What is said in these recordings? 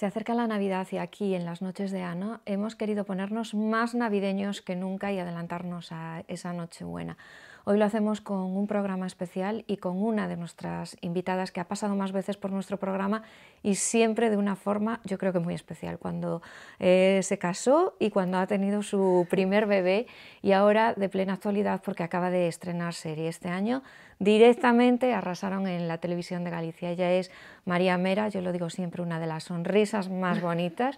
Se acerca la Navidad y aquí en las noches de Ano hemos querido ponernos más navideños que nunca y adelantarnos a esa noche buena. Hoy lo hacemos con un programa especial y con una de nuestras invitadas que ha pasado más veces por nuestro programa y siempre de una forma, yo creo que muy especial, cuando eh, se casó y cuando ha tenido su primer bebé y ahora de plena actualidad porque acaba de estrenar serie este año, directamente arrasaron en la televisión de Galicia. Ella es María Mera, yo lo digo siempre, una de las sonrisas más bonitas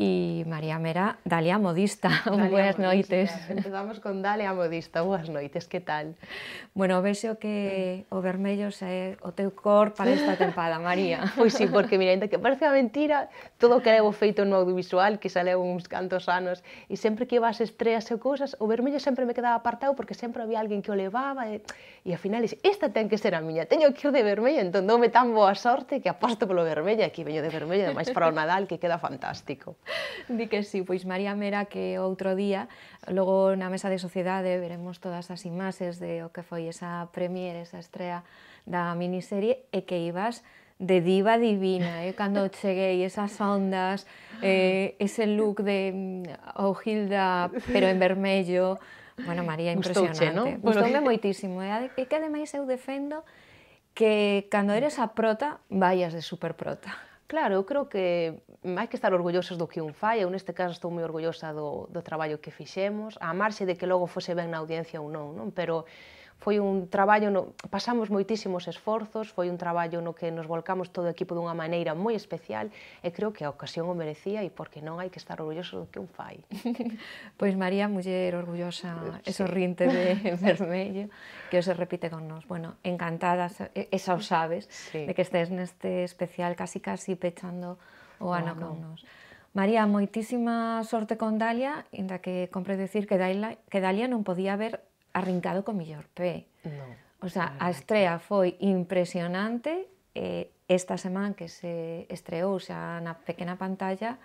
E María Mera, Dalia Modista, Dalia boas Modista. noites. Empezamos con Dalia Modista, boas noites, que tal? Bueno, vexo que o vermello é o teu cor para esta tempada, María. Pois sí, porque mira, ainda que parece a mentira, todo o que levo feito no audiovisual, que xa levo uns cantos anos, e sempre que iba as estreas e cousas, o vermello sempre me quedaba apartado porque sempre había alguén que o levaba e, e ao final dixe, esta ten que ser a miña, teño que ir de vermello, entón doume tan boa sorte que aposto polo vermello, aquí veño de vermello, ademais para o Nadal que queda fantástico. Di que sí, pois María Mera que outro día, logo na mesa de sociedade veremos todas as imaxes de o que foi esa premiere, esa estrea da miniserie e que ibas de diva divina, eh? cando cheguei esas ondas, ah. eh, ese look de mm, o Hilda pero en vermello, bueno, María, impresionante. Gustouche, non? Gustoume bueno. moitísimo, eh? e que ademais eu defendo que cando eres a prota, vayas de superprota. Claro, eu creo que hai que estar orgullosos do que un fai, eu neste caso estou moi orgullosa do, do traballo que fixemos, a marxe de que logo fose ben na audiencia ou non, non? pero foi un traballo no pasamos moitísimos esforzos, foi un traballo no que nos volcamos todo o equipo dunha maneira moi especial e creo que a ocasión o merecía e porque non hai que estar orgulloso do que un fai. pois María, muller orgullosa eh, sí. eso rinte de vermello, que se repite con nós. Bueno, encantada, esa o sabes, sí. de que estés neste especial casi casi pechando o ano, o con nós. María, moitísima sorte con Dalia, inda que compre decir que Dalia, que Dalia non podía ver arrincado co millor pé. No, o sea, a estrea foi impresionante eh, esta semana que se estreou xa na pequena pantalla,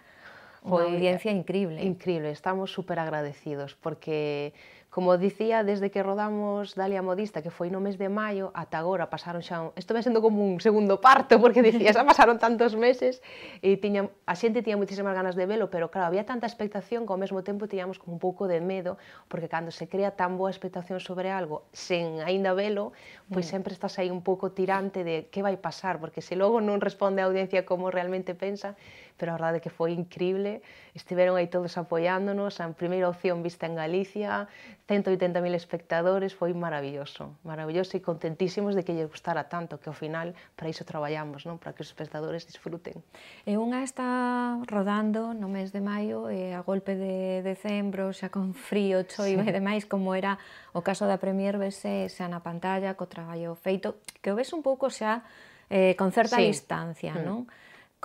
unha audiencia increíble. Increíble, estamos super agradecidos porque Como decía, desde que rodamos Dalia Modista, que foi no mes de mayo, hasta agora pasaron xa... Un... siendo como un segundo parto, porque decías, ya pasaron tantos meses y e tiña, a xente tiña ganas de velo, pero claro, había tanta expectación que al mismo tiempo teníamos como un poco de miedo, porque cuando se crea tan buena expectación sobre algo, sin ainda velo, pues mm. siempre estás ahí un poco tirante de qué va a pasar, porque si luego no responde a audiencia como realmente piensa... pero a verdade que foi increíble. Estiveron aí todos apoiándonos, a primeira opción vista en Galicia, 180.000 espectadores, foi maravilloso, maravilloso e contentísimos de que lle gustara tanto, que ao final para iso traballamos, non? para que os espectadores disfruten. E unha está rodando no mes de maio e a golpe de decembro, xa con frío, choiva sí. e demais, como era o caso da Premier, vese xa na pantalla co traballo feito, que o ves un pouco xa eh, con certa sí. distancia, mm. non?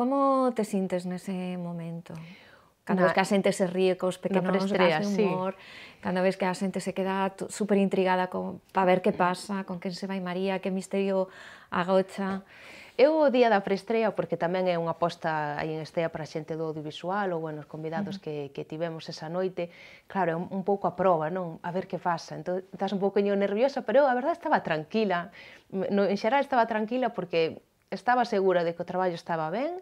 Como te sintes nese momento? Cando ves que a xente se ríe cos pequenos, estrea, de humor, sí. cando ves que a xente se queda super intrigada con, para ver que mm. pasa, con quen se vai María, que misterio agocha. Eu o día da preestrea, porque tamén é unha aposta aí en estea para a xente do audiovisual ou bueno, os convidados que, que tivemos esa noite, claro, é un, un pouco a prova, non? A ver que pasa. Entón, estás un pouco nerviosa, pero eu, a verdade, estaba tranquila. No, en xeral estaba tranquila porque estaba segura de que o traballo estaba ben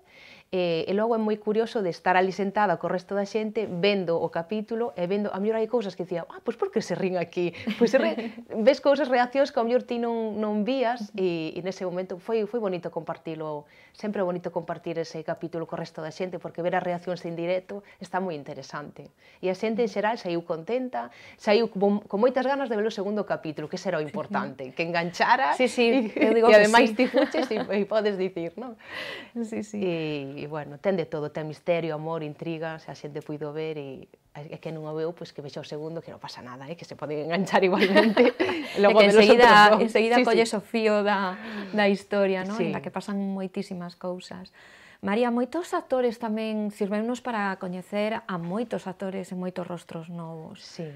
E, eh, e logo é moi curioso de estar ali sentada co resto da xente vendo o capítulo e vendo, a mellor hai cousas que dicía, ah, pois por que se rin aquí? Pois re, ves cousas, reaccións que a mellor ti non, non vías e, e nese momento foi, foi bonito compartilo, sempre é bonito compartir ese capítulo co resto da xente porque ver as reaccións en directo está moi interesante. E a xente en xeral saiu contenta, saiu con, con moitas ganas de ver o segundo capítulo, que será o importante, que enganchara sí, sí, e, eu digo e ademais sí. ti fuches e, e podes dicir, non? Sí, sí. E, e bueno, ten de todo, ten misterio, amor, intriga, se a xente puido ver e é que non o veu, pois que vexa o segundo que non pasa nada, eh, que se pode enganchar igualmente. Logo de enseguida, no. enseguida sí, colles sí. o fío da, da historia, ¿no? sí. en la que pasan moitísimas cousas. María, moitos actores tamén sirvenos para coñecer a moitos actores e moitos rostros novos. Sí.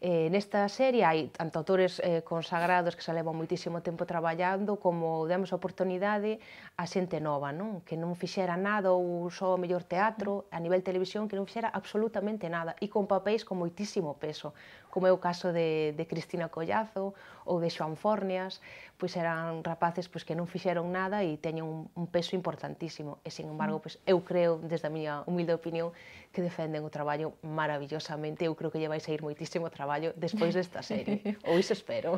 Eh, nesta serie hai tanto autores eh, consagrados que se levan moitísimo tempo traballando como demos oportunidade a xente nova, non? que non fixera nada ou só o mellor teatro a nivel televisión, que non fixera absolutamente nada e con papéis con moitísimo peso como é o caso de, de Cristina Collazo ou de Xoan Fornias, pois eran rapaces pois, que non fixeron nada e teñen un, un peso importantísimo. E, sin embargo, pois, eu creo, desde a miña humilde opinión, que defenden o traballo maravillosamente. Eu creo que lle vai sair moitísimo traballo despois desta serie. ou iso espero.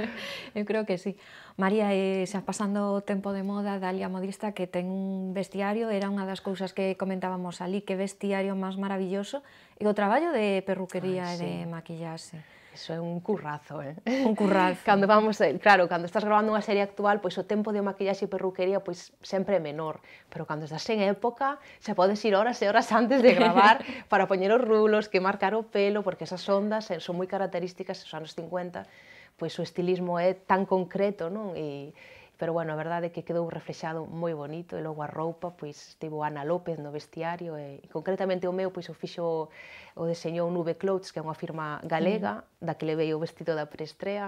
eu creo que sí. María, e eh, xa pasando o tempo de moda, Dalia Modista, que ten un vestiario, era unha das cousas que comentábamos ali, que vestiario máis maravilloso, e o traballo de perruquería Ai, sí. e de maquillarse. Eso é un currazo, eh? Un currazo. cando vamos, eh, claro, cando estás grabando unha serie actual, pois o tempo de maquillaxe e perruquería pois sempre é menor, pero cando estás en época, se podes ir horas e horas antes de gravar para poñer os rulos, que marcar o pelo, porque esas ondas eh, son moi características dos anos 50, pois o estilismo é tan concreto, non? E, pero bueno, a verdade é que quedou reflexado moi bonito e logo a roupa pois tivo Ana López no vestiario e, e concretamente o meu pois o fixo o deseñou Nube Clothes, que é unha firma galega, mm. da que levei o vestido da preestrea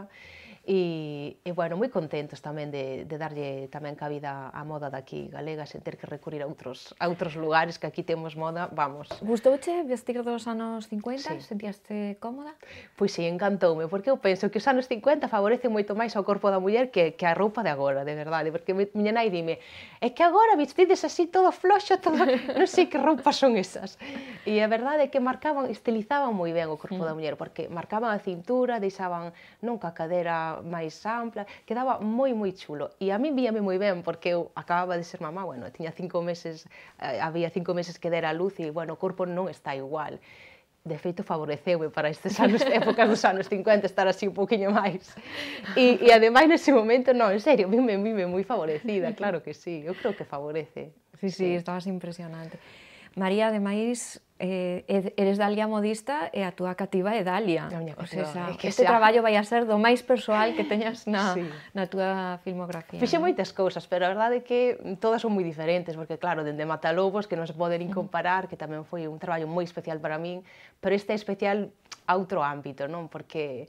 e, e bueno, moi contentos tamén de, de darlle tamén cabida á moda daqui galega sen ter que recurrir a outros, a outros lugares que aquí temos moda, vamos. Gustouche vestir dos anos 50? Sí. Sentíaste cómoda? Pois sí, encantoume, porque eu penso que os anos 50 favorecen moito máis ao corpo da muller que, que a roupa de agora, de verdade, porque miña nai dime, é que agora vestides así todo floxo, todo, non sei que roupas son esas. E a verdade é que marcaban, estilizaban moi ben o corpo mm. da muller, porque marcaban a cintura, deixaban nunca a cadera máis ampla, quedaba moi moi chulo. E a mí víame moi ben porque eu acababa de ser mamá, bueno, tiña cinco meses, eh, había cinco meses que dera luz e bueno, o corpo non está igual. De feito, favoreceu-me para estes anos, épocas dos anos 50, estar así un poquinho máis. E, e ademais, nese momento, non, en serio, vime, vime moi favorecida, claro que sí, eu creo que favorece. Sí, sí, sí. estabas impresionante. María, ademais, eh, eres Dalia modista e a túa cativa é Dalia. O sea, é que este xa... traballo vai a ser do máis persoal que teñas na, sí. na túa filmografía. Fixe moitas cousas, pero a verdade é que todas son moi diferentes, porque claro, dende Matalobos, que non se poden incomparar, que tamén foi un traballo moi especial para min, pero este é especial a outro ámbito, non? Porque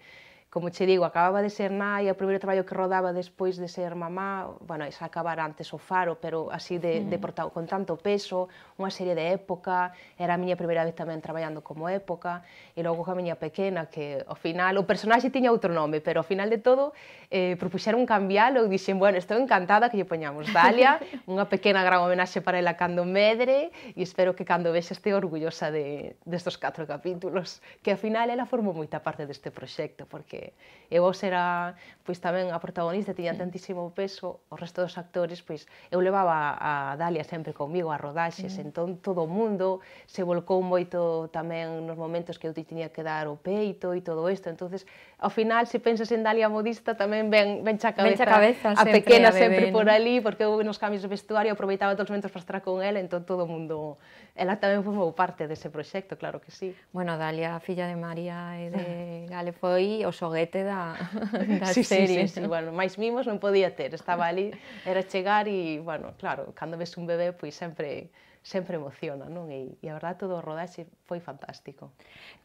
como che digo, acababa de ser nai, o primeiro traballo que rodaba despois de ser mamá, bueno, xa acabar antes o faro, pero así de, mm. de portado, con tanto peso, unha serie de época, era a miña primeira vez tamén traballando como época, e logo a miña pequena, que ao final, o personaxe tiña outro nome, pero ao final de todo, eh, propuxeron cambialo e dixen, bueno, estou encantada que lle poñamos Dalia, unha pequena gran homenaxe para ela cando medre, e espero que cando vexe este orgullosa de, destos catro capítulos, que ao final ela formou moita parte deste proxecto, porque que eu vos era pois tamén a protagonista tiña tantísimo peso, o resto dos actores, pois eu levaba a Dalia sempre comigo a rodaxes, mm. entón todo o mundo se volcou moito tamén nos momentos que eu tiña que dar o peito e todo isto, entonces ao final se pensas en Dalia modista tamén ven ven a cabeza, a, cabeza a sempre, pequena a bebé, sempre por ali, porque eu nos cambios de vestuario aproveitaba todos os momentos para estar con ela, entón todo o mundo ela tamén formou parte dese proxecto, claro que sí. Bueno, Dalia, filla de María e de Gale foi o so xoguete da, da sí, serie. Sí, sí, sí. Bueno, máis mimos non podía ter, estaba ali, era chegar e, bueno, claro, cando ves un bebé, pois sempre sempre emociona, non? E, e a verdade todo o rodaxe foi fantástico.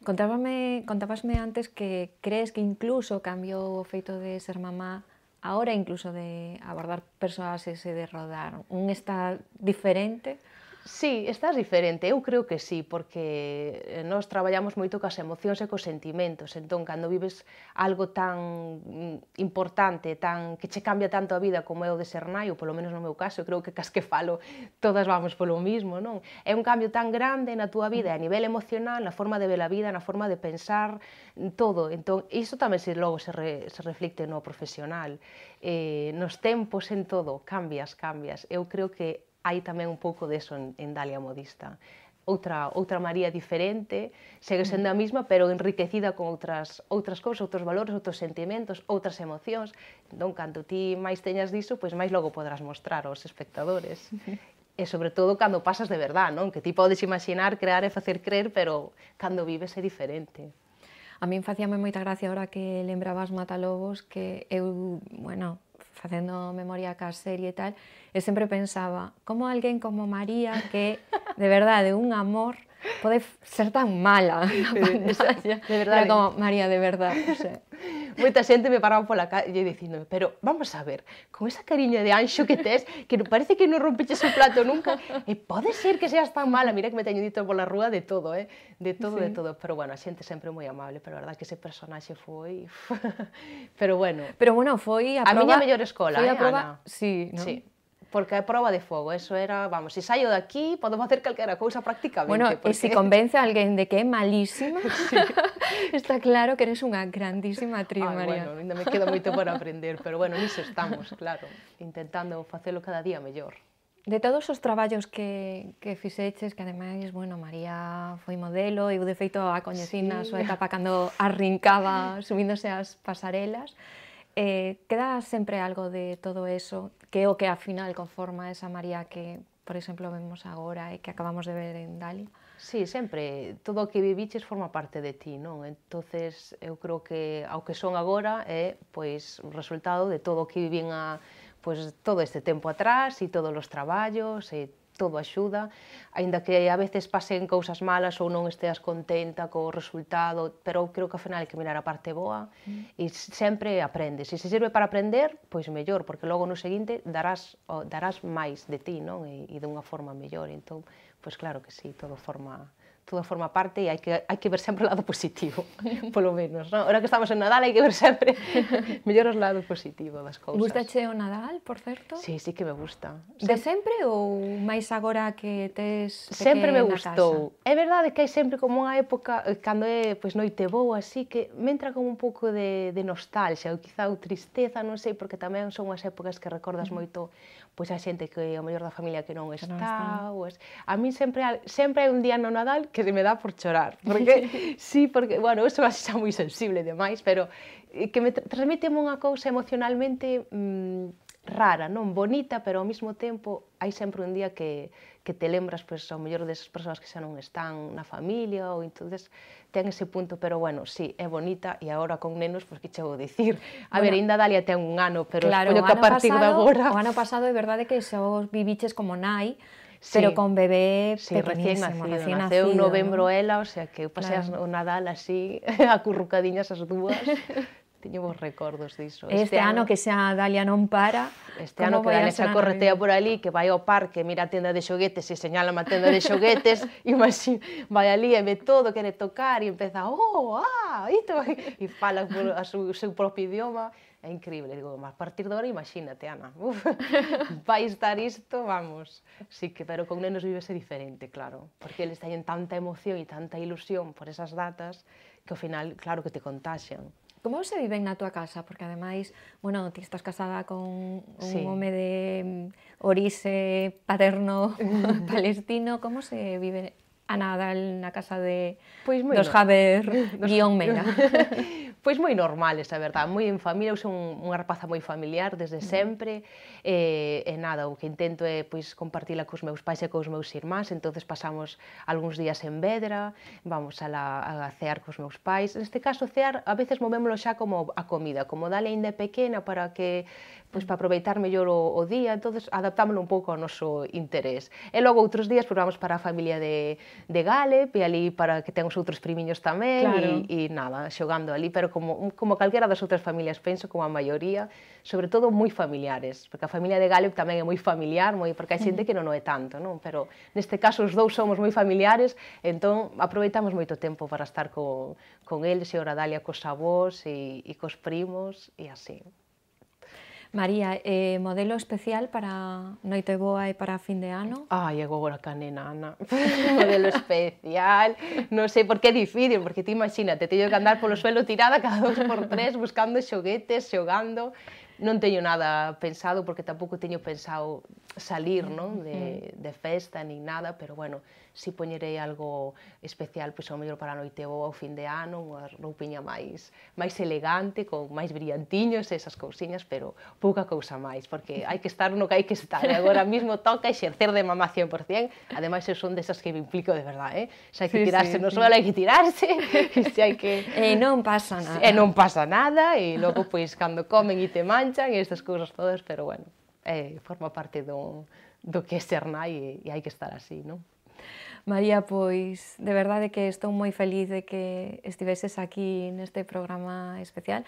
Contábame, contábasme antes que crees que incluso cambiou o feito de ser mamá ahora incluso de abordar persoas ese de rodar, un está diferente? Sí, estás diferente, eu creo que sí, porque eh, nós traballamos moito coas emocións e cos sentimentos, entón, cando vives algo tan mm, importante, tan que che cambia tanto a vida como é o de ser nai, ou polo menos no meu caso, eu creo que cas que falo todas vamos polo mismo, non? É un cambio tan grande na túa vida, a nivel emocional, na forma de ver a vida, na forma de pensar, todo. Entón, iso tamén se logo se, re, se reflicte no profesional. Eh, nos tempos en todo, cambias, cambias. Eu creo que hai tamén un pouco deso en, en Dalia Modista outra outra María diferente, segue sendo a mesma, pero enriquecida con outras outras cousas, outros valores, outros sentimentos, outras emocións. Entón, cando ti máis teñas diso, pois máis logo podrás mostrar aos espectadores. e sobre todo cando pasas de verdad, non? Que ti podes imaginar, crear e facer creer, pero cando vives é diferente. A min facíame moita gracia ahora que lembrabas Matalobos que eu, bueno, haciendo memoria cárcel y tal, yo siempre pensaba, ¿cómo alguien como María, que de verdad, de un amor, puede ser tan mala? de verdad. como, María, de verdad. no sé... Mucha gente me paraba por la calle diciéndome, pero vamos a ver, con esa cariña de ancho que te es, que parece que no rompiste su plato nunca, e puede puede ser que seas tan mala, mira que me teño por la rúa de todo, eh? de todo, de todo, pero bueno, siente siempre muy amable, pero la verdad que ese personaje fue... pero bueno. Pero bueno, fue a, a prova... miña mayor escuela, eh, Sí, sí. porque é prova de fogo, eso era, vamos, se saio de aquí, podemos hacer calquera cousa prácticamente. Bueno, porque... e se convence a alguén de que é malísima, sí. está claro que eres unha grandísima actriz, Ay, María. Bueno, ainda me queda moito para aprender, pero bueno, niso estamos, claro, intentando facelo cada día mellor. De todos os traballos que, que fixeches, que ademais, bueno, María foi modelo, eu de feito a coñecín sí. na súa etapa cando arrincaba subíndose ás pasarelas, eh, queda sempre algo de todo eso que é o que a final conforma esa María que, por exemplo, vemos agora e que acabamos de ver en Dalí? Sí, sempre, todo o que viviches forma parte de ti, non? Entonces, eu creo que ao que son agora é pois o resultado de todo o que vivín a pois todo este tempo atrás e todos os traballos e todo axuda, aínda que a veces pasen cousas malas ou non esteas contenta co resultado, pero eu creo que ao final hai que mirar a parte boa mm. e sempre aprendes. Se se sirve para aprender, pois mellor, porque logo no seguinte darás darás máis de ti, non? E, e dunha forma mellor. Entón, pois claro que sí, todo forma todo forma parte e hai que, hai que ver sempre o lado positivo, polo menos. Non? Ora que estamos en Nadal hai que ver sempre mellor o lados positivo das cousas. Gustache o Nadal, por certo? Sí, sí que me gusta. De sempre ou máis agora que tes Sempre me gustou. Casa? É verdade que hai sempre como unha época, eh, cando é pois, noite boa, así que me entra como un pouco de, de nostalgia ou quizá ou tristeza, non sei, porque tamén son unhas épocas que recordas mm. moito mm -hmm pois a xente que é o mellor da familia que non está, que non está. a mí sempre sempre hai un día no Nadal que se me dá por chorar, porque sí, porque bueno, eso vas xa moi sensible demais, pero eh, que me transmite unha cousa emocionalmente mmm, rara, non bonita, pero ao mesmo tempo hai sempre un día que, que te lembras pois, ao mellor desas persoas que xa non están na familia ou entonces ten ese punto, pero bueno, sí, é bonita e agora con nenos, pois que che vou dicir? A bueno, ver, ainda Dalia ten un ano, pero claro, que a partir pasado, de agora... O ano pasado é verdade que xa os viviches como nai, Sí, pero con bebé sí, recién nacido, recién naceu en novembro ¿no? ela, o sea que eu pasei claro. o Nadal así acurrucadiñas as dúas teño bons recordos diso. Este, este ano, ano que xa Dalia non para, este ano que Dalia xa corretea por ali, que vai ao parque, mira a tenda de xoguetes e señala a tenda de xoguetes, e imagín, vai ali e ve todo, quere tocar e empeza, oh, ah, isto, e fala por, a su, seu propio idioma, é increíble. Digo, a partir de agora imagínate, Ana, uf, vai estar isto, vamos. Sí que, pero con nenos vivese diferente, claro, porque eles teñen tanta emoción e tanta ilusión por esas datas que ao final, claro que te contaxan. Como se vive na tua casa? Porque ademais, bueno, ti estás casada con un sí. home de mm, orixe paterno palestino, como se vive a Nadal na casa de pois pues, dos Javier guión Mena? Pois moi normal, esa verdade, moi en familia, eu son unha rapaza moi familiar desde sempre, e, e nada, o que intento é pois compartila cos meus pais e cos meus irmáns, entonces pasamos algúns días en Vedra, vamos a, la, a cear cos meus pais. Neste caso, cear, a veces movémolo xa como a comida, como dale ainda pequena para que pois para aproveitar mellor o, o día, entonces adaptámoslo un pouco ao noso interés. E logo outros días pois, vamos para a familia de, de Gale, e ali para que ten os outros primiños tamén claro. e, e nada, xogando ali, pero como, como calquera das outras familias, penso, como a maioría, sobre todo moi familiares, porque a familia de Gallup tamén é moi familiar, moi, porque hai xente que non o é tanto, non? pero neste caso os dous somos moi familiares, entón aproveitamos moito tempo para estar co, con eles e ora Dalia cos avós e, e cos primos e así. María, eh, modelo especial para Noite Boa e para fin de año? Ah, llegó agora canena, Ana. modelo especial. No sé por qué é difícil, porque ti imagínate, teño que andar por polo suelo tirada cada dos por tres buscando xoguetes, xogando. No teño nada pensado, porque tampouco teño pensado salir, de, festa, ni nada, pero bueno, si poñerei algo especial, pois ao mellor para a noite ou ao fin de ano, unha roupiña máis máis elegante, con máis brillantiños e esas cousiñas, pero pouca cousa máis, porque hai que estar no que hai que estar. E agora mismo toca exercer de mamá 100%, ademais eu son desas que me implico de verdade, eh? Se hai que sí, tirarse, sí, non só sí. hai que tirarse, se hai que... E non pasa nada. E non pasa nada, e logo pois cando comen e te manchan e estas cousas todas, pero bueno, eh, forma parte do, do que é ser nai e, e hai que estar así, non? María, pois de verdade que estou moi feliz de que estiveses aquí neste programa especial.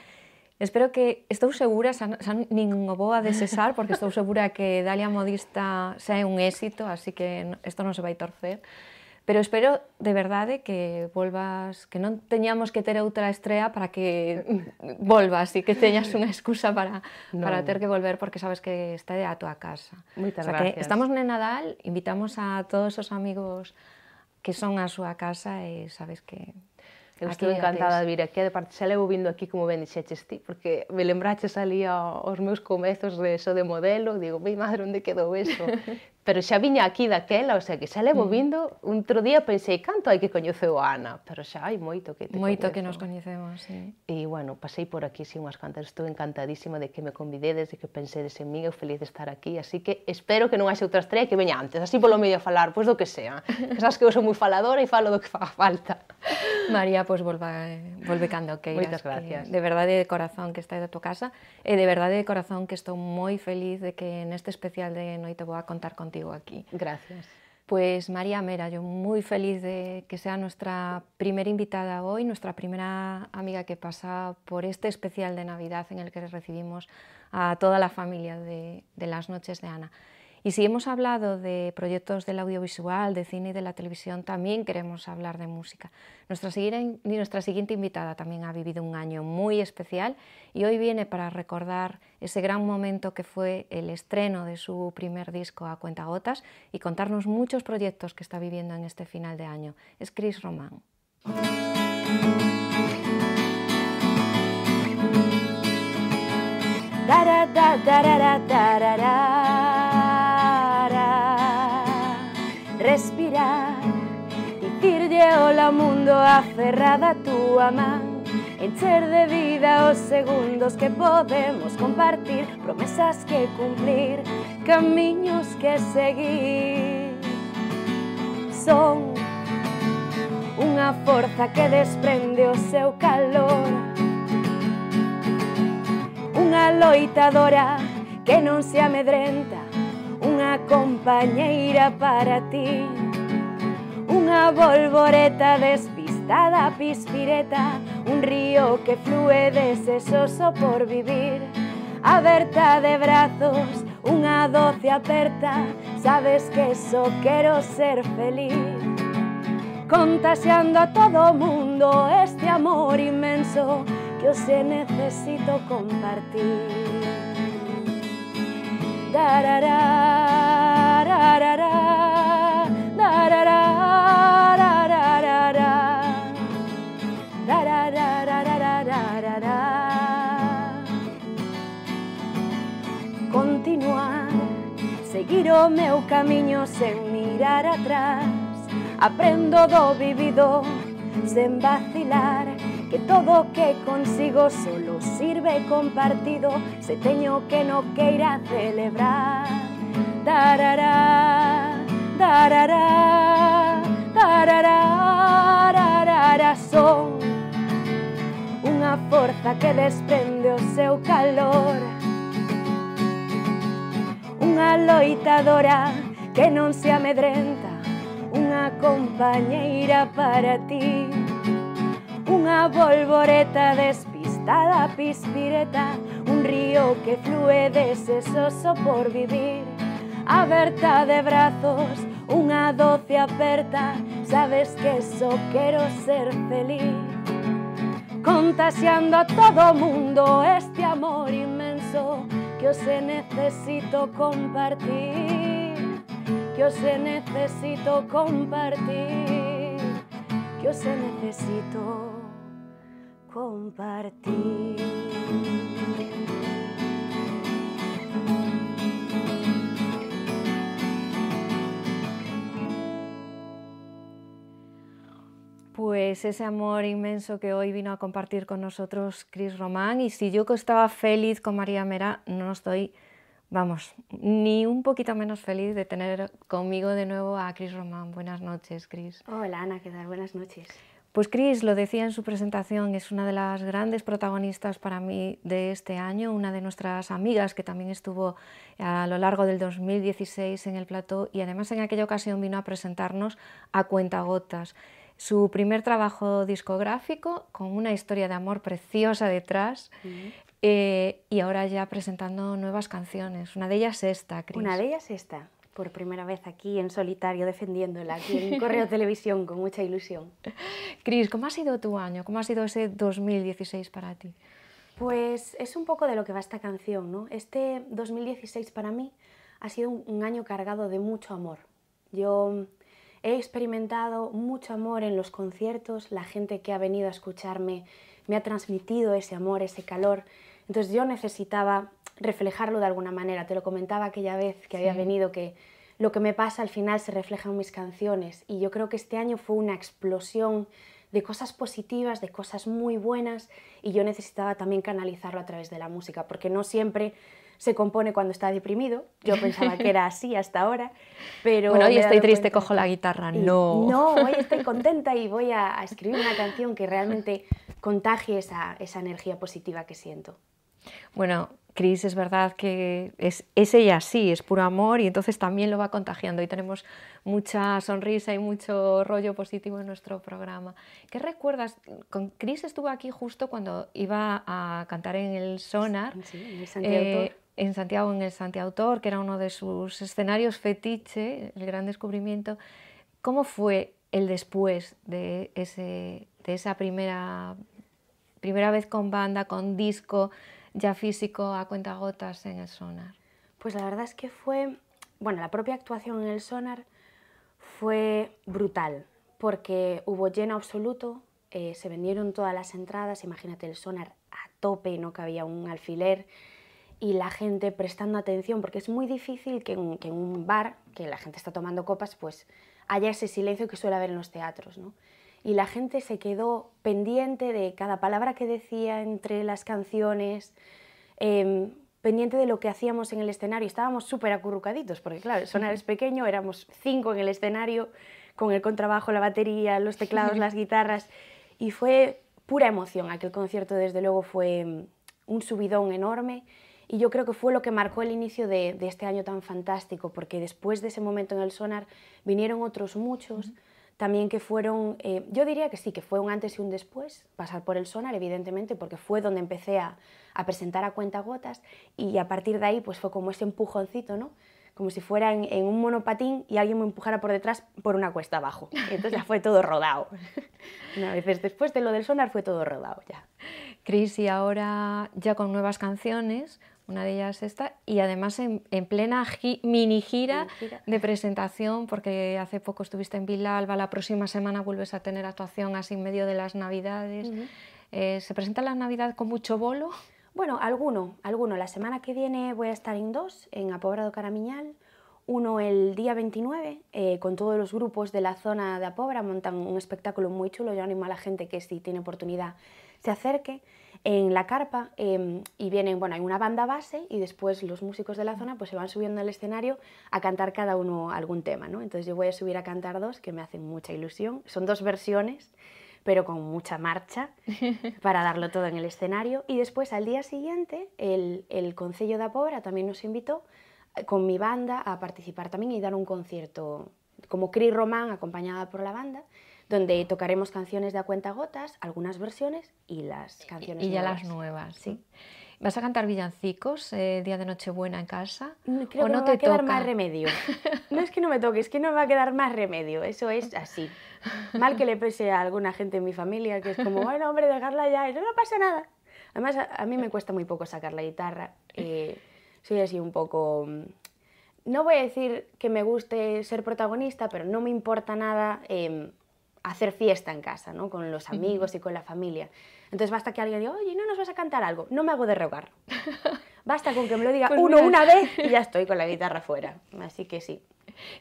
Espero que estou segura, xa, xa nin o vou a desesar, porque estou segura que Dalia Modista xa é un éxito, así que isto non se vai torcer. Pero espero de verdade que volvas, que non teñamos que ter outra estrea para que volvas e que teñas unha excusa para no. para ter que volver porque sabes que está a tua casa. Moitas o sea, gracias. Que estamos en Nadal, invitamos a todos os amigos que son a súa casa e sabes que Eu estou encantada de vir aquí, de parte xa levo vindo aquí como ben dixeches ti, porque me lembraches ali aos meus comezos de eso de modelo, digo, mi madre, onde quedou eso? pero xa viña aquí daquela, o sea, que xa levo mm. vindo, un outro día pensei, canto hai que coñeceu a Ana? Pero xa hai moito que te Moito coñezo. que nos coñecemos, sí. E, bueno, pasei por aquí, sin unhas cantas, estou encantadísima de que me convidedes, de que pensedes en mí, eu feliz de estar aquí, así que espero que non haxe outra estrella que veña antes, así polo medio a falar, pois do que sea, que sabes que eu sou moi faladora e falo do que faga falta. María, pois pues, volva, volve cando queiras. Moitas gracias. Que, de verdade, de corazón, que estáis da tua casa, e de verdade, de corazón, que estou moi feliz de que neste especial de Noite Boa contar contigo Gracias. Pues María Mera, yo muy feliz de que sea nuestra primera invitada hoy, nuestra primera amiga que pasa por este especial de Navidad en el que recibimos a toda la familia de las noches de Ana. Y si hemos hablado de proyectos del audiovisual, de cine y de la televisión, también queremos hablar de música. Nuestra siguiente, invitada también ha vivido un año muy especial y hoy viene para recordar ese gran momento que fue el estreno de su primer disco a gotas y contarnos muchos proyectos que está viviendo en este final de año. Es Chris Román. ollela ola mundo aferrada a túa man Encher de vida os segundos que podemos compartir Promesas que cumplir, camiños que seguir Son unha forza que desprende o seu calor Unha loitadora que non se amedrenta Unha compañeira para ti una volvoreta despistada, pispireta, un río que fluye desesoso por vivir. Aberta de brazos, una doce aperta, sabes que eso quiero ser feliz. Contaseando a todo mundo este amor inmenso que os necesito compartir. seguir o meu camiño sen mirar atrás Aprendo do vivido sen vacilar Que todo que consigo solo sirve compartido Se teño que no queira celebrar Tarará, tarará, tarará, tarará Son unha forza que desprende o seu calor unha loitadora que non se amedrenta, unha compañeira para ti, unha volvoreta despistada, pispireta, un río que flúe desesoso por vivir, aberta de brazos, unha doce aperta, sabes que só quero ser feliz. Contaseando a todo mundo este amor inmenso, Yo se necesito compartir, yo se necesito compartir, yo se necesito compartir. Pues ese amor inmenso que hoy vino a compartir con nosotros Chris Román. Y si yo que estaba feliz con María Mera, no estoy, vamos, ni un poquito menos feliz de tener conmigo de nuevo a Chris Román. Buenas noches, Chris. Hola, Ana, ¿qué tal? Buenas noches. Pues Chris lo decía en su presentación, es una de las grandes protagonistas para mí de este año, una de nuestras amigas que también estuvo a lo largo del 2016 en el plató y además en aquella ocasión vino a presentarnos a cuentagotas su primer trabajo discográfico con una historia de amor preciosa detrás eh, y ahora ya presentando nuevas canciones. Una de ellas esta, Cris. Una de ellas esta, por primera vez aquí en solitario defendiéndola, aquí en Correo Televisión con mucha ilusión. Cris, ¿cómo ha sido tu año? ¿Cómo ha sido ese 2016 para ti? Pues es un poco de lo que va esta canción, ¿no? Este 2016 para mí ha sido un año cargado de mucho amor. Yo He experimentado mucho amor en los conciertos, la gente que ha venido a escucharme me ha transmitido ese amor, ese calor. Entonces yo necesitaba reflejarlo de alguna manera. Te lo comentaba aquella vez que había venido que lo que me pasa al final se refleja en mis canciones y yo creo que este año fue una explosión de cosas positivas, de cosas muy buenas y yo necesitaba también canalizarlo a través de la música, porque no siempre se compone cuando está deprimido. Yo pensaba que era así hasta ahora, pero... Bueno, hoy estoy triste, cojo la guitarra, no. No, hoy estoy contenta y voy a, escribir una canción que realmente contagie esa, energía positiva que siento. Bueno, Cris es verdad que es, es, ella sí, es puro amor y entonces también lo va contagiando y tenemos mucha sonrisa y mucho rollo positivo en nuestro programa. ¿Qué recuerdas? Con Cris estuvo aquí justo cuando iba a cantar en el Sonar. Sí, en el Santiago eh, en Santiago, en el Santiautor, que era uno de sus escenarios fetiche, el gran descubrimiento. ¿Cómo fue el después de, esa primera, primera vez con banda, con disco, ya físico, a cuentagotas en el sonar? Pues la verdad es que fue, bueno, la propia actuación en el sonar fue brutal, porque hubo lleno absoluto, eh, se vendieron todas las entradas, imagínate el sonar a tope, no cabía un alfiler, y la gente prestando atención, porque es muy difícil que en, un bar, que la gente está tomando copas, pues haya ese silencio que suele haber en los teatros, ¿no? Y la gente se quedó pendiente de cada palabra que decía entre las canciones, em, pendiente de lo que hacíamos en el escenario. Estábamos súper acurrucaditos, porque claro, el sonar es pequeño, éramos cinco en el escenario, con el contrabajo, la batería, los teclados, las guitarras, y fue pura emoción. Aquel concierto, desde luego, fue em, un subidón enorme y yo creo que fue lo que marcó el inicio de, este año tan fantástico, porque después de ese momento en el sonar vinieron otros muchos. también que fueron, eh, yo diría que sí, que fue un antes y un después, pasar por el sonar, evidentemente, porque fue donde empecé a, presentar a cuentagotas y a partir de ahí pues fue como ese empujoncito, ¿no? Como si fuera en, un monopatín y alguien me empujara por detrás por una cuesta abajo. entonces ya fue todo rodado. Una vez después de lo del sonar fue todo rodado ya. Cris, y ahora ya con nuevas canciones, una de ellas esta, y además en, plena mini, gira de presentación, porque hace poco estuviste en Alba la próxima semana vuelves a tener actuación así en medio de las Navidades. Eh, ¿Se presenta la Navidad con mucho bolo? Bueno, alguno, alguno. La semana que viene voy a estar en dos, en Apobrado Caramiñal, uno el día 29, eh, con todos los grupos de la zona de Apobra, montan un espectáculo muy chulo, yo animo a la gente que si tiene oportunidad se acerque en la carpa em, y vienen, bueno, hay una banda base y después los músicos de la zona pues se van subiendo al escenario a cantar cada uno algún tema, ¿no? Entonces yo voy a subir a cantar dos que me hacen mucha ilusión. Son dos versiones, pero con mucha marcha para darlo todo en el escenario. Y después al día siguiente el, el Concello de Pobra también nos invitó eh, con mi banda a participar también y dar un concierto como cri Román acompañada por la banda donde tocaremos canciones de a cuenta gotas, algunas versiones y las canciones Y, y ya las nuevas. Sí. ¿Vas a cantar villancicos eh, día de Nochebuena en casa? Mm, creo ¿O que no, me te va a quedar más remedio. No es que no me toque, es que no me va a quedar más remedio. Eso es así. Mal que le pese a alguna gente en mi familia que es como, bueno, hombre, dejarla ya, no pasa nada. Además, a, mí me cuesta muy poco sacar la guitarra. Eh, soy así un poco mm, no voy a decir que me guste ser protagonista, pero no me importa nada em, hacer fiesta en casa, ¿no? Con los amigos y con la familia. Entonces basta que alguien diga, oye, no nos vas a cantar algo. No me hago de rogar. Basta con que me lo diga uno una vez y ya estoy con la guitarra fuera. Así que sí.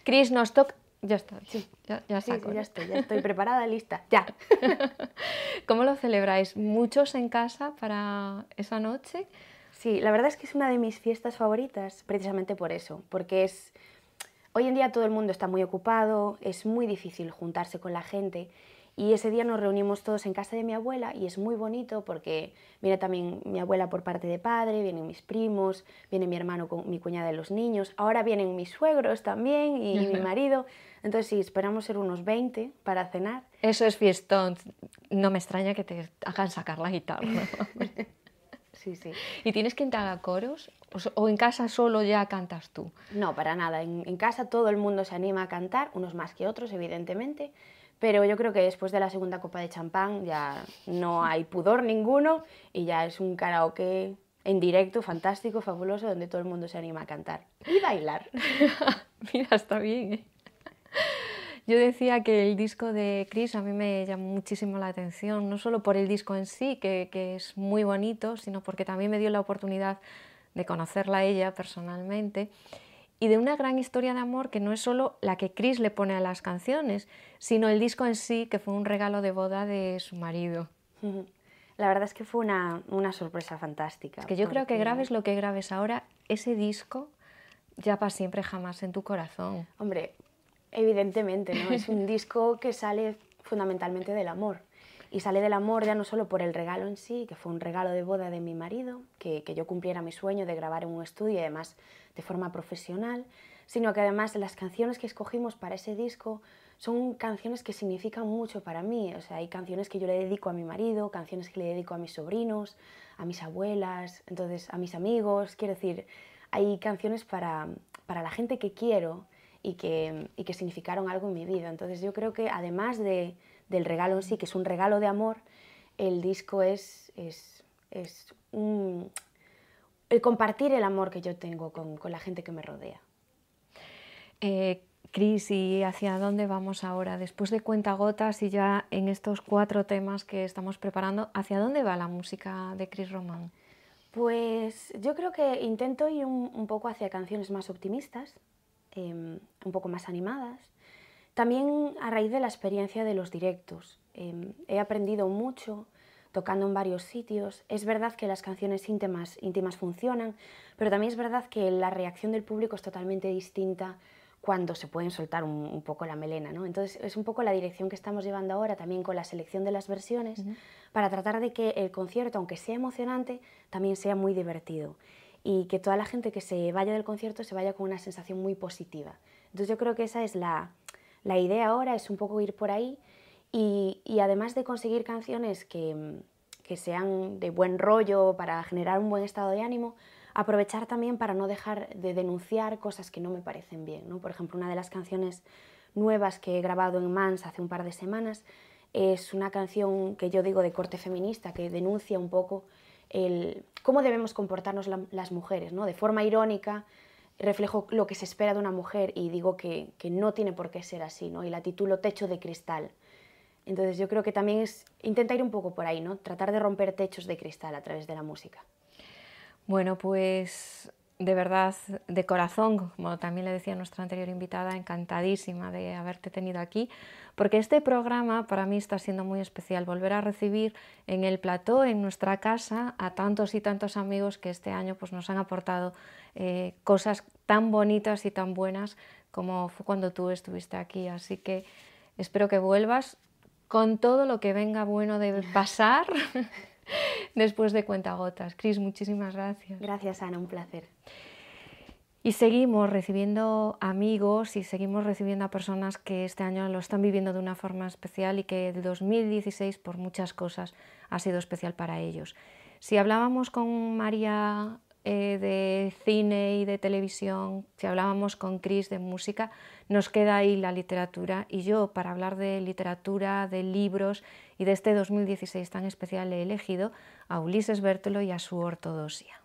Chris Nostock, ya está. Sí, ya, ya, sí, ya estoy, ya estoy preparada, lista, ya. ¿Cómo lo celebráis? ¿Muchos en casa para esa noche? Sí, la verdad es que es una de mis fiestas favoritas, precisamente por eso, porque es Hoy en día todo el mundo está muy ocupado, es muy difícil juntarse con la gente y ese día nos reunimos todos en casa de mi abuela y es muy bonito porque viene también mi abuela por parte de padre, vienen mis primos, viene mi hermano con mi cuñada de los niños, ahora vienen mis suegros también y mi marido. Entonces sí, esperamos ser unos 20 para cenar. Eso es fiestón. No me extraña que te hagan sacar la guitarra. sí, sí. ¿Y tienes que entrar a coros? ¿O en casa solo ya cantas tú? No, para nada. En, casa todo el mundo se anima a cantar, unos más que otros, evidentemente. Pero yo creo que después de la segunda copa de champán ya no hay pudor ninguno y ya es un karaoke en directo, fantástico, fabuloso, donde todo el mundo se anima a cantar y bailar. Mira, está bien. ¿eh? Yo decía que el disco de Chris a mí me llamó muchísimo la atención, no solo por el disco en sí, que, es muy bonito, sino porque también me dio la oportunidad de conocerla a ella personalmente y de una gran historia de amor que no es solo la que Chris le pone a las canciones, sino el disco en sí, que fue un regalo de boda de su marido. La verdad es que fue una, sorpresa fantástica. Es que yo creo que grabes lo que grabes ahora, ese disco ya para siempre jamás en tu corazón. Hombre, Evidentemente, ¿no? Es un disco que sale fundamentalmente del amor. Y sale del amor ya no solo por el regalo en sí, que fue un regalo de boda de mi marido, que, yo cumpliera mi sueño de grabar en un estudio y además de forma profesional, sino que además las canciones que escogimos para ese disco son canciones que significan mucho para mí. O sea, hay canciones que yo le dedico a mi marido, canciones que le dedico a mis sobrinos, a mis abuelas, entonces a mis amigos. Quiero decir, hay canciones para, para la gente que quiero y que, y que significaron algo en mi vida. Entonces yo creo que además de, del regalo en sí, que es un regalo de amor, el disco es, es, es el compartir el amor que yo tengo con, con la gente que me rodea. Eh, Cris, ¿y hacia dónde vamos ahora? Después de Cuentagotas y ya en estos cuatro temas que estamos preparando, ¿hacia dónde va la música de Cris Román? Pues yo creo que intento ir un poco hacia canciones más optimistas, Em, un poco más animadas. También a raíz de la experiencia de los directos. Em, he aprendido mucho tocando en varios sitios. Es verdad que las canciones íntimas, íntimas funcionan, pero también es verdad que la reacción del público es totalmente distinta cuando se pueden soltar un, poco la melena. ¿no? Entonces es un poco la dirección que estamos llevando ahora también con la selección de las versiones para tratar de que el concierto, aunque sea emocionante, también sea muy divertido y que toda la gente que se vaya del concierto se vaya con una sensación muy positiva. Entonces yo creo que esa es la, idea ahora, es un poco ir por ahí y, además de conseguir canciones que, sean de buen rollo para generar un buen estado de ánimo, aprovechar también para no dejar de denunciar cosas que no me parecen bien. Por ejemplo, una de las canciones nuevas que he grabado en Mans hace un par de semanas es una canción que yo digo de corte feminista, que denuncia un poco cómo debemos comportarnos las mujeres, ¿no? De forma irónica, reflejo lo que se espera de una mujer y digo que, no tiene por qué ser así, ¿no? Y la titulo Techo de Cristal. Entonces yo creo que también es, intenta ir un poco por ahí, ¿no? Tratar de romper techos de cristal a través de la música. Bueno, pues de verdad, de corazón, como también le decía nuestra anterior invitada, encantadísima de haberte tenido aquí, porque este programa para mí está siendo muy especial, volver a recibir en el plató, en nuestra casa, a tantos y tantos amigos que este año pues, nos han aportado eh, cosas tan bonitas y tan buenas como fue cuando tú estuviste aquí. Así que espero que vuelvas con todo lo que venga bueno de pasar. después de Cuentagotas. Cris, muchísimas gracias. Gracias, Ana, un placer. Y seguimos recibiendo amigos y seguimos recibiendo a personas que este año lo están viviendo de una forma especial y que el 2016 por muchas cosas ha sido especial para ellos. Si hablábamos con María eh, de cine y de televisión, si hablábamos con Cris de música, nos queda ahí la literatura y yo para hablar de literatura, de libros y de este 2016 tan especial he elegido a Ulises Bertolo y a su ortodoxia.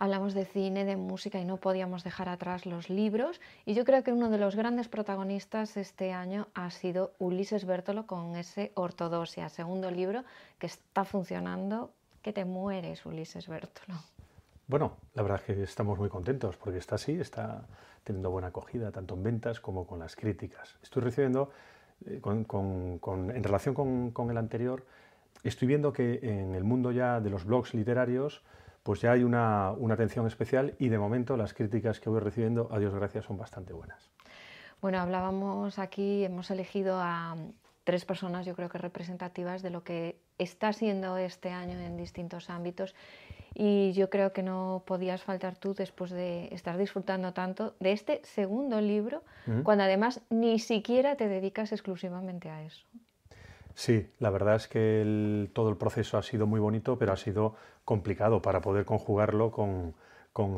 hablamos de cine, de música y no podíamos dejar atrás los libros. Y yo creo que uno de los grandes protagonistas este año ha sido Ulises Bertolo con ese Ortodoxia, segundo libro que está funcionando, que te mueres Ulises Bertolo. Bueno, la verdad es que estamos muy contentos porque está así, está teniendo buena acogida tanto en ventas como con las críticas. Estoy recibiendo, eh, en relación con, el anterior, estoy viendo que en el mundo ya de los blogs literarios pues ya hay una, atención especial y de momento las críticas que voy recibiendo, a Dios gracias, son bastante buenas. Bueno, hablábamos aquí, hemos elegido a tres personas, yo creo que representativas de lo que está siendo este año en distintos ámbitos y yo creo que no podías faltar tú después de estar disfrutando tanto de este segundo libro, cuando además ni siquiera te dedicas exclusivamente a eso. Sí, la verdad es que todo el proceso ha sido muy bonito, pero ha sido complicado para poder conjugarlo con,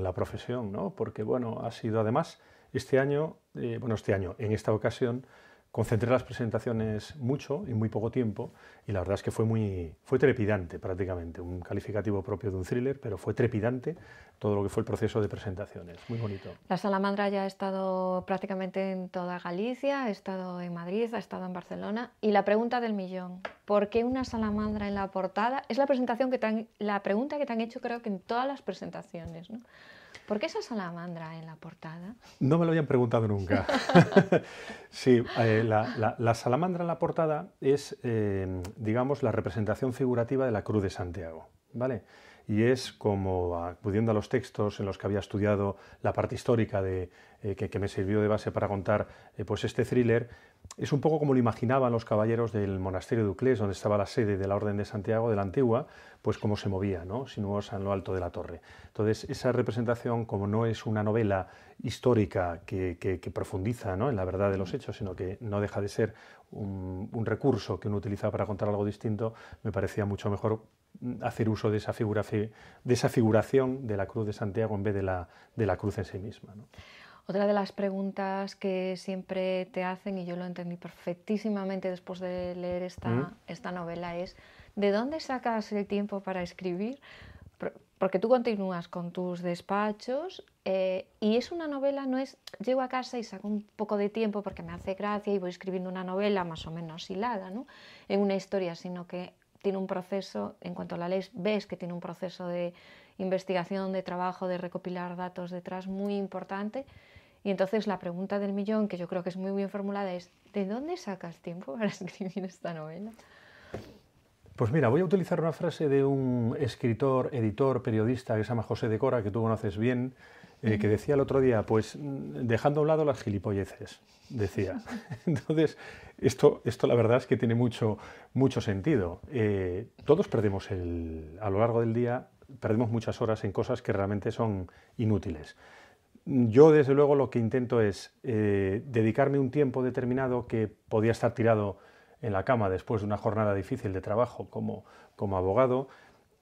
la profesión, ¿no? Porque, bueno, ha sido además este año, eh, bueno, este año, en esta ocasión, concentré las presentaciones mucho y muy poco tiempo y la verdad es que fue muy fue trepidante prácticamente, un calificativo propio de un thriller, pero fue trepidante todo lo que fue el proceso de presentaciones, muy bonito. La Salamandra ya ha estado prácticamente en toda Galicia, ha estado en Madrid, ha estado en Barcelona y la pregunta del millón, ¿por qué una salamandra en la portada? Es la presentación que la pregunta que te han hecho creo que en todas las presentaciones, ¿no? ¿Por qué esa salamandra en la portada? No me lo habían preguntado nunca. sí, eh, la, salamandra en la portada es, eh, digamos, la representación figurativa de la Cruz de Santiago, ¿vale? y es como, acudiendo a los textos en los que había estudiado la parte histórica de, eh, que, me sirvió de base para contar eh, pues este thriller, es un poco como lo imaginaban los caballeros del monasterio de Uclés, donde estaba la sede de la Orden de Santiago de la Antigua, pues cómo se movía, ¿no? sinuosa en lo alto de la torre. Entonces, esa representación, como no es una novela histórica que, profundiza en la verdad de los hechos, sino que no deja de ser un, un recurso que uno utiliza para contar algo distinto, me parecía mucho mejor hacer uso de esa, figura, de esa figuración de la cruz de Santiago en vez de la, de la cruz en sí misma. Otra de las preguntas que siempre te hacen, y yo lo entendí perfectísimamente después de leer esta, mm. esta novela, es ¿de dónde sacas el tiempo para escribir? Porque tú continúas con tus despachos eh, y es una novela, no es, llego a casa y saco un poco de tiempo porque me hace gracia y voy escribiendo una novela más o menos hilada, ¿no? En una historia, sino que tiene un proceso, en cuanto a la ley, ves que tiene un proceso de investigación, de trabajo, de recopilar datos detrás muy importante. Y entonces la pregunta del millón, que yo creo que es muy bien formulada, es, ¿de dónde sacas tiempo para escribir esta novela? Pues mira, voy a utilizar una frase de un escritor, editor, periodista que se llama José de Cora, que tú conoces bien, eh, que decía el otro día, pues mm, dejando a un lado las gilipolleces, decía. Entonces, esto, esto la verdad es que tiene mucho, mucho sentido. Eh, todos perdemos el, a lo largo del día, perdemos muchas horas en cosas que realmente son inútiles. Yo, desde luego, lo que intento es eh, dedicarme un tiempo determinado que podía estar tirado en la cama después de una jornada difícil de trabajo como, como abogado,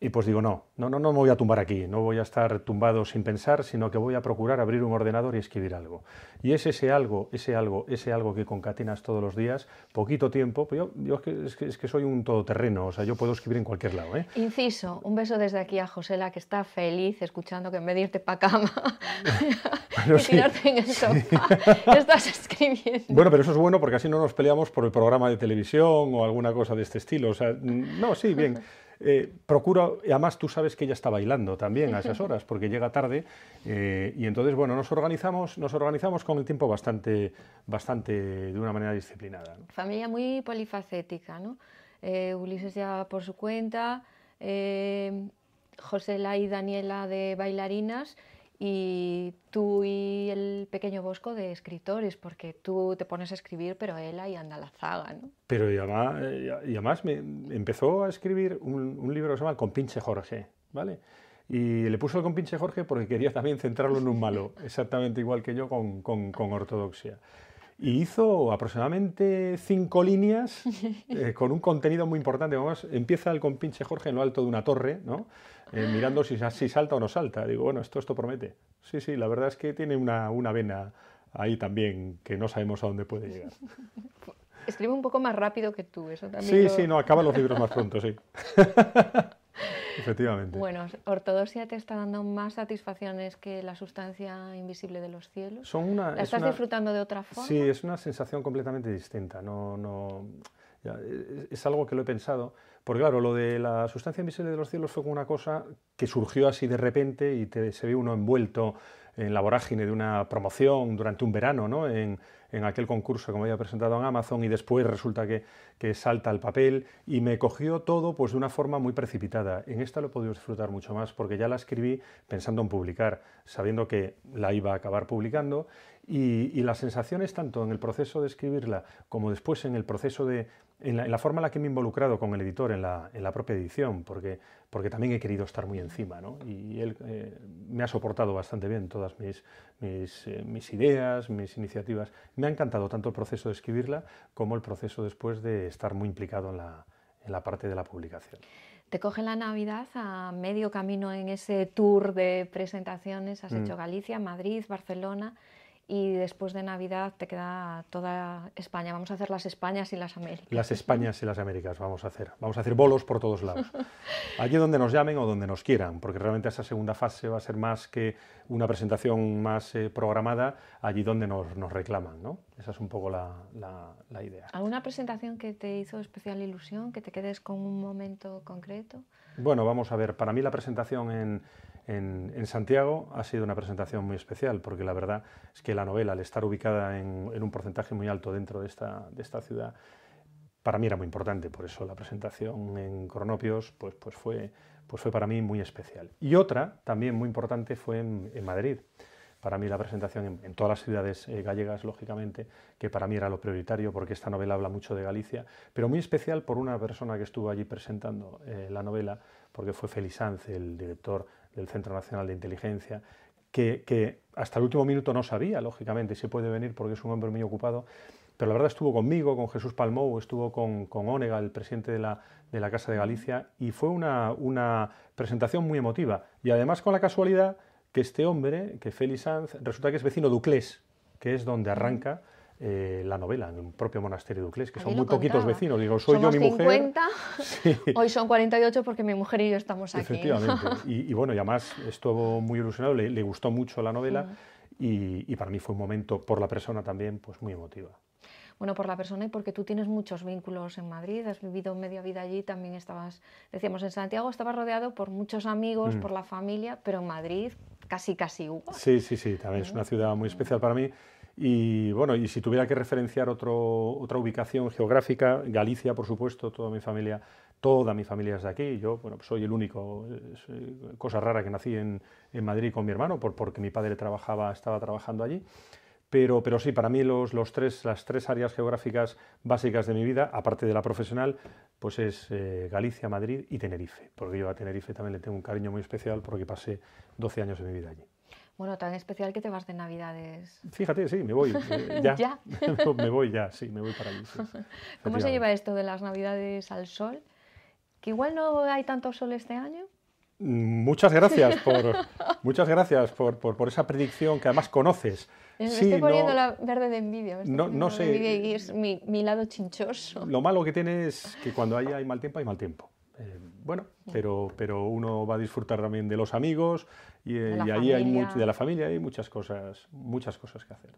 y pues digo, no, no, no, no me voy a tumbar aquí, no voy a estar tumbado sin pensar, sino que voy a procurar abrir un ordenador y escribir algo. Y es ese algo, ese algo, ese algo que concatenas todos los días, poquito tiempo, pero pues yo, yo es, que, es, que, soy un todoterreno, o sea, yo puedo escribir en cualquier lado. ¿eh? Inciso, un beso desde aquí a Josela, que está feliz escuchando que en vez de irte para cama tirarte en el sofá, estás escribiendo. Bueno, pero eso es bueno porque así no nos peleamos por el programa de televisión o alguna cosa de este estilo. O sea, no, sí, bien. Eh, procuro, además tú sabes que ella está bailando también a esas horas, porque llega tarde, eh, y entonces, bueno, nos organizamos, nos organizamos con el tiempo bastante, de una manera disciplinada. Familia muy polifacética, ¿no? Eh, Ulises ya por su cuenta, José La y Daniela de bailarinas, y tú y el pequeño Bosco de escritores, porque tú te pones a escribir, pero él ahí anda la zaga, ¿no? Pero y eh, además, me empezó a escribir un, libro que se llama Con pinche Jorge, ¿vale? Y le puso el pinche Jorge porque quería también centrarlo en un malo, exactamente igual que yo con, con ortodoxia y hizo aproximadamente cinco líneas eh, con un contenido muy importante. Vamos, empieza el Pinche Jorge en lo alto de una torre, ¿no? Eh, mirando si, si, salta o no salta. Digo, bueno, esto, esto promete. Sí, sí, la verdad es que tiene una, una vena ahí también que no sabemos a dónde puede llegar. Escribe un poco más rápido que tú, eso también. Sí, sí, no, acaba los libros más pronto, sí. Efectivamente. Bueno, ortodoxia te está dando más satisfacciones que la sustancia invisible de los cielos. Son una, ¿La estás disfrutando de otra forma? Sí, es una sensación completamente distinta. No, no, es, algo que lo he pensado. Porque claro, lo de la sustancia invisible de los cielos fue como una cosa que surgió así de repente y se ve uno envuelto en la vorágine de una promoción durante un verano, ¿no? En, en aquel concurso que me había presentado en Amazon y después resulta que, que salta al papel y me cogió todo pues de una forma muy precipitada. En esta lo he podido disfrutar mucho más porque ya la escribí pensando en publicar, sabiendo que la iba a acabar publicando y, las sensaciones tanto en el proceso de escribirla como después en el proceso de, en la, forma en la que me he involucrado con el editor en la, en la propia edición, porque, porque también he querido estar muy encima, ¿no? Y él eh, me ha soportado bastante bien todas mis, mis, eh, mis ideas, mis iniciativas, me ha encantado tanto el proceso de escribirla como el proceso después de estar muy implicado en la, parte de la publicación. Te coge la Navidad a medio camino en ese tour de presentaciones, has mm. hecho Galicia, Madrid, Barcelona y después de Navidad te queda toda España. Vamos a hacer las Españas y las Américas. Las Españas y las Américas vamos a hacer. Vamos a hacer bolos por todos lados. Allí donde nos llamen o donde nos quieran, porque realmente esa segunda fase va a ser más que una presentación más eh, programada, allí donde nos, reclaman, ¿no? Esa es un poco la, la idea. ¿Alguna presentación que te hizo especial ilusión, que te quedes con un momento concreto? Bueno, vamos a ver. Para mí la presentación en en, Santiago ha sido una presentación muy especial, porque la verdad es que la novela, al estar ubicada en, un porcentaje muy alto dentro de esta, ciudad, para mí era muy importante, por eso la presentación en Cronopios pues, pues, pues fue, para mí muy especial. Y otra, también muy importante, fue en, Madrid. Para mí la presentación en, todas las ciudades eh, gallegas, lógicamente, que para mí era lo prioritario, porque esta novela habla mucho de Galicia, pero muy especial por una persona que estuvo allí presentando eh, la novela, porque fue Sanz el director del Centro Nacional de Inteligencia, que, hasta el último minuto no sabía, lógicamente, si puede venir porque es un hombre muy ocupado, pero la verdad estuvo conmigo, con Jesús Palmou, estuvo con, con Onega, el presidente de la, de la, Casa de Galicia, y fue una, una, presentación muy emotiva. Y además con la casualidad que este hombre, que Félix Sanz, resulta que es vecino de Uclés, que es donde arranca eh, la novela, en el propio monasterio de Uclés, que son muy poquitos vecinos. Digo, soy yo mi mujer. Hoy son 48 porque mi mujer y yo estamos aquí. Efectivamente. y, bueno, y además estuvo muy ilusionado, le, gustó mucho la novela y, para mí fue un momento, por la persona también, pues muy emotiva. Bueno, por la persona y porque tú tienes muchos vínculos en Madrid, has vivido media vida allí, también estabas, decíamos, en Santiago estabas rodeado por muchos amigos, mm. por la familia, pero en Madrid casi, casi hubo. Sí, sí, sí, también es una ciudad muy especial para mí y bueno, y si tuviera que referenciar otro, otra ubicación geográfica, Galicia, por supuesto, toda mi familia, toda mi familia es de aquí. Yo bueno, pues soy el único, eh, cosa rara que nací en, Madrid con mi hermano, porque mi padre trabajaba, estaba trabajando allí. Pero, pero, sí, para mí los, los, tres, las tres áreas geográficas básicas de mi vida, aparte de la profesional, pues es eh, Galicia, Madrid y Tenerife, porque yo a Tenerife también le tengo un cariño muy especial porque pasé 12 años de mi vida allí. Bueno, tan especial que te vas de Navidades. Fíjate, sí, me voy. Eh, ya. me voy ya, sí, me voy para allí. ¿Cómo se lleva esto de las Navidades al sol? Que igual no hay tanto sol este año. Mm, muchas gracias por, muchas gracias por, esa predicción que además conoces. Me estoy poniendo la verde de envidia. no, sé. es mi, lado chinchoso. Lo malo que tiene es que cuando hay, hay mal tiempo, hay mal tiempo. Eh, bueno, pero, pero uno va a disfrutar también de los amigos y, allí hay de la familia hay muchas cosas, muchas cosas que hacer.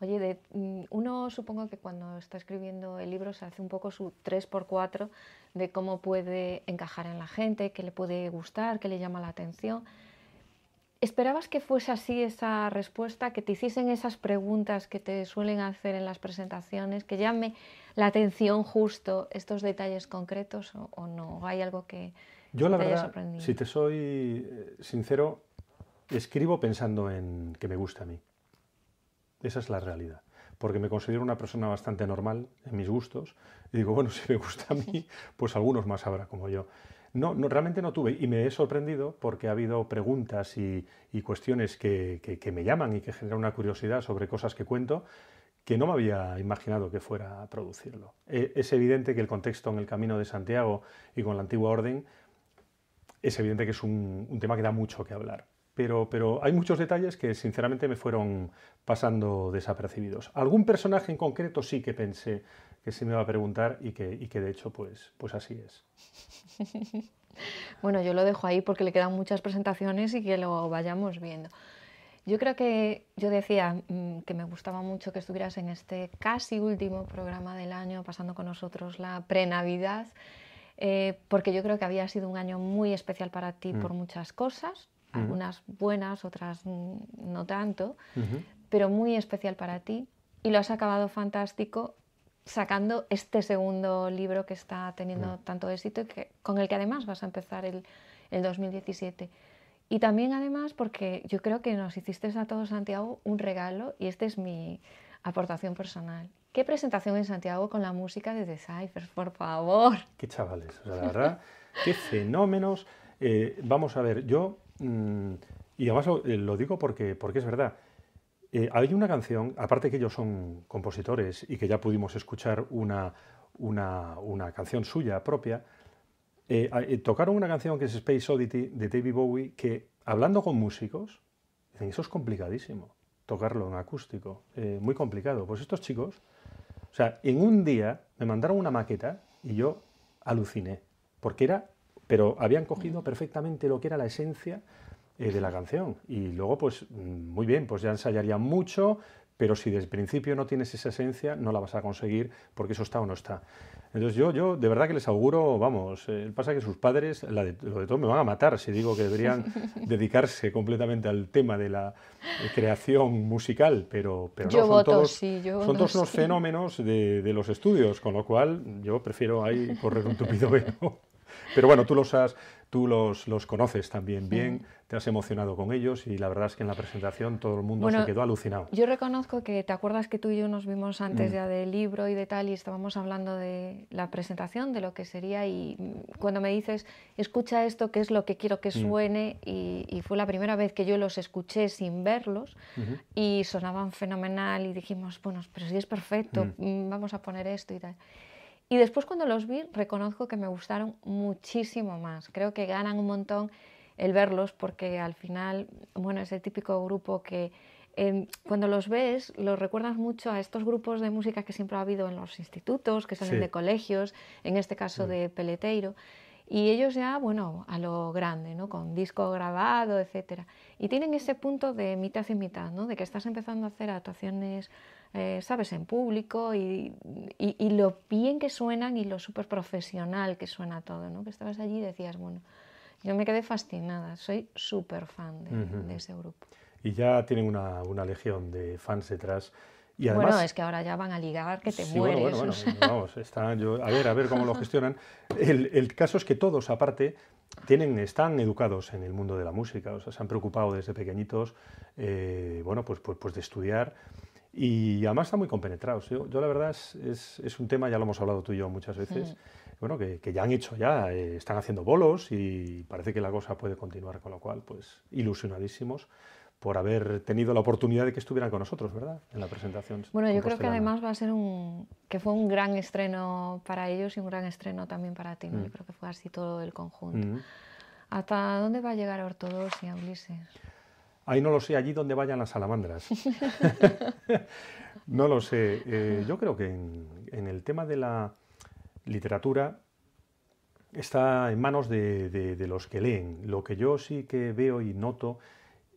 Oye, mm, uno supongo que cuando está escribiendo el libro se hace un poco su 3x4 de cómo puede encajar en la gente, qué le puede gustar, qué le llama la atención. ¿Esperabas que fuese así esa respuesta, que te hiciesen esas preguntas que te suelen hacer en las presentaciones, que llame la atención justo estos detalles concretos o, no? ¿Hay algo que, Yo, la verdad, Si te soy eh, sincero, escribo pensando en que me gusta a mí. Esa es la realidad. Porque me considero una persona bastante normal en mis gustos y digo, bueno, si me gusta a mí, pues algunos más habrá como yo. No, realmente no tuve y me he sorprendido porque ha habido preguntas y, cuestiones que, me llaman y que generan una curiosidad sobre cosas que cuento que no me había imaginado que fuera a producirlo. E, es evidente que el contexto en el Camino de Santiago y con la antigua orden es evidente que es un tema que da mucho que hablar pero, hay muchos detalles que sinceramente me fueron pasando desapercibidos. Algún personaje en concreto sí que pensé que se me va a preguntar y que, de hecho pues, pues así es. bueno, yo lo dejo ahí porque le quedan muchas presentaciones y que lo vayamos viendo. Yo creo que yo decía mm, que me gustaba mucho que estuvieras en este casi último programa del año, pasando con nosotros la pre-Navidad, eh, porque yo creo que había sido un año muy especial para ti por mm. muchas cosas algunas buenas, otras mm, no tanto, pero muy especial para ti. Y lo has acabado fantástico sacando este segundo libro que está teniendo tanto éxito y que, con el que además vas a empezar el, el 2017. Y también además porque yo creo que nos hiciste a todos Santiago un regalo y esta es mi aportación personal. ¿Qué presentación en Santiago con la música de The Cyphers, por favor? Qué chavales, la verdad, qué fenómenos. Eh, vamos a ver, yo Mm, y además eh, lo, digo porque, porque es verdad. Eh, hay una canción, aparte que ellos son compositores y que ya pudimos escuchar una, una, una canción suya propia, eh, tocaron una canción que es Space Oddity de David Bowie que hablando con músicos, dicen, eso es complicadísimo, tocarlo en acústico, muy complicado. Pues estos chicos, o sea, en un día me mandaron una maqueta y yo aluciné, porque era pero habían cogido perfectamente lo que era la esencia eh, de la canción. Y luego, pues mm, muy bien, pues ya ensayaría mucho, pero si desde el principio no tienes esa esencia, no la vas a conseguir porque eso está o no está. Entonces yo, yo de verdad que les auguro, vamos, eh, pasa que sus padres, de, lo de todo, me van a matar si digo que deberían dedicarse completamente al tema de la eh, creación musical, pero, pero son todos, sí, son todos fenómenos de, de, los estudios, con lo cual yo prefiero ahí correr un tupido velo. Pero bueno, tú los has, tú los, los conoces también bien, te has emocionado con ellos y la verdad es que en la presentación todo el mundo se quedó alucinado. Yo reconozco que te acuerdas que tú y yo nos vimos antes mm. ya del libro y de tal y estábamos hablando de la presentación, de lo que sería y cuando me dices, escucha esto, que es lo que quiero que mm. suene y, fue la primera vez que yo los escuché sin verlos y sonaban fenomenal y dijimos, bueno, pero si es perfecto, mm. vamos a poner esto y tal. Y después cuando los vi, reconozco que me gustaron muchísimo más. Creo que ganan un montón el verlos porque al final, bueno, es el típico grupo que em, cuando los ves, los recuerdas mucho a estos grupos de música que siempre ha habido en los institutos, que salen de colegios, en este caso de Peleteiro, y ellos ya, bueno, a lo grande, ¿no? Con disco grabado, etcétera. Y tienen ese punto de mitad y mitad, ¿no? De que estás empezando a hacer actuaciones, eh, sabes, en público y, y, lo bien que suenan y lo súper profesional que suena todo, ¿no? Que estabas allí y decías, bueno, yo me quedé fascinada, soy súper fan de, ese grupo. Y ya tienen una, una legión de fans detrás. Y bueno, es que ahora ya van a ligar que te mueres. Bueno, bueno, vamos, está, a ver, a ver cómo lo gestionan. El, el, caso es que todos, aparte, tienen, están educados en el mundo de la música, o sea, se han preocupado desde pequeñitos, eh, bueno, pues, pues, pues, de estudiar y además están muy compenetrados. Yo, la verdad es, es, un tema, ya lo hemos hablado tú y yo muchas veces, bueno, que, ya han hecho ya, eh, están haciendo bolos y parece que la cosa puede continuar, con lo cual, pues ilusionadísimos por haber tenido la oportunidad de que estuvieran con nosotros, ¿verdad? En la presentación. Bueno, yo creo que además va a ser un que fue un gran estreno para ellos y un gran estreno también para ti. Mm. Yo creo que fue así todo el conjunto. Mm. ¿Hasta dónde va a llegar ortodoxia, Ulises? Ahí no lo sé, allí donde vayan las salamandras. no lo sé. Eh, yo creo que en, el tema de la literatura está en manos de, de los que leen. Lo que yo sí que veo y noto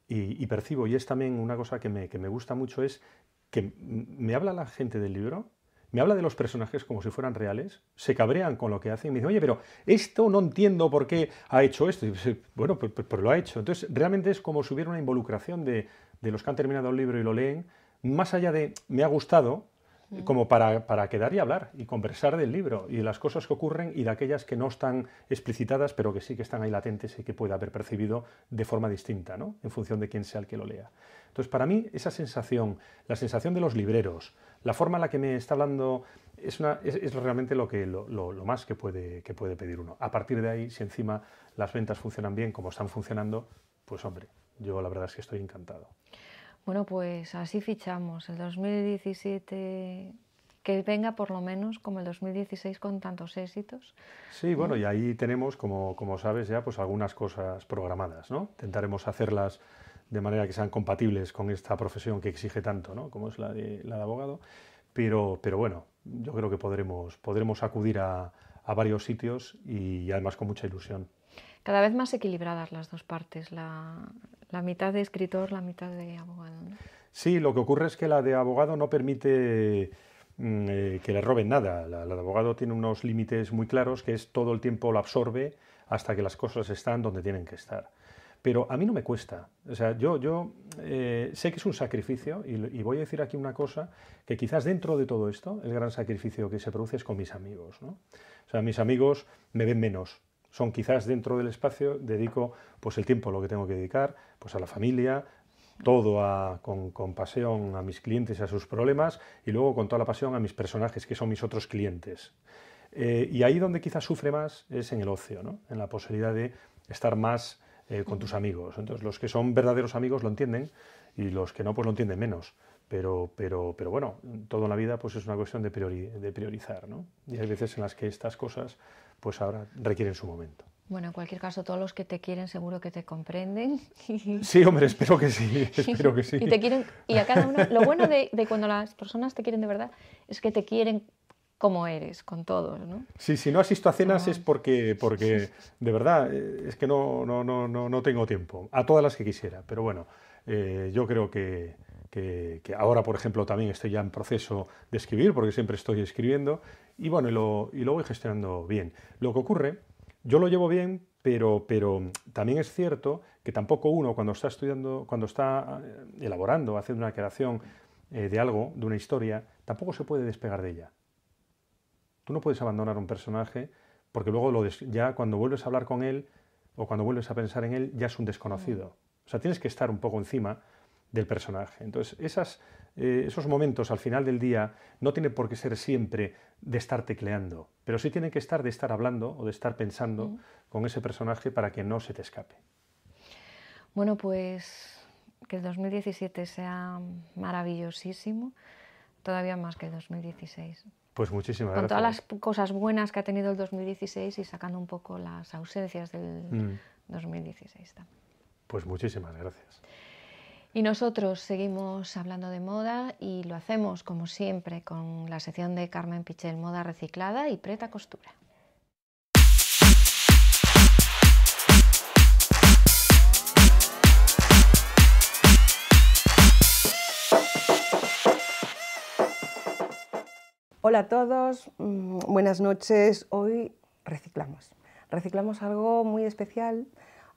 y, percibo, y es también una cosa que me, gusta mucho, es que me habla la gente del libro, me habla de los personajes como si fueran reales, se cabrean con lo que hacen y me dicen, oye, pero esto no entiendo por qué ha hecho esto. Y bueno, pues, pues, pues, lo ha hecho. Entonces, realmente es como si hubiera una involucración de, de los que han terminado el libro y lo leen, más allá de me ha gustado, Mm. como para, quedar y hablar y conversar del libro y de las cosas que ocurren y de aquellas que no están explicitadas, pero que sí que están ahí latentes y que puede haber percibido de forma distinta, ¿no? en función de quién sea el que lo lea. Entonces, para mí, esa sensación, la sensación de los libreros, la forma en la que me está hablando, es, realmente lo, que, más que puede pedir uno. A partir de ahí, si encima las ventas funcionan bien como están funcionando, pues hombre, yo la verdad es que estoy encantado. Bueno, pues así fichamos. El 2017 que venga por lo menos como el 2016 con tantos éxitos. Sí, bueno, y ahí tenemos, como, como sabes ya, pues algunas cosas programadas, ¿no? Intentaremos hacerlas de manera que sean compatibles con esta profesión que exige tanto, ¿no? Como es la de, la de abogado. Pero, pero bueno, yo creo que podremos, podremos acudir a, varios sitios y además con mucha ilusión. Cada vez más equilibradas las dos partes, la mitad de escritor, la mitad de abogado. Sí, lo que ocurre es que la de abogado no permite mm, eh, que le roben nada. La, de abogado tiene unos límites muy claros que es todo el tiempo lo absorbe hasta que las cosas están donde tienen que estar. Pero a mí no me cuesta. O sea, yo, yo eh, sé que es un sacrificio y, voy a decir aquí una cosa que quizás dentro de todo esto el gran sacrificio que se produce es con mis amigos. ¿no? O sea, mis amigos me ven menos, son quizás dentro del espacio, dedico pues el tiempo a lo que tengo que dedicar, pues a la familia, todo con, pasión a mis clientes, y a sus problemas, y luego con toda la pasión a mis personajes, que son mis otros clientes. Eh, y ahí donde quizás sufre más es en el ocio, en la posibilidad de estar más eh, con tus amigos. Entonces, los que son verdaderos amigos lo entienden y los que no, pues lo entienden menos. Pero, bueno, toda la vida pues es una cuestión de, priorizar. Y hay veces en las que estas cosas pues ahora requieren su momento. Bueno, en cualquier caso, todos los que te quieren seguro que te comprenden. Sí, hombre, espero que sí, espero que sí. Y te quieren, y a cada uno, lo bueno de, cuando las personas te quieren de verdad es que te quieren como eres, con todos, ¿no? Sí, si no asisto a cenas es porque, porque de verdad, eh, es que no, no, no, no tengo tiempo, a todas las que quisiera, pero bueno, eh, yo creo que, que, que, ahora, por ejemplo, también estoy ya en proceso de escribir, porque siempre estoy escribiendo, y bueno, y lo, y lo voy gestionando bien. Lo que ocurre yo lo llevo bien, pero, pero también es cierto que tampoco uno cuando está estudiando, cuando está eh, elaborando, haciendo una creación eh, de algo, de una historia, tampoco se puede despegar de ella. Tú no puedes abandonar un personaje porque luego lo ya cuando vuelves a hablar con él o cuando vuelves a pensar en él ya es un desconocido. Mm. O sea, tienes que estar un poco encima del personaje. Entonces, eh, esos momentos al final del día no tienen por qué ser siempre de estar tecleando, pero sí tienen que estar de estar hablando o de estar pensando con ese personaje para que no se te escape. Bueno, pues que el 2017 sea maravillosísimo, todavía más que el 2016. Pues muchísimas gracias. Con todas las cosas buenas que ha tenido el 2016 y sacando un poco las ausencias del 2016 mm. Pues muchísimas gracias. Y nosotros seguimos hablando de moda y lo hacemos como siempre con la sección de Carmen Pichel, moda reciclada y preta costura. Hola a todos, mm, buenas noches. Hoy reciclamos. Reciclamos algo muy especial,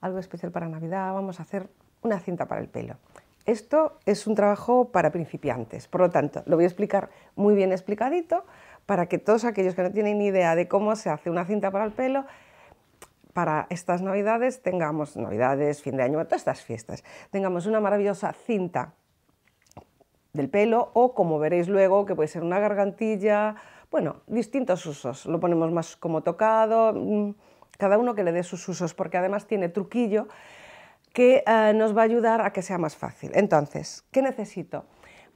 algo especial para Navidad. Vamos a hacer una cinta para el pelo esto es un trabajo para principiantes, por lo tanto, lo voy a explicar muy bien explicadito para que todos aquellos que no tienen ni idea de cómo se hace una cinta para el pelo, para estas navidades tengamos, navidades, fin de año, todas estas fiestas, tengamos una maravillosa cinta del pelo o como veréis luego que puede ser una gargantilla, bueno, distintos usos, lo ponemos más como tocado, mm, cada uno que le dé sus usos porque además tiene truquillo que eh, nos va a ayudar a que sea más fácil. Entonces, ¿qué necesito?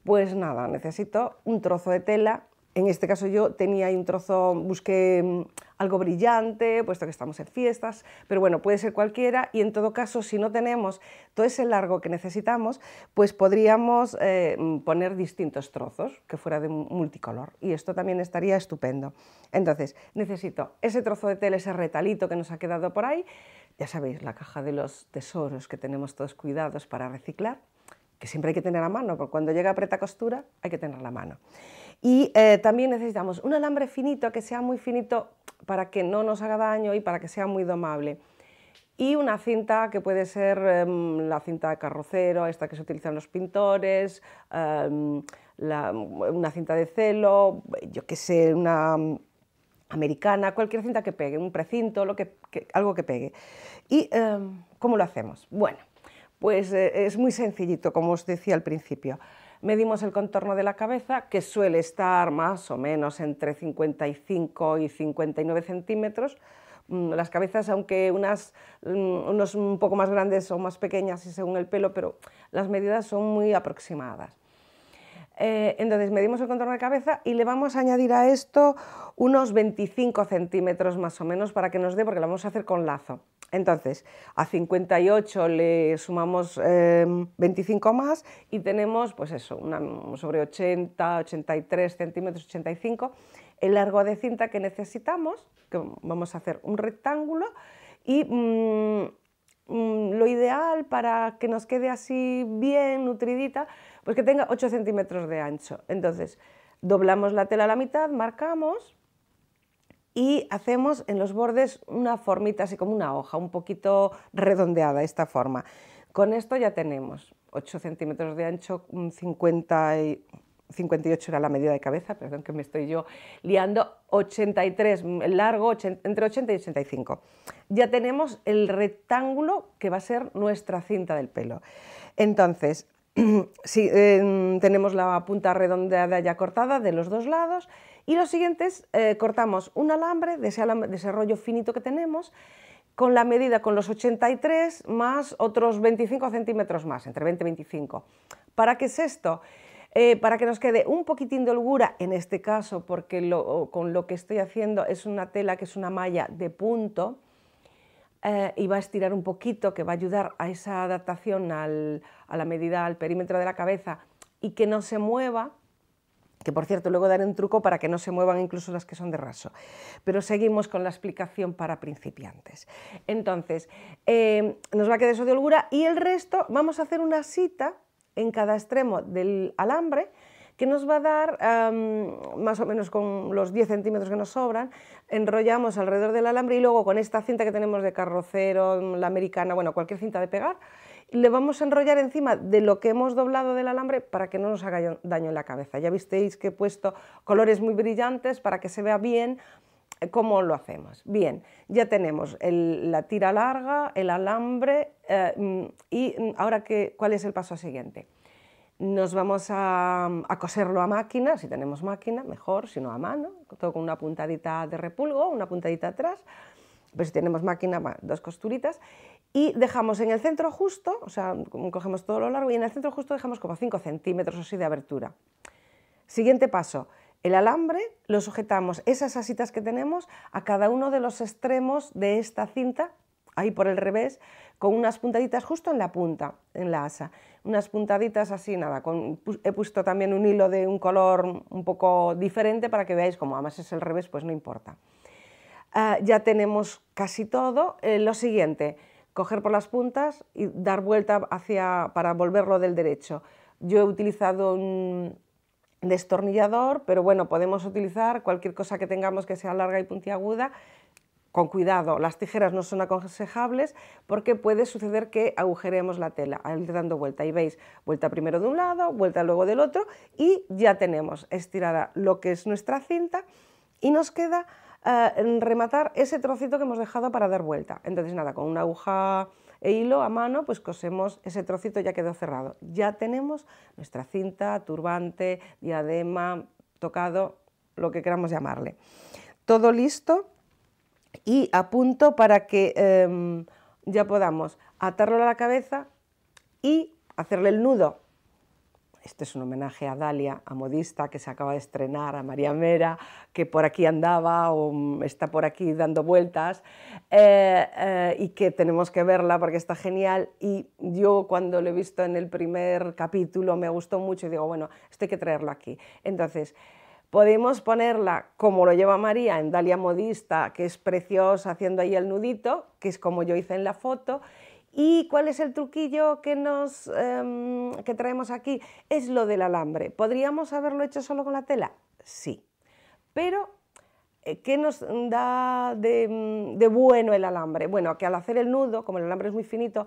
Pues nada, necesito un trozo de tela. En este caso yo tenía ahí un trozo, busqué mm, algo brillante, puesto que estamos en fiestas, pero bueno, puede ser cualquiera y en todo caso, si no tenemos todo ese largo que necesitamos, pues podríamos eh, mm, poner distintos trozos que fuera de multicolor y esto también estaría estupendo. Entonces, necesito ese trozo de tela, ese retalito que nos ha quedado por ahí, ya sabéis, la caja de los tesoros que tenemos todos cuidados para reciclar, que siempre hay que tener a mano, porque cuando llega preta costura hay que tener la mano. Y eh, también necesitamos un alambre finito, que sea muy finito para que no nos haga daño y para que sea muy domable. Y una cinta que puede ser em, la cinta de carrocero, esta que se en los pintores, em, una cinta de celo, yo qué sé, una americana, cualquier cinta que pegue, un precinto, lo que, algo que pegue. ¿Y em, cómo lo hacemos? Bueno, pues eh, es muy sencillito, como os decía al principio. Medimos el contorno de la cabeza, que suele estar más o menos entre 55 y 59 centímetros. Mm, las cabezas, aunque unas, mm, unos un poco más grandes o más pequeñas según el pelo, pero las medidas son muy aproximadas. Eh, entonces medimos el contorno de cabeza y le vamos a añadir a esto unos 25 centímetros más o menos para que nos dé, porque lo vamos a hacer con lazo. Entonces, a 58 le sumamos 25 eh, más y tenemos, pues eso, una, sobre 80, 83 centímetros, 85, el largo de cinta que necesitamos, que vamos a hacer un rectángulo y... Mm, Mm, lo ideal para que nos quede así bien nutridita, pues que tenga 8 centímetros de ancho. Entonces, doblamos la tela a la mitad, marcamos y hacemos en los bordes una formita, así como una hoja, un poquito redondeada esta forma. Con esto ya tenemos 8 centímetros de ancho, 50 mm, y 58 era la medida de cabeza, perdón que me estoy yo liando, 83 largo, entre 80 y 85. Ya tenemos el rectángulo que va a ser nuestra cinta del pelo. Entonces, em, tenemos la punta redondeada ya cortada de los dos lados y los siguientes eh, cortamos un alambre de ese, alambre de ese rollo finito que tenemos con la medida, con los 83 más otros 25 centímetros más, entre 20 y 25. ¿Para qué es esto? Eh, para que nos quede un poquitín de holgura, en este caso, porque con lo que estoy haciendo es una tela que es una malla de punto, eh, y va a estirar un poquito, que va a ayudar a esa adaptación a la medida, al perímetro de la cabeza, y que no se mueva, que por cierto luego daré un truco para que no se muevan incluso las que son de raso. Pero seguimos con la explicación para principiantes. Entonces, eh, nos va a quedar eso de holgura y el resto vamos a hacer una cita en cada extremo del alambre que nos va a dar, más o menos con los 10 centímetros que nos sobran, enrollamos alrededor del alambre y luego con esta cinta que tenemos de carrocero, la americana, bueno, cualquier cinta de pegar, le vamos a enrollar encima de lo que hemos doblado del alambre para que no nos haga daño en la cabeza. Ya visteis que he puesto colores muy brillantes para que se vea bien ¿Cómo lo hacemos? Bien, ya tenemos la tira larga, el alambre eh, mm, y mm, ahora cuál es el paso siguiente. Nos vamos a, mm, a, coserlo a máquina, si tenemos máquina, mejor, si no a mano, todo con una puntadita de repulgo, una puntadita atrás, pero si tenemos máquina, dos costuritas, y dejamos en el centro justo, o sea, cogemos todo lo largo y en el centro justo dejamos como 5 centímetros o así de abertura. Siguiente paso, el alambre, lo sujetamos esas asitas que tenemos a cada uno de los extremos de esta cinta, ahí por el revés, con unas puntaditas justo en la punta, en la asa. Unas puntaditas así, nada, he puesto también un hilo de un color un poco diferente para que veáis cómo, además es el revés, pues no importa. Ah, ya tenemos casi todo. Eh, lo siguiente, coger por las puntas y dar vuelta hacia, para volverlo del derecho. Yo he utilizado un, destornillador, pero bueno, podemos utilizar cualquier cosa que tengamos que sea larga y puntiaguda, con cuidado, las tijeras no son aconsejables porque puede suceder que agujeremos la tela al ir dando vuelta. Y veis, vuelta primero de un lado, vuelta luego del otro y ya tenemos estirada lo que es nuestra cinta y nos queda eh, rematar ese trocito que hemos dejado para dar vuelta. Entonces nada, con una aguja e hilo a mano, pues cosemos ese trocito, ya quedó cerrado. Ya tenemos nuestra cinta, turbante, diadema, tocado, lo que queramos llamarle. Todo listo y a punto para que em, ya podamos atarlo a la cabeza y hacerle el nudo este es un homenaje a Dalia, a modista que se acaba de estrenar, a María Mera, que por aquí andaba o está por aquí dando vueltas, eh, eh, y que tenemos que verla porque está genial. Y yo cuando lo he visto en el primer capítulo me gustó mucho y digo, bueno, esto hay que traerlo aquí. Entonces, podemos ponerla como lo lleva María en Dalia Modista, que es preciosa haciendo ahí el nudito, que es como yo hice en la foto, ¿Y cuál es el truquillo que, nos, em, traemos aquí? Es lo del alambre. ¿Podríamos haberlo hecho solo con la tela? Sí. Pero, eh, ¿qué nos da mm, de, bueno el alambre? Bueno, que al hacer el nudo, como el alambre es muy finito,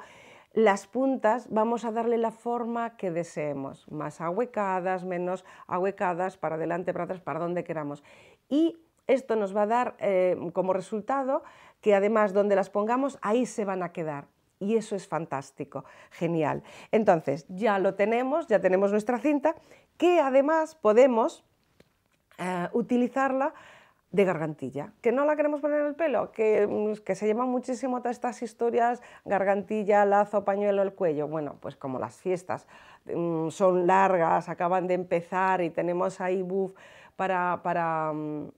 las puntas vamos a darle la forma que deseemos, más ahuecadas, menos ahuecadas, para adelante, para atrás, para donde queramos. Y esto nos va a dar eh, como resultado que además donde las pongamos, ahí se van a quedar y eso es fantástico, genial. Entonces, ya lo tenemos, ya tenemos nuestra cinta, que además podemos eh, utilizarla de gargantilla, que no la queremos poner en el pelo, que, mm, se llaman muchísimo todas estas historias, gargantilla, lazo, pañuelo, el cuello. Bueno, pues como las fiestas mm, son largas, acaban de empezar y tenemos ahí buff para, mm,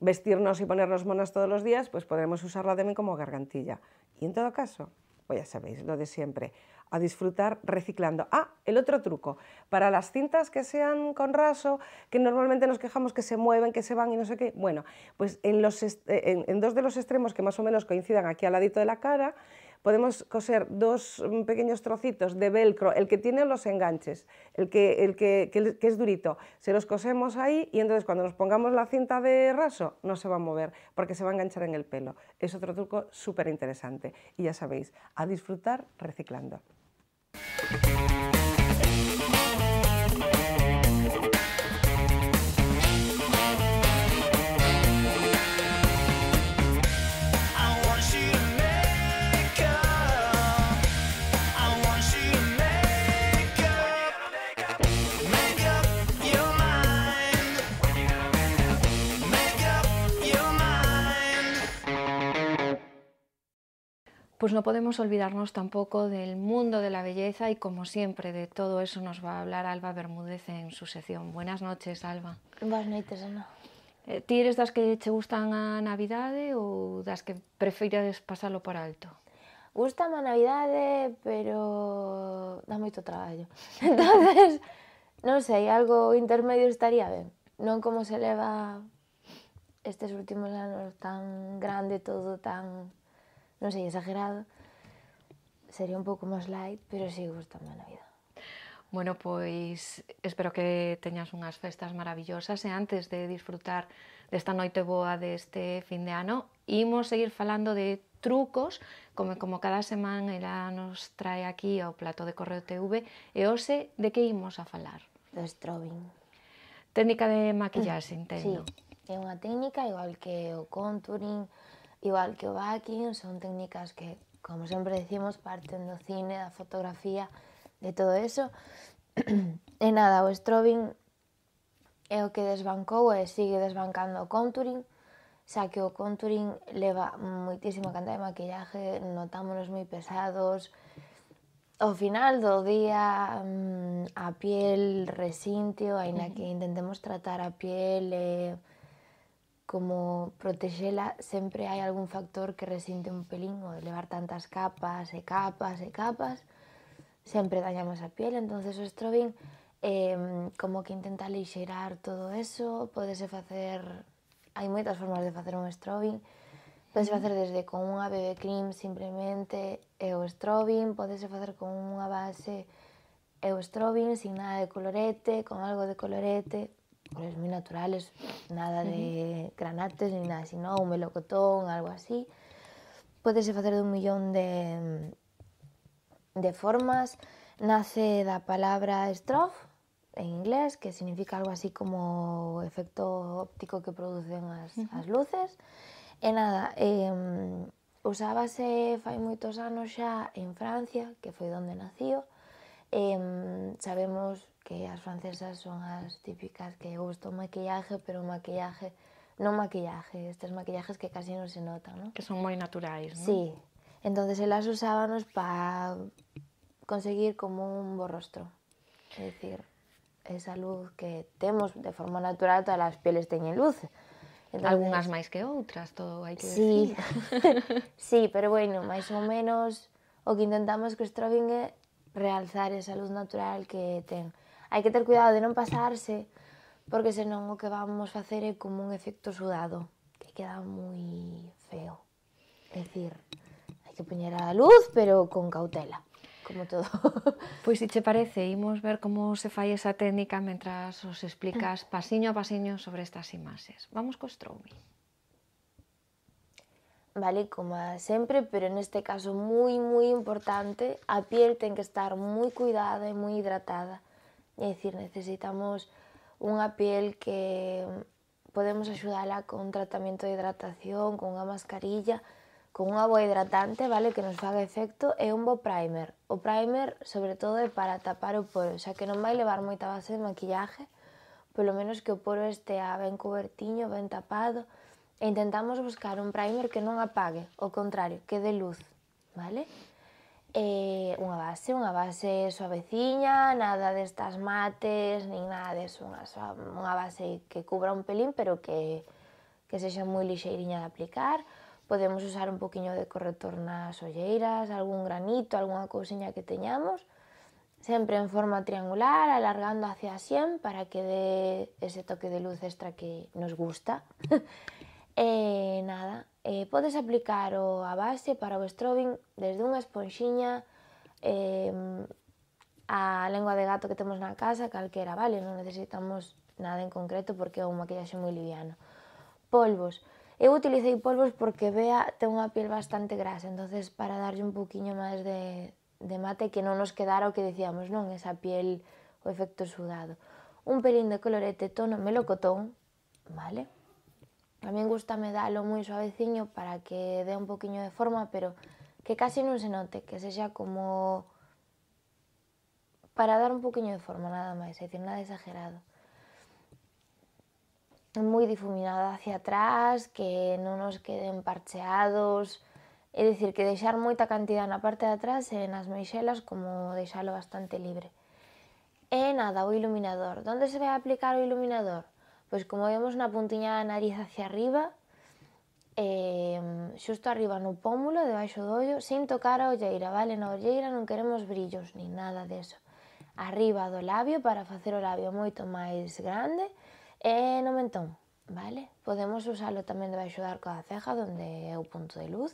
vestirnos y ponernos monas todos los días, pues podremos usarla también como gargantilla. Y en todo caso, pues ya sabéis, lo de siempre, a disfrutar reciclando. Ah, el otro truco, para las cintas que sean con raso, que normalmente nos quejamos que se mueven, que se van y no sé qué, bueno, pues en, los en dos de los extremos que más o menos coincidan aquí al ladito de la cara, podemos coser dos mm, pequeños trocitos de velcro, el que tiene los enganches, el que, el es durito, se los cosemos ahí y entonces cuando nos pongamos la cinta de raso no se va a mover porque se va a enganchar en el pelo. Es otro truco súper interesante y ya sabéis, a disfrutar reciclando. pues no podemos olvidarnos tampoco del mundo de la belleza y como siempre de todo eso nos va a hablar Alba Bermúdez en su sección. Buenas noches, Alba. Buenas noches, Ana. Eh, Ti eres das que che gustan a Navidade ou das que prefires pasalo por alto? Gusta a Navidade, pero dá moito traballo. entonces non sei, algo intermedio estaría ben. Non como se leva estes últimos anos tan grande todo, tan non sei, exagerado, sería un pouco máis light, pero sigo gustando a Navidad. Bueno, pois espero que teñas unhas festas maravillosas e eh, antes de disfrutar desta noite boa deste fin de ano, imos seguir falando de trucos, como como cada semana ela nos trae aquí ao plato de Correo TV, e eh, hoxe de que imos a falar? Do strobing. Técnica de maquillaxe, entendo. Mm, sí, é unha técnica igual que o contouring, Igual que o backing son técnicas que, como sempre decimos, parten do cine, da fotografía, de todo eso. e nada, o strobing é o que desbancou e sigue desbancando o contouring, xa que o contouring leva moitísima cantidad de maquillaje, notámonos moi pesados, ao final do día mm, a piel resintio, aínda que intentemos tratar a piel e... Eh, como protexela, sempre hai algún factor que resinte un pelín o levar tantas capas e capas e capas, sempre dañamos a piel, entonces o strobing eh, como que intenta lixeirar todo eso, podese facer, hai moitas formas de facer un strobing, podese facer desde con unha BB cream simplemente e o strobing, podese facer con unha base e o strobing sin nada de colorete, con algo de colorete, colores muy naturales, nada de granates ni nada, sino un melocotón, algo así. Podese facer dun millón de, de formas. Nace da palabra strof, en inglés, que significa algo así como efecto óptico que producen as, uh -huh. as luces. E nada, eh, usábase fai moitos anos xa en Francia, que foi onde nació. Eh, sabemos que las francesas son las típicas que gusto maquillaje, pero maquillaje, no maquillaje, estos maquillajes que casi no se notan, ¿no? Que son muy naturales, Sí. Entonces las usábanos para conseguir como un borrostro. Es decir, esa luz que tenemos de forma natural, todas las pieles tienen luz. Algunas más que otras, todo hay que sí. decir. sí, pero bueno, más o menos o que intentamos que Strobing é realzar esa luz natural que ten. hai que ter cuidado de non pasarse, porque senón o que vamos facer é como un efecto sudado, que queda moi feo. É dicir, hai que poñer a luz, pero con cautela como todo. Pois se che parece, imos ver como se fai esa técnica mentras os explicas ah. pasiño a pasiño sobre estas imaxes. Vamos co Stromi. Vale, como sempre, pero neste caso moi, moi importante, a piel ten que estar moi cuidada e moi hidratada É dicir, necesitamos unha piel que podemos axudala con tratamento de hidratación, con unha mascarilla, con unha boa hidratante, vale, que nos faga efecto, e un bo primer. O primer, sobre todo, é para tapar o poro, xa que non vai levar moita base de maquillaje, polo menos que o poro estea ben cobertiño, ben tapado, e intentamos buscar un primer que non apague, o contrario, que dé luz, vale? eh, unha base, unha base suaveciña, nada destas mates, nin nada deso, unha, unha base que cubra un pelín, pero que, que sexa moi lixeiriña de aplicar. Podemos usar un poquinho de corrector nas olleiras, algún granito, algunha cousiña que teñamos, sempre en forma triangular, alargando hacia a xen para que dé ese toque de luz extra que nos gusta. e eh, nada, Eh, podes aplicar o, a base para o strobing desde unha esponxiña eh, a lengua de gato que temos na casa, calquera, vale? Non necesitamos nada en concreto porque é un maquillaxe moi liviano. Polvos. Eu utilicei polvos porque Bea ten unha piel bastante grasa, entonces para darlle un poquinho máis de, de mate que non nos quedara o que decíamos, non? Esa piel, o efecto sudado. Un pelín de colorete tono melocotón, vale? A min gusta me dalo moi suaveciño para que dé un poquinho de forma, pero que casi non se note, que sexa como para dar un poquinho de forma nada máis, é dicir, nada exagerado. Moi difuminada hacia atrás, que non nos queden parcheados, é dicir, que deixar moita cantidad na parte de atrás e nas meixelas como deixalo bastante libre. E nada, o iluminador. Donde se vai aplicar o iluminador? Pois como vemos na puntiña da nariz hacia arriba, eh, xusto arriba no pómulo, debaixo do ollo, sin tocar a olleira, vale? Na olleira non queremos brillos, ni nada deso. Arriba do labio para facer o labio moito máis grande e no mentón, vale? Podemos usalo tamén debaixo do arco da ceja, onde é o punto de luz.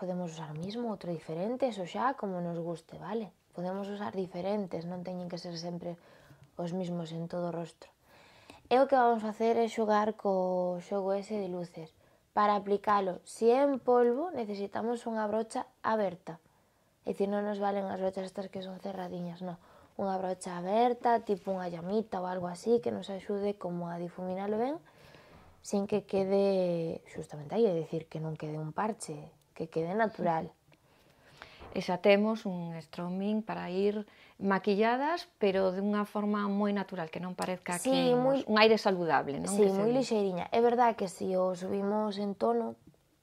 Podemos usar o mismo, outro diferente, eso xa, como nos guste, vale? Podemos usar diferentes, non teñen que ser sempre os mismos en todo o rostro. E o que vamos facer é xogar co xogo ese de luces. Para aplicalo, se é en polvo, necesitamos unha brocha aberta. É dicir, non nos valen as brochas estas que son cerradiñas, non. Unha brocha aberta, tipo unha llamita ou algo así, que nos axude como a difuminalo ben, sin que quede, xustamente aí, é dicir, que non quede un parche, que quede natural. Sí. Esa un stroming para ir maquilladas, pero de una forma muy natural, que no parezca aquí que un aire saludable, Sí, muy lixeiriña. Es verdad que si os subimos en tono,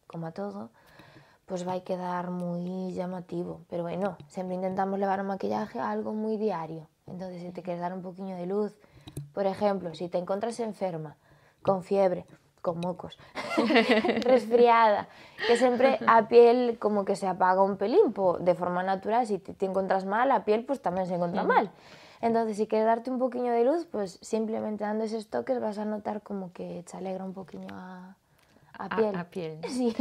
como a todo, pues va a quedar muy llamativo. Pero bueno, siempre intentamos llevar un maquillaje a algo muy diario. Entonces, si te quieres dar un poquito de luz, por ejemplo, si te encuentras enferma, con fiebre, con mocos, resfriada, que siempre a piel como que se apaga un pelín de forma natural, si te, encuentras mal, a piel pues también se encuentra mm. mal. Entonces, si quieres darte un poquillo de luz, pues simplemente dando esos toques vas a notar como que se alegra un poquillo a, a piel. A, piel. Sí.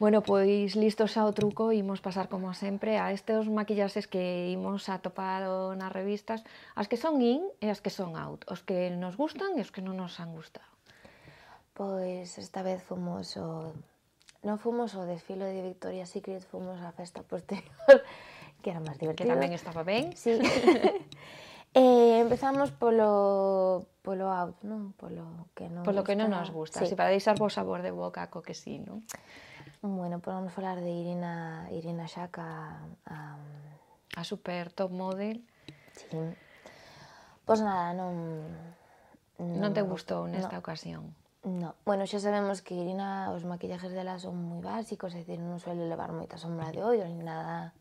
Bueno, pues listos a otro truco, a pasar como siempre a estos maquillajes que hemos a topar las revistas, los que son in a los que son out, los que nos gustan y los que no nos han gustado. Pues esta vez fomos o... no fomos o desfile de Victoria's Secret, fomos a festa posterior, que era más divertido. Que también estaba bien. Sí. Eh, empezamos por lo out, Por lo que non que no nos gusta, si para deixar vos sabor de boca co que sí, non? Bueno, podemos hablar de Irina Irina Shaka a, super top model. Sí. pues nada, no... non, te gustó en esta ocasión. No, bueno, xa sabemos que Irina os maquillajes dela son moi básicos, é dicir, non suele levar moita sombra de ollo ni nada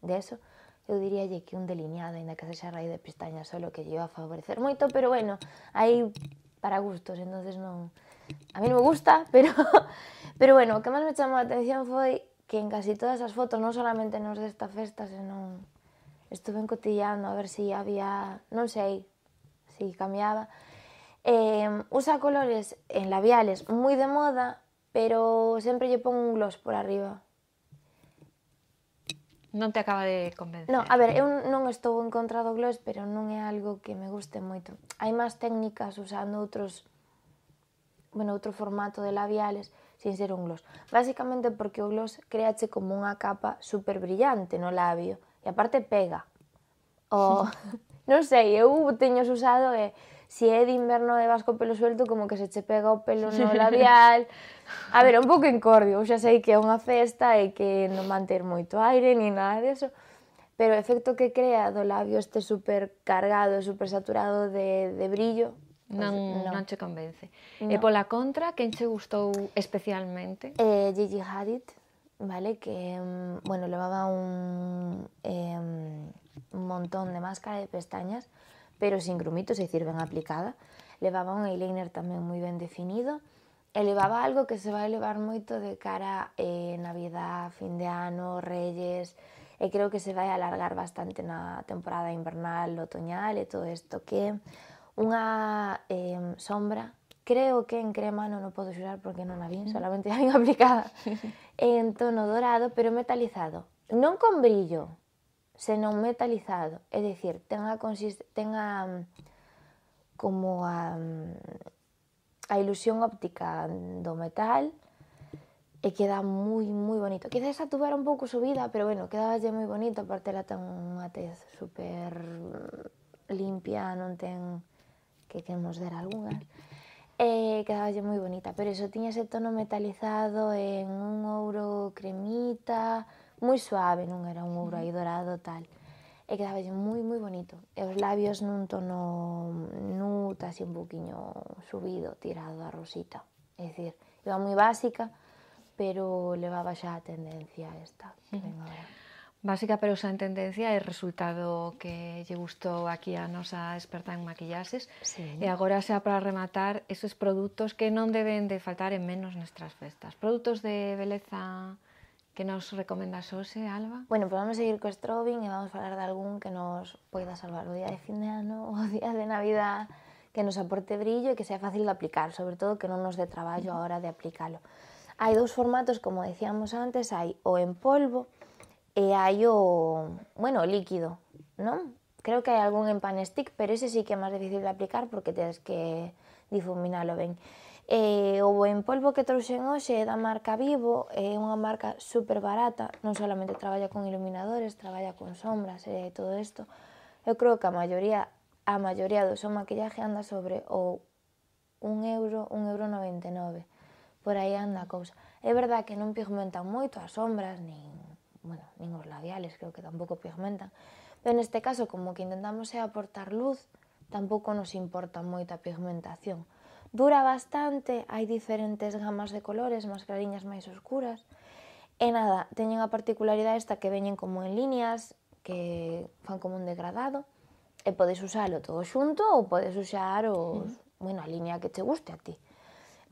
de eso. Eu diría que un delineado, aínda que sexa raíz de pestaña solo que lle a favorecer moito, pero bueno, hai para gustos, entonces non a mí non me gusta, pero pero bueno, o que máis me chamou a atención foi que en casi todas as fotos, non solamente nos desta festa, senón estuve encotillando a ver se si había, non sei, se si cambiaba, Eh, usa colores en labiales muy de moda, pero sempre lle pon un gloss por arriba. Non te acaba de convencer. No, a ver, eu non estou en contra do gloss, pero non é algo que me guste moito. Hai máis técnicas usando outros bueno, outro formato de labiales sin ser un gloss. Básicamente porque o gloss créache como unha capa super brillante no labio e aparte pega. O non sei, eu teño usado e eh, si é de inverno de vas pelo suelto, como que se che pega o pelo no labial. A ver, un pouco encordio, xa sei que é unha festa e que non manter moito aire ni nada de eso, pero o efecto que crea do labio este super cargado, super saturado de, de brillo, Non, non, non che convence. No. E pola contra, quen che gustou especialmente? Eh, Gigi Hadid, vale, que, mm, bueno, levaba un, eh, un montón de máscara de pestañas, pero sin grumitos, é dicir, ben aplicada. Levaba un eyeliner tamén moi ben definido e levaba algo que se vai levar moito de cara eh, Navidad, fin de ano, Reyes, e eh, creo que se vai alargar bastante na temporada invernal, otoñal e todo isto que unha eh, sombra creo que en crema, non o podo xurar porque non a vi, solamente a vi aplicada, en tono dorado, pero metalizado. Non con brillo, senón metalizado, é dicir, ten a, ten a como a, a ilusión óptica do metal e queda moi, moi bonito. esa atubara un pouco subida, pero bueno, quedaba moi bonito, aparte la ten unha tez super limpia, non ten que queremos dar algunhas. E quedaba moi bonita, pero eso tiña ese tono metalizado en un ouro cremita, moi suave, non era un ouro aí dorado tal. E quedaba moi, moi bonito. E os labios nun tono nuta, así un poquinho subido, tirado a rosita. É dicir, iba moi básica, pero levaba xa a tendencia esta. Que ven Básica pero xa en tendencia e resultado que lle gustou aquí a nosa experta en maquillaxes. Sí. E agora xa para rematar esos produtos que non deben de faltar en menos nestas festas. Produtos de beleza Que nos recomiendas, hoxe, Alba? Bueno, pues vamos a seguir con Strobing y vamos a hablar de algún que nos pueda salvar o día de fin de año o día de Navidad, que nos aporte brillo y que sea fácil de aplicar, sobre todo que no nos dé trabajo ahora de aplicarlo. Hay dos formatos, como decíamos antes, hay o en polvo y e hay o, bueno, líquido, ¿no? Creo que hay algún en pan stick, pero ese sí que es más difícil de aplicar porque tienes que difuminarlo ¿ven? E o buen polvo que trouxen hoxe é da marca Vivo, é unha marca super barata, non solamente traballa con iluminadores, traballa con sombras e todo isto. Eu creo que a maioría a maioría do seu maquillaje anda sobre o un euro, un euro 99. Por aí anda a cousa. É verdad que non pigmentan moito as sombras, nin, bueno, nin os labiales, creo que tampouco pigmentan. Pero neste caso, como que intentamos é aportar luz, tampouco nos importa moita pigmentación Dura bastante, hai diferentes gamas de colores, clariñas, máis oscuras. E nada, teñen a particularidade esta que veñen como en líneas, que fan como un degradado, e podes usalo todo xunto ou podes usar os, mm. bueno, a liña que te guste a ti.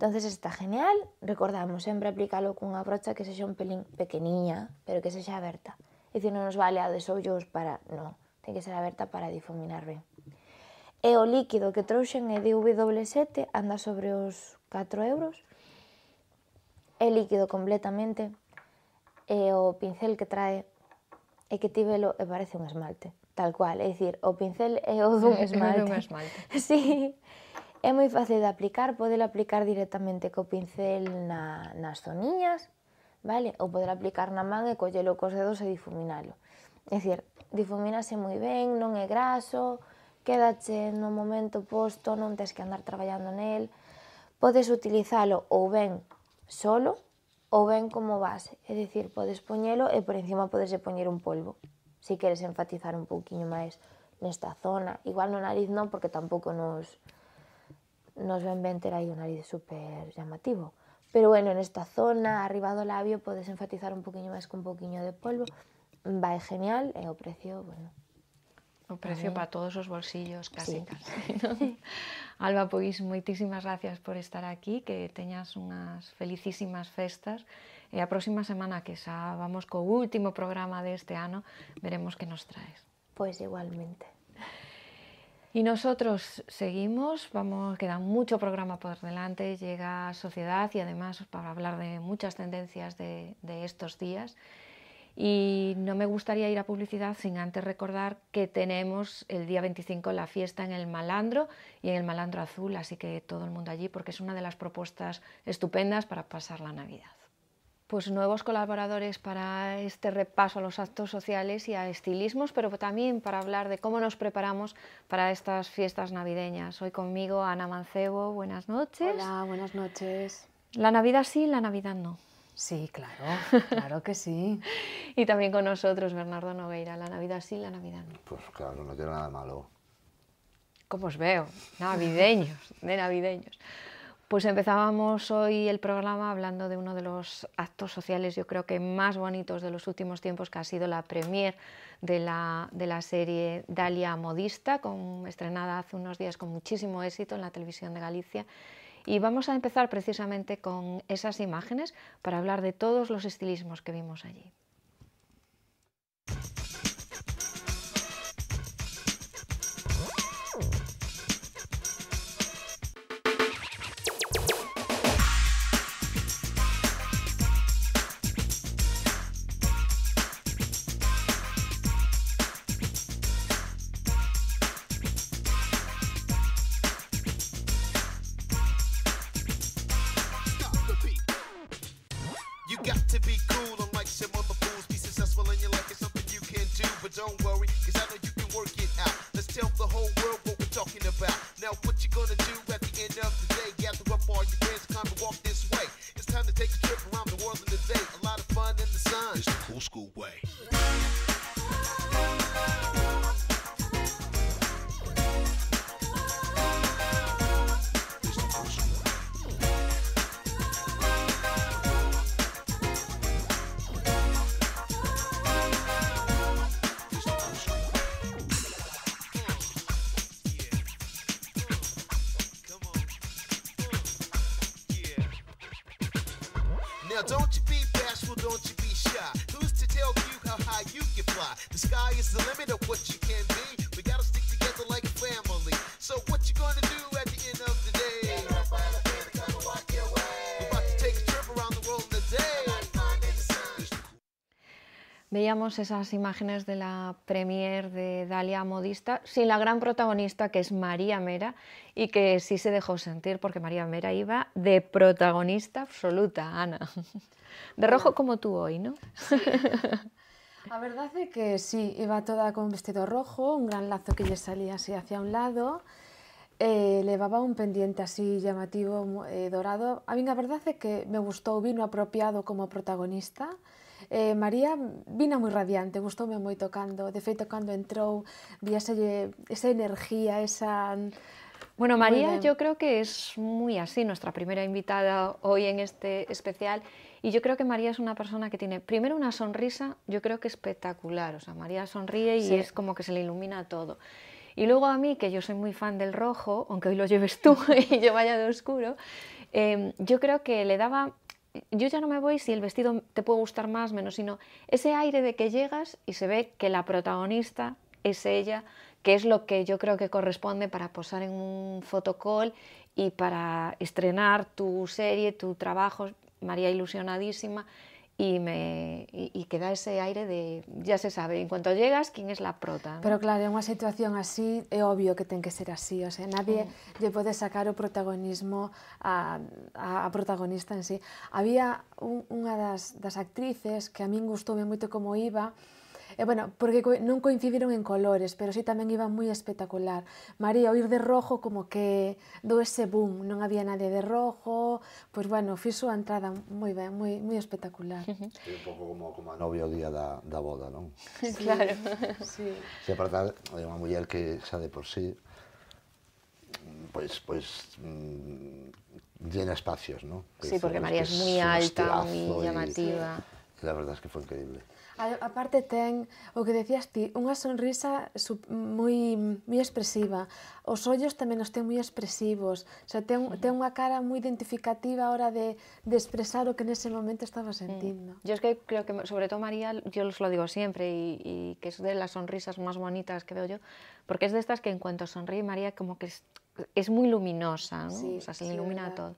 Entonces está genial, recordamos sempre aplicalo cunha brocha que sexa un pelín pequeniña, pero que sexa aberta. E dicir, non nos vale a desollos para... Non, ten que ser aberta para difuminar ben e o líquido que trouxen é de w 7 anda sobre os 4 euros. É líquido completamente e o pincel que trae é que tíbelo e parece un esmalte, tal cual, é dicir, o pincel é o dun esmalte. É dun esmalte. sí. É moi fácil de aplicar, podelo aplicar directamente co pincel na, nas zoniñas, vale? Ou poder aplicar na man e collelo cos dedos e difuminalo. É dicir, difuminase moi ben, non é graso, quédache no momento posto, non tens que andar traballando nel, podes utilizalo ou ben solo ou ben como base, é dicir, podes poñelo e por encima podes poñer un polvo, si queres enfatizar un pouquiño máis nesta zona, igual no nariz non, porque tampouco nos, nos ven ben ter aí un nariz super llamativo, pero bueno, nesta zona, arriba do labio, podes enfatizar un poquinho máis con un poquinho de polvo, vai genial e o precio, bueno, Un precio para todos los bolsillos, casi, casi. Alba, pois muchísimas gracias por estar aquí, que tengas unas felicísimas festas. Eh, la próxima semana, que xa vamos con último programa de este año, veremos qué nos traes. Pues igualmente. Y nosotros seguimos, vamos, queda mucho programa por delante, llega Sociedad y además para hablar de muchas tendencias de estos días. Y no me gustaría ir a publicidad sin antes recordar que tenemos el día 25 la fiesta en el Malandro y en el Malandro Azul, así que todo el mundo allí porque es una de las propuestas estupendas para pasar la Navidad. Pues nuevos colaboradores para este repaso a los actos sociales y a estilismos, pero también para hablar de cómo nos preparamos para estas fiestas navideñas. Hoy conmigo Ana Mancebo, buenas noches. Hola, buenas noches. La Navidad sí, la Navidad no. Sí, claro, claro que sí. y también con nosotros, Bernardo Nogueira, la Navidad sí, la Navidad no. Pues claro, no tiene nada malo. ¿Cómo os veo? Navideños, de navideños. Pues empezábamos hoy el programa hablando de uno de los actos sociales, yo creo que más bonitos de los últimos tiempos, que ha sido la premier de la, de la serie Dalia Modista, con, estrenada hace unos días con muchísimo éxito en la televisión de Galicia y vamos a empezar precisamente con esas imágenes para hablar de todos los estilismos que vimos allí. veíamos esas imágenes de la premier de Dalia Modista sin la gran protagonista que es María Mera y que sí se dejó sentir porque María Mera iba de protagonista absoluta, Ana. De rojo como tú hoy, ¿no? La verdad es que sí, iba toda con vestido rojo, un gran lazo que le salía así hacia un lado, eh, llevaba un pendiente así llamativo, eh, dorado. A mí la verdad es que me gustó, vino apropiado como protagonista. Eh, María vino muy radiante, gustoume muy tocando. de fe tocando entró, vi esa energía, esa Bueno, María, yo creo que es muy así, nuestra primera invitada hoy en este especial. Y yo creo que María es una persona que tiene, primero, una sonrisa, yo creo que espectacular. O sea, María sonríe y es como que se le ilumina todo. Y luego a mí, que yo soy muy fan del rojo, aunque hoy lo lleves tú y yo vaya de oscuro, em, yo creo que le daba yo ya no me voy si el vestido te puede gustar más, menos, sino ese aire de que llegas y se ve que la protagonista es ella, que es lo que yo creo que corresponde para posar en un fotocol y para estrenar tu serie, tu trabajo, María ilusionadísima, y, me, y, y queda ese aire de, ya se sabe, en cuanto llegas, quién es la prota. ¿no? Pero claro, en unha situación así é obvio que ten que ser así, o sea, nadie sí. lle pode sacar o protagonismo a, a, a protagonista en sí. Había un, unha das, das actrices que a min gustó moito como iba, E, eh, bueno, porque non coincidiron en colores, pero sí tamén iba moi espectacular. María, o ir de rojo como que do ese boom, non había nadie de rojo, pois pues, bueno, fixo a entrada moi ben, moi, moi espectacular. É un pouco como, como a novia o día da, da boda, non? Sí, claro. sí. Se aparta é unha muller que xa de por sí pois pois mm, llena espacios, non? sí, porque pois, María pois, es moi pois, alta, moi llamativa. Y, la verdad es que fue increíble. aparte ten, o que decías ti, una sonrisa muy muy expresiva. los hoyos también los ten muy expresivos. O sea, ten, cara muy identificativa a hora de, expresar lo que en ese momento estaba sentindo. Yo es que creo que, sobre todo María, yo os lo digo siempre, y, que es de las sonrisas más bonitas que veo yo, porque es de estas que en cuanto sonríe María como que es, muy luminosa, ¿no? se ilumina todo.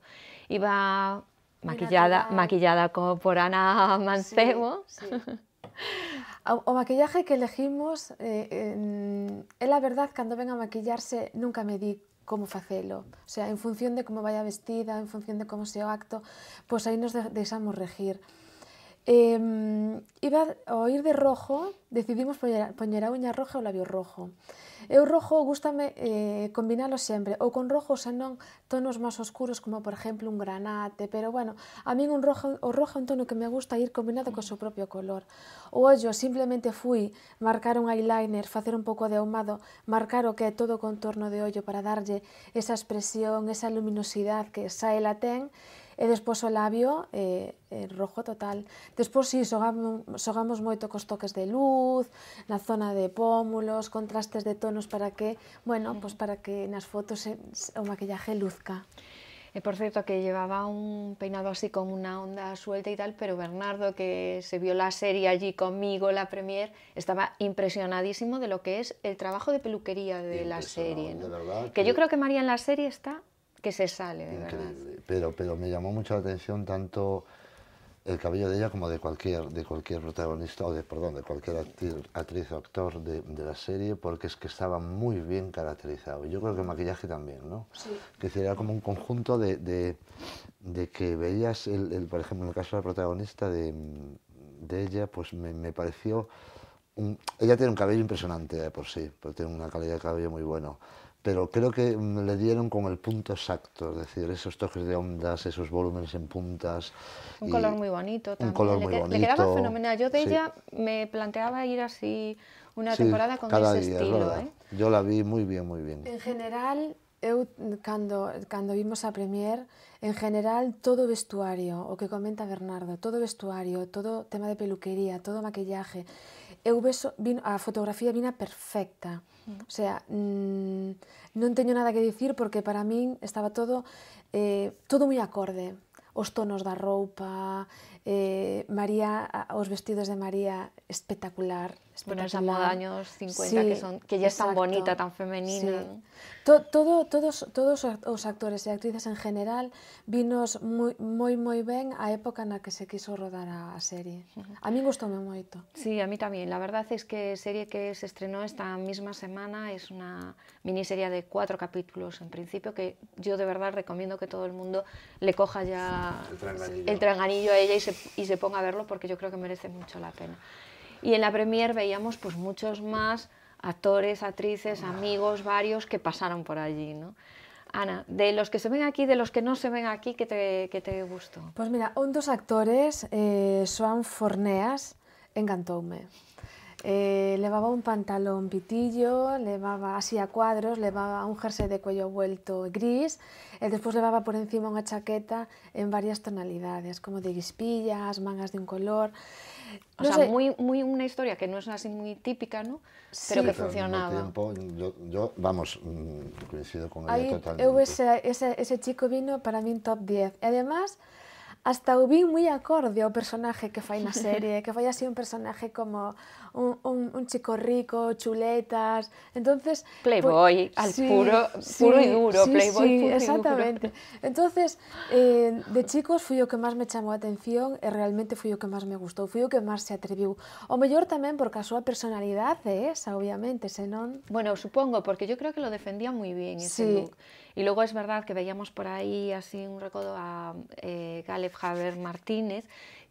Y va maquillada, maquillada por Ana Mancebo. Sí, sí. O maquillaje que elegimos, eh, eh, la verdad, cando ven a maquillarse, nunca me di como facelo. O sea, en función de como vaya vestida, en función de como se o acto, pois pues aí nos deixamos regir. Eh, iba ao ir de rojo, decidimos poñer, poñer a uña roja ou labio rojo. Eu rojo gustame eh, combinalo sempre, ou con rojo, senón tonos máis oscuros, como por exemplo un granate, pero bueno, a min un rojo, o rojo é un tono que me gusta ir combinado co seu propio color. O ollo simplemente fui marcar un eyeliner, facer un pouco de ahumado, marcar o que é todo o contorno de ollo para darlle esa expresión, esa luminosidade que xa ela ten, despois o labio eh, eh, rojo total. Después si sí, sogamos, muy moito toques de luz, la zona de pómulos, contrastes de tonos para que, bueno, pois pues para que nas fotos o maquillaje luzca. E, por cierto, que llevaba un peinado así con una onda suelta y tal, pero Bernardo, que se vio la serie allí conmigo, la premier, estaba impresionadísimo de lo que es el trabajo de peluquería de la serie. que yo creo que María en la serie está se sale, de Pero, pero me llamó mucho la atención tanto el cabello de ella como de cualquier, de cualquier protagonista, o de, perdón, de cualquier actriz, o actor de, la serie, porque es que estaba muy bien caracterizado. Yo creo que el maquillaje también, ¿no? Sí. Que era como un conjunto de, de, que veías, el, el, por ejemplo, en el caso de la protagonista de, de ella, pues me, me pareció... ella tiene un cabello impresionante por sí, pero tiene una calidad de cabello muy bueno pero creo que mm, le dieron con el punto exacto, es decir, esos toques de ondas, esos volúmenes en puntas. Un color muy bonito también. le, quedaba fenomenal. Yo de ella me planteaba ir así una temporada con ese estilo. ¿eh? Yo la vi muy bien, muy bien. En general, cuando cuando vimos a Premier, en general todo vestuario, o que comenta Bernardo, todo vestuario, todo tema de peluquería, todo maquillaje, eu beso, vin, a fotografía vina perfecta. Mm. O sea, mmm, non teño nada que dicir porque para min estaba todo eh, todo moi acorde. Os tonos da roupa, eh, María, os vestidos de María, espectacular. Bueno, esa moda años 50 que, son, que ya es tan bonita, tan femenina. todos, todos los actores y actrices en general vinos muy, muy, muy bien a época en la que se quiso rodar a, serie. A mí me gustoume moito. Sí, a mí también. La verdad es que serie que se estrenó esta misma semana es una miniserie de cuatro capítulos en principio que yo de verdad recomiendo que todo el mundo le coja ya el, tranganillo. a ella y se, y se ponga a verlo porque yo creo que merece mucho la pena. Y en la premier veíamos pues muchos más actores, actrices, amigos varios que pasaron por allí, ¿no? Ana, de los que se ven aquí, de los que no se ven aquí, ¿qué te, gustó? Pues mira, un dos actores, eh, Forneas, encantóme. Eh, levaba un pantalón pitillo, levaba así a cuadros, levaba un jersey de cuello vuelto gris, eh, después llevaba por encima una chaqueta en varias tonalidades, como de guispillas, mangas de un color. O no sea, sé. muy, muy una historia que no es así muy típica, ¿no? Sí, pero que pero funcionaba. tiempo, yo, yo, vamos, mm, coincido con Ahí, ella totalmente. Eu ese, ese, ese chico vino para en top 10. E además, hasta o vi muy acorde ao personaje que fai na serie, que foi así un personaje como un, chico rico, chuletas. Entonces. Playboy, pues, al puro, puro y duro, Playboy. Puro exactamente. Entonces, eh, de chicos fui yo que más me llamó atención eh, realmente fui yo que más me gustó, fui yo que más se atrevió. O mejor también porque a personalidad personalidade esa, obviamente, senón... Bueno, supongo, porque yo creo que lo defendía muy bien ese Y luego es verdad que veíamos por ahí así un recodo a eh, Galef Javier Martínez,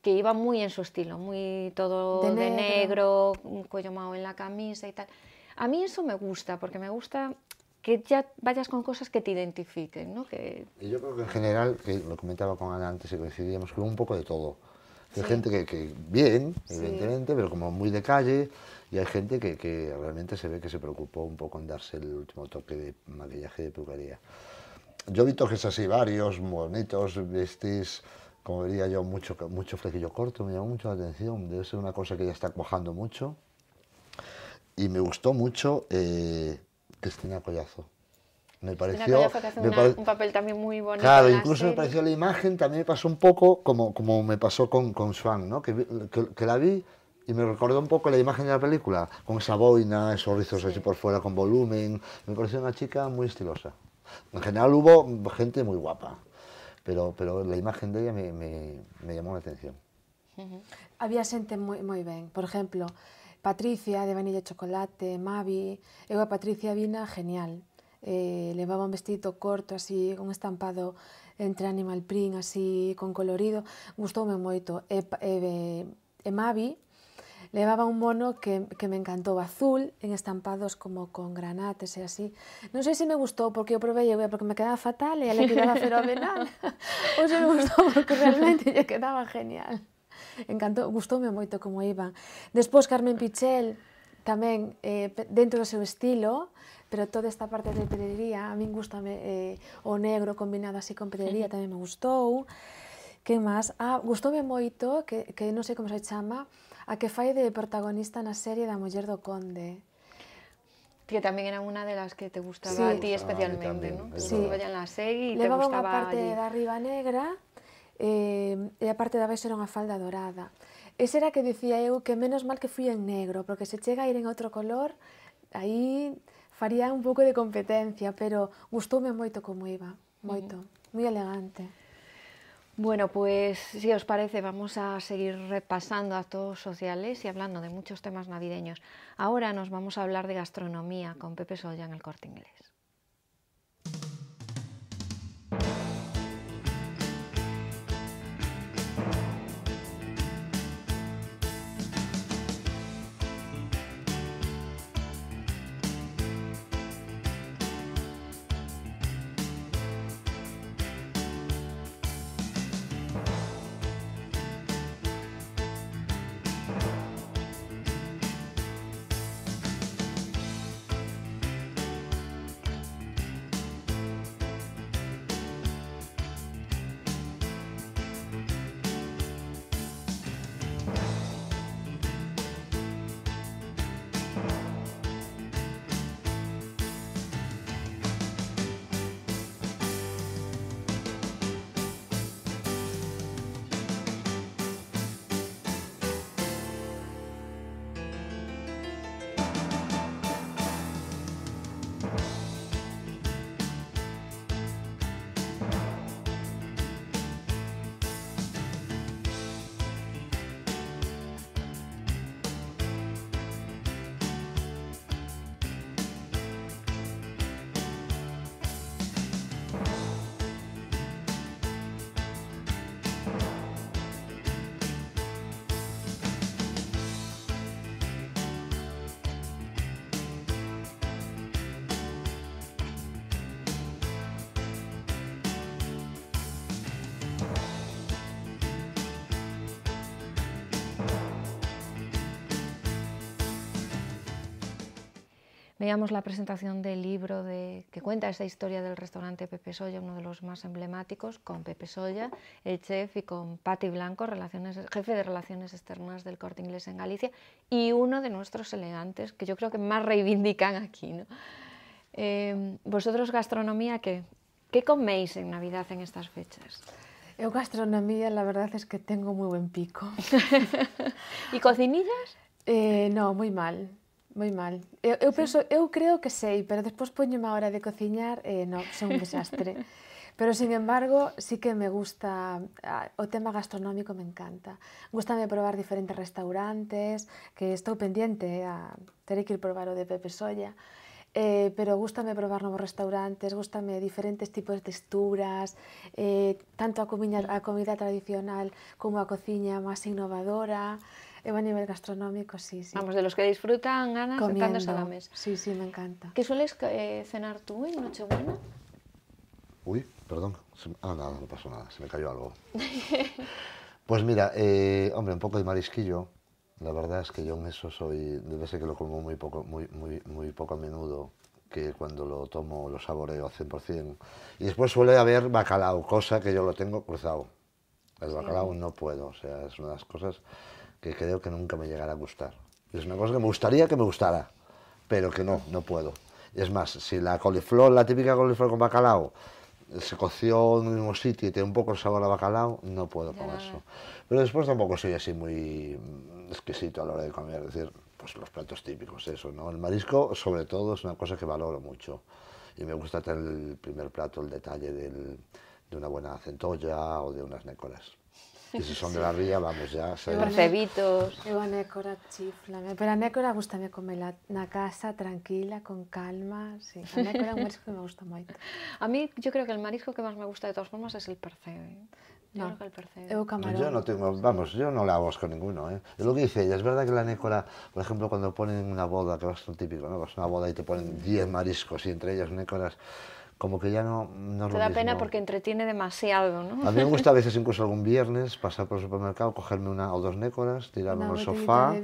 que iba muy en su estilo, muy todo de negro, un cuello mao en la camisa y tal. A mí eso me gusta, porque me gusta que ya vayas con cosas que te identifiquen, ¿no? Que... Y yo creo que en general, que lo comentaba con Ana antes y coincidíamos, con un poco de todo. Hay gente que, que bien, evidentemente, pero como muy de calle, y hay gente que, que, realmente se ve que se preocupó un poco en darse el último toque de maquillaje de peluquería. Yo vi toques así varios, bonitos, vestis como diría yo, mucho, mucho flequillo corto, me llamó mucho la atención, debe ser una cosa que ya está cuajando mucho. Y me gustó mucho eh, Cristina Collazo. Me pareció. Que un papel también muy bonito. Claro, incluso me pareció la imagen, también me pasó un poco como, como me pasó con, con Swan, ¿no? que, que, la vi y me recordó un poco la imagen de la película, con esa boina, esos rizos así por fuera, con volumen. Me pareció una chica muy estilosa. En general hubo gente muy guapa, pero, la imagen de ella me, llamó la atención. Había gente muy, bien. Por ejemplo, Patricia de Vanilla Chocolate, Mavi, Eva a Patricia Vina, genial. Eh, levaba un vestido corto así, con estampado entre animal print así con colorido, gustoume moito. E, e, e, Mavi levaba un mono que, que me encantou azul, en estampados como con granates e así. Non sei se me gustou porque eu probei eu porque me quedaba fatal e ela quedaba fenomenal. ou se me gustou porque realmente lle quedaba genial. Encantou, gustoume moito como iba. Despois Carmen Pichel tamén eh, dentro do seu estilo, pero toda esta parte de pedrería, a min gustame eh, o negro combinado así con pedrería, tamén me gustou. Que máis? Ah, gustoume moito, que, que non sei como se chama, a que fai de protagonista na serie da Muller do Conde. Que tamén era unha de las que te gustaba sí. a ti especialmente, ah, non? Sí. Que la serie e te gustaba Levaba unha parte allí. da riba negra eh, e a parte da vez era unha falda dorada. Ese era que dicía eu que menos mal que fui en negro, porque se chega a ir en outro color, aí faría un pouco de competencia, pero gustoume moito como iba, moito, uh -huh. moi elegante. Bueno, pues si os parece, vamos a seguir repasando actos sociales y hablando de muchos temas navideños. Ahora nos vamos a hablar de gastronomía con Pepe Solla en el corte inglés. Veíamos la presentación del libro de, que cuenta esa historia del restaurante Pepe Soya, uno de los más emblemáticos, con Pepe Soya, el chef, y con Patti Blanco, relaciones, jefe de Relaciones Externas del Corte Inglés en Galicia, y uno de nuestros elegantes, que yo creo que más reivindican aquí. ¿no? Em, ¿Vosotros gastronomía qué? ¿Qué coméis en Navidad en estas fechas? Yo gastronomía, la verdad es que tengo muy buen pico. ¿Y cocinillas? Eh, no, muy mal. Moi mal. Eu, eu, penso, eu creo que sei, pero despois poño a hora de cociñar e eh, no, son un desastre. Pero, sin embargo, sí que me gusta, o tema gastronómico me encanta. Gústame probar diferentes restaurantes, que estou pendiente a ter que ir probar o de Pepe Solla, eh, pero me probar novos restaurantes, me diferentes tipos de texturas, eh, tanto a, comiña, a comida tradicional como a cociña máis innovadora, Eh, a nivel gastronómico, sí, sí. Vamos, de los que disfrutan, Ana, Comiendo. a la mesa. Sí, sí, me encanta. ¿Qué sueles eh, cenar tú en Nochebuena? Uy, perdón. Ah, nada, no pasó nada, se me cayó algo. pues mira, eh, hombre, un poco de marisquillo. La verdad es que yo en eso soy, debe ser que lo como muy poco, muy, muy, muy poco a menudo, que cuando lo tomo lo saboreo al 100%. Y después suele haber bacalao, cosa que yo lo tengo cruzado. El bacalao no puedo, o sea, es una de las cosas que creo que nunca me llegará a gustar. Es una cosa que me gustaría que me gustara, pero que no, no puedo. Es más, si la coliflor, la típica coliflor con bacalao, se coció en un mismo sitio y tiene un poco el sabor a bacalao, no puedo con eso. Pero después tampoco soy así muy exquisito a la hora de comer, es decir, pues los platos típicos, eso, ¿no? El marisco, sobre todo, es una cosa que valoro mucho. Y me gusta tener el primer plato, el detalle de una buena centolla o de unas nécolas. Y si son de la ría, vamos ya. Percebitos. Evo a nécora chifla, pero a nécora me comer la casa, tranquila, con calma, sí. A nécora un marisco que me gusta mucho. A mí, yo creo que el marisco que más me gusta de todas formas es el percebe. yo creo que el Yo no tengo, vamos, yo no la busco ninguno, ¿eh? Es lo que dice ella, es verdad que la nécora, por ejemplo, cuando ponen una boda, que es un típico, una boda y te ponen 10 mariscos y entre ellos nécoras, como que ya no, Te da pena porque entretiene demasiado, ¿no? A mí me gusta a veces, incluso algún viernes, pasar por el supermercado, cogerme una o dos nécoras, tirarme en sofá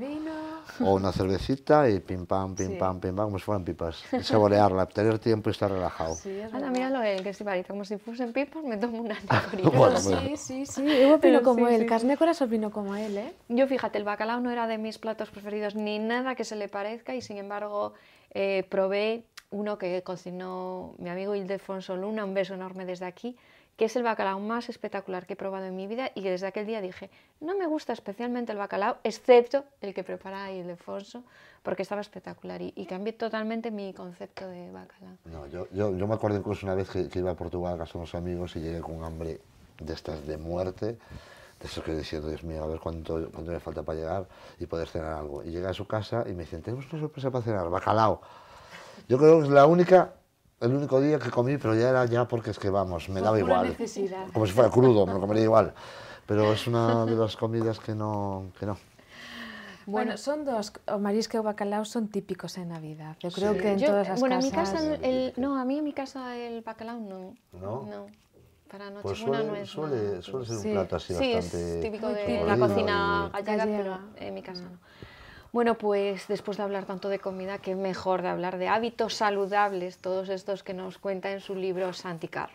o una cervecita y pim pam, pim pam, pim pam, como si fueran pipas. saborearla, tener tiempo y estar relajado. Sí, es Ana, míralo él, que si parece como si fuesen pipas, me tomo una bueno, Sí, sí, sí, yo opino Pero como él, sí. nécoras opino como él, ¿eh? Yo fíjate, el bacalao no era de mis platos preferidos ni nada que se le parezca y sin embargo eh, probé uno que cocinó mi amigo Ildefonso Luna, un beso enorme desde aquí, que es el bacalao más espectacular que he probado en mi vida y que desde aquel día dije, no me gusta especialmente el bacalao, excepto el que prepara Ildefonso, porque estaba espectacular y, cambié totalmente mi concepto de bacalao. yo, me acuerdo incluso una vez que, iba a Portugal a casa unos amigos y llegué con hambre de estas de muerte, de eso que decía, Dios mío, a ver cuánto, cuánto me falta para llegar y poder cenar algo. Y llegué a su casa y me dicen, tenemos una sorpresa para cenar, bacalao. Yo creo que es la única, el único día que comí, pero ya era ya porque es que vamos, me daba igual. Como si fuera crudo, me lo comería igual. Pero es una de las comidas que no, que no. Bueno, son dos, marisco o bacalao son típicos en Navidad. Yo creo que en todas las casas. Bueno, en mi casa, el, no, a mí en mi casa el bacalao no. No. Para pues noche no es suele, suele ser un plato así sí, bastante. Sí, es típico de la cocina gallega, pero en mi casa mm. no. Bueno, pues después de hablar tanto de comida, qué mejor de hablar de hábitos saludables, todos estos que nos cuenta en su libro Santi Carro.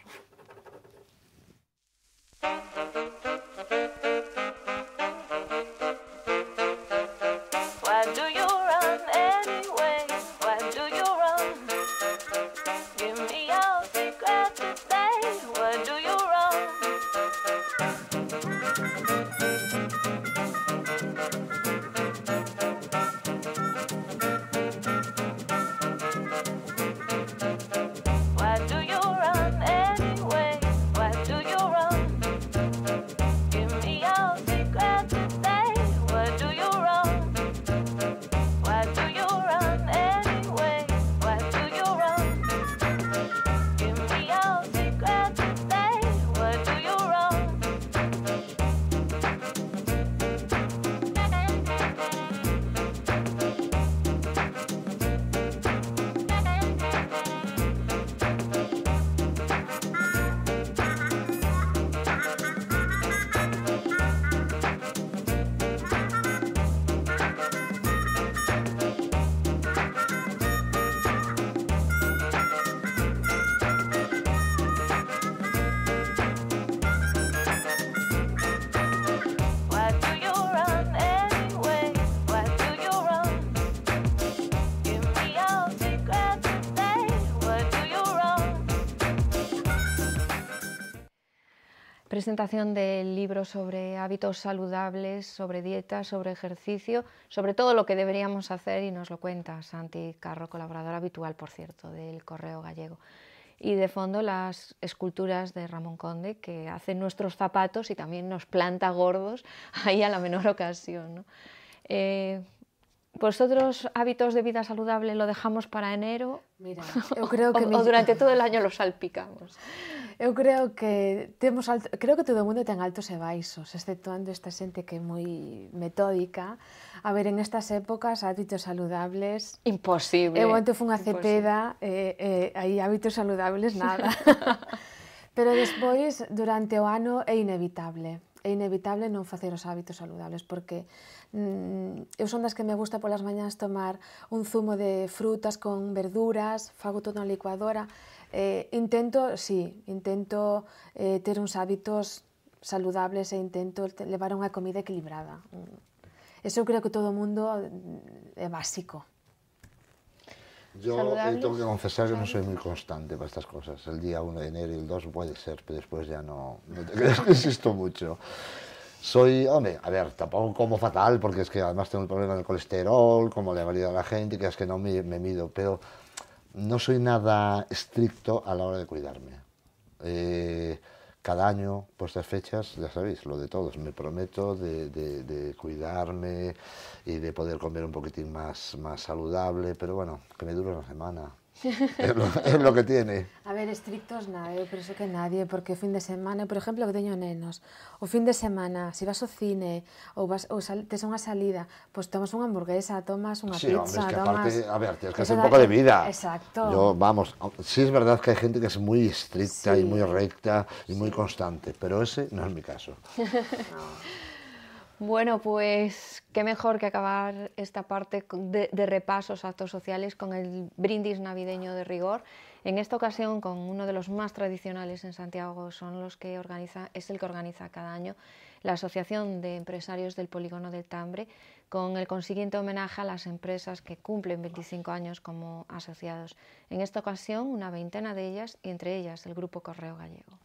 presentación del libro sobre hábitos saludables, sobre dieta, sobre ejercicio, sobre todo lo que deberíamos hacer y nos lo cuenta Santi Carro, colaborador habitual, por cierto, del Correo Gallego. Y de fondo las esculturas de Ramón Conde que hacen nuestros zapatos y también nos planta gordos ahí a la menor ocasión. ¿no? Eh, ¿Vosotros hábitos de vida saludable lo dejamos para enero? Mira, yo creo que o, durante todo el año lo salpicamos. eu creo que temos alto, creo que todo o mundo ten altos e baixos, exceptuando esta xente que é moi metódica. A ver, en estas épocas hábitos saludables imposible. Eu antes fun a Cepeda e eh, eh, aí hábitos saludables nada. Pero despois, durante o ano, é inevitable é inevitable non facer os hábitos saludables porque mm, eu son das que me gusta polas mañás tomar un zumo de frutas con verduras, fago todo na licuadora Eh, intento, sí, intento eh, tener unos hábitos saludables e intento llevar una comida equilibrada. Eso creo que todo mundo es mm, básico. Yo eh, tengo que confesar que no soy muy constante para estas cosas. El día 1 de enero y el 2 puede ser, pero después ya no, no te creas que insisto mucho. Soy, hombre, a ver, tampoco como fatal, porque es que además tengo el problema del colesterol, como le ha valido a la gente, que es que no me mido, pero no soy nada estricto a la hora de cuidarme. Eh, cada año, por estas fechas, ya sabéis, lo de todos, me prometo de, cuidarme y de poder comer un poquitín más, más saludable, pero bueno, que me dure una semana, es, lo, que tiene. A ver, estrictos nadie eh, pero eso que nadie, porque fin de semana, por ejemplo que tengo nenos, o fin de semana, si vas al cine, o vas, o sal, es una salida, pues tomas una hamburguesa, tomas una pizza, Aparte, a ver, tienes que hacer un poco de vida. Exacto. vamos, sí es verdad que hay gente que es muy estricta y muy recta y muy constante, pero ese no es mi caso. Bueno, pues qué mejor que acabar esta parte de, repasos actos sociales con el brindis navideño de rigor. En esta ocasión, con uno de los más tradicionales en Santiago, son los que organiza, es el que organiza cada año la Asociación de Empresarios del Polígono del Tambre, con el consiguiente homenaje a las empresas que cumplen 25 años como asociados. En esta ocasión, una veintena de ellas, y entre ellas el Grupo Correo Gallego.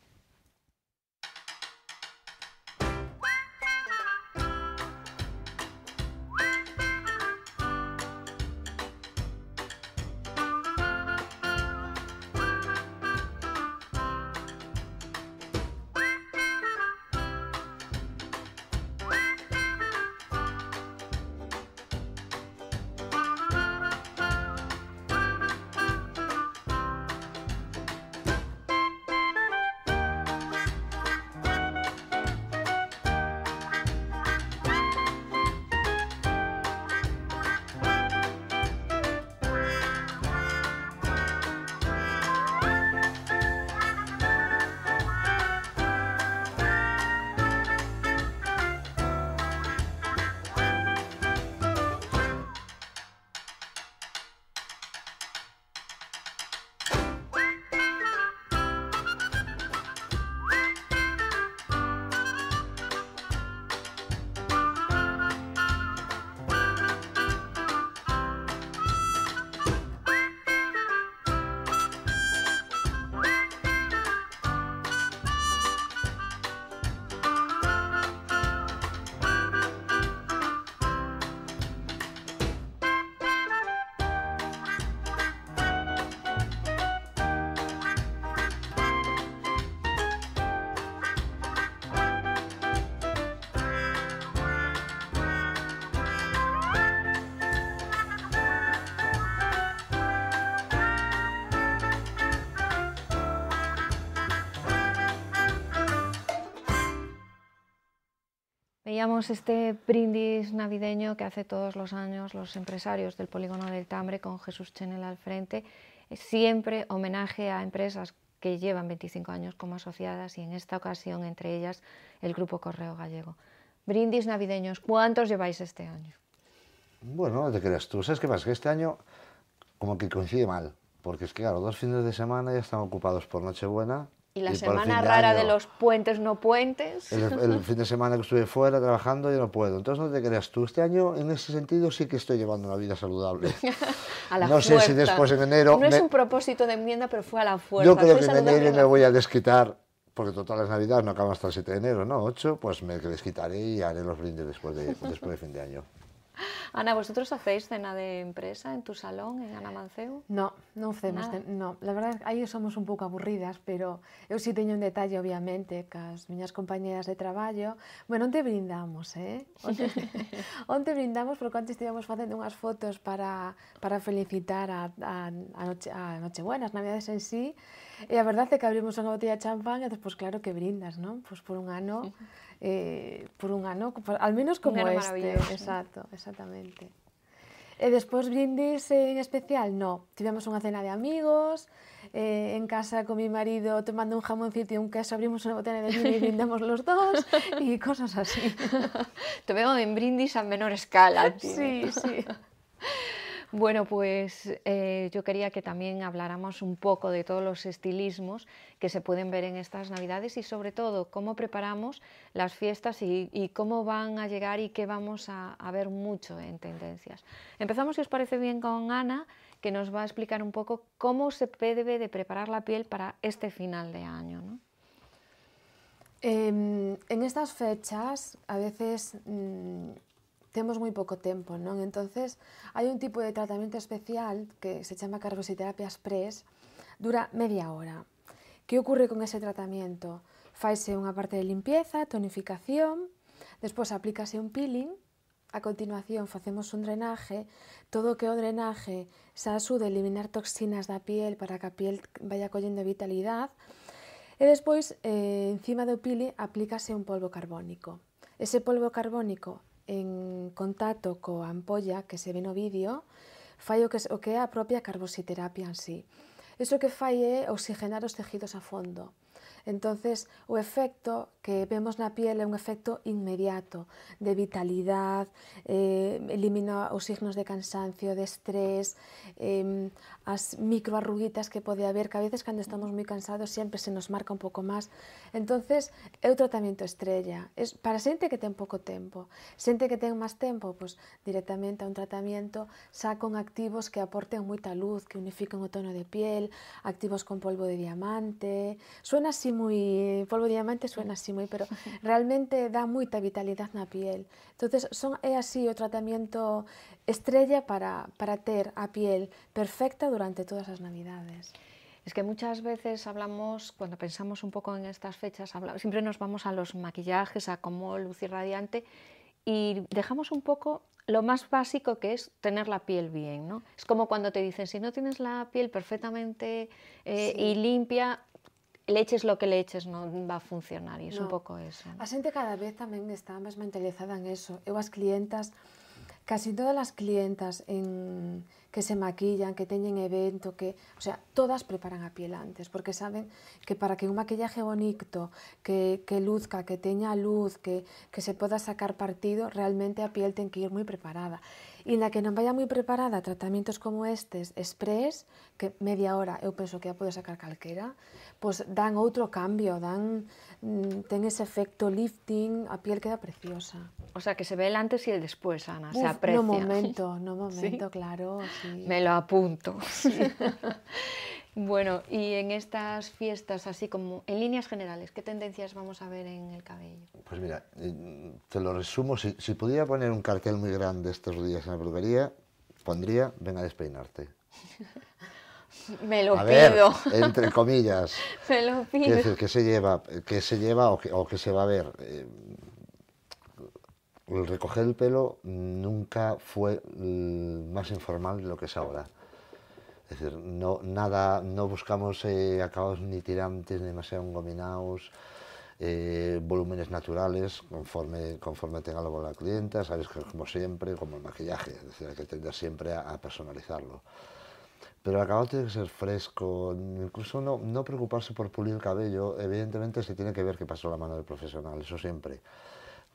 este brindis navideño que hace todos los años los empresarios del polígono del Tambre con Jesús Chenel al frente, siempre homenaje a empresas que llevan 25 años como asociadas y en esta ocasión entre ellas el Grupo Correo Gallego. Brindis navideños, ¿cuántos lleváis este año? Bueno, no te creas tú, ¿sabes qué pasa? Que este año como que coincide mal, porque es que claro, dos fines de semana ya están ocupados por Nochebuena, ¿Y la semana rara de, los puentes no puentes? El, fin de semana que estuve fuera trabajando yo no puedo. Entonces no te creas tú, este año en ese sentido sí que estoy llevando una vida saludable. a la no sé si después en enero... No es un propósito de enmienda, pero fue a la fuerza. Yo creo que en enero me voy a desquitar, porque todas las navidades no acaban hasta el 7 de enero, ¿no? 8, pues me desquitaré y haré los brindes después de, después de fin de año. Ana, ¿vosotros hacéis cena de empresa en tu salón, en Ana Manceu? No, non facemos, ten, no. La verdad, aí somos un pouco aburridas, pero eu si sí teño un detalle, obviamente, cas miñas compañeras de traballo. Bueno, onte brindamos, eh? Onte, brindamos porque antes estivemos facendo unhas fotos para, para felicitar a, a, a, noche, a Nochebuena, as Navidades en sí, Y e la verdad es que abrimos una botella de champán e pues claro que brindas, ¿no? Pues por un ano, eh, por un ano, al menos como este, exacto, exactamente. ¿Y e despois brindis en especial, no, Tuvimos una cena de amigos, eh, en casa con mi marido tomando un jamoncito y e un queso, abrimos una botella de vino y brindamos los dos y cosas así. Te en brindis a menor escala. Sí, sí. Bueno, pues eh, yo quería que también habláramos un poco de todos los estilismos que se pueden ver en estas Navidades y sobre todo cómo preparamos las fiestas y, cómo van a llegar y qué vamos a, ver mucho en tendencias. Empezamos, si os parece bien, con Ana, que nos va a explicar un poco cómo se debe de preparar la piel para este final de año. Em, en estas fechas a veces mm, temos moi pouco tempo, non? Entonces, hai un tipo de tratamento especial que se chama carboxiterapia express, dura media hora. Que ocorre con ese tratamento? Faise unha parte de limpieza, tonificación, despois aplícase un peeling, a continuación facemos un drenaje, todo que o drenaje xa asude a eliminar toxinas da piel para que a piel vaya collendo vitalidade, e despois, eh, encima do pili, aplícase un polvo carbónico. Ese polvo carbónico en contacto coa ampolla que se ve no vídeo fai o que, o que é a propia carbositerapia en sí. Iso que fai é oxigenar os tejidos a fondo. Entonces, o efecto que vemos na piel é un efecto inmediato de vitalidad, eh, elimina os signos de cansancio, de estrés, eh, as microarruguitas que pode haber, que a veces cando estamos moi cansados sempre se nos marca un pouco máis. Entonces, é o tratamento estrella. É para xente que ten pouco tempo. Xente que ten máis tempo, pois directamente a un tratamento xa con activos que aporten moita luz, que unifiquen o tono de piel, activos con polvo de diamante. Suena así muy, polvo de diamante suena así muy, pero realmente da mucha vitalidad a la piel. Entonces, son, es así el tratamiento estrella para, para a piel perfecta durante todas las navidades. Es que muchas veces hablamos, cuando pensamos un poco en estas fechas, hablamos, siempre nos vamos a los maquillajes, a cómo lucir radiante y dejamos un poco lo más básico que es tener la piel bien, ¿no? Es como cuando te dicen, si no tienes la piel perfectamente eh, y limpia, le eches lo que le eches no va a funcionar y es un poco eso. La gente cada vez también está más mentalizada en eso. Yo clientas, casi todas las clientas que se maquillan, que tienen evento, que, o sea, todas preparan a piel antes, porque saben que para que un maquillaje bonito, que, luzca, que tenga luz, que, se pueda sacar partido, realmente a piel tiene que ir muy preparada. Y la que no vaya muy preparada tratamientos como este, express, que media hora eu penso que ya pode sacar calquera, pues dan otro cambio, dan mm, ten ese efecto lifting, a piel queda preciosa. O sea, que se ve el antes y el después, Ana, se aprecia. No momento, no momento, claro, Me lo apunto. Bueno, y en estas fiestas, así como en líneas generales, ¿qué tendencias vamos a ver en el cabello? Pues mira, eh, te lo resumo, si, pudiera poner un cartel muy grande estos días en la brujería, pondría, ven a despeinarte. Me lo pido. entre comillas. Me lo pido. Es decir, que se lleva, que se lleva o que, se va a ver. Eh, el recoger el pelo nunca fue mm, más informal de lo que es ahora. Es decir, no, nada, no buscamos eh, acabados ni tirantes, ni demasiado engominados, eh, volúmenes naturales conforme, conforme tenga la clienta, sabes que como siempre, como el maquillaje, es decir, hay que tender siempre a, personalizarlo. Pero el acabado tiene que ser fresco, incluso no, preocuparse por pulir el cabello, evidentemente se tiene que ver qué pasó la mano del profesional, eso siempre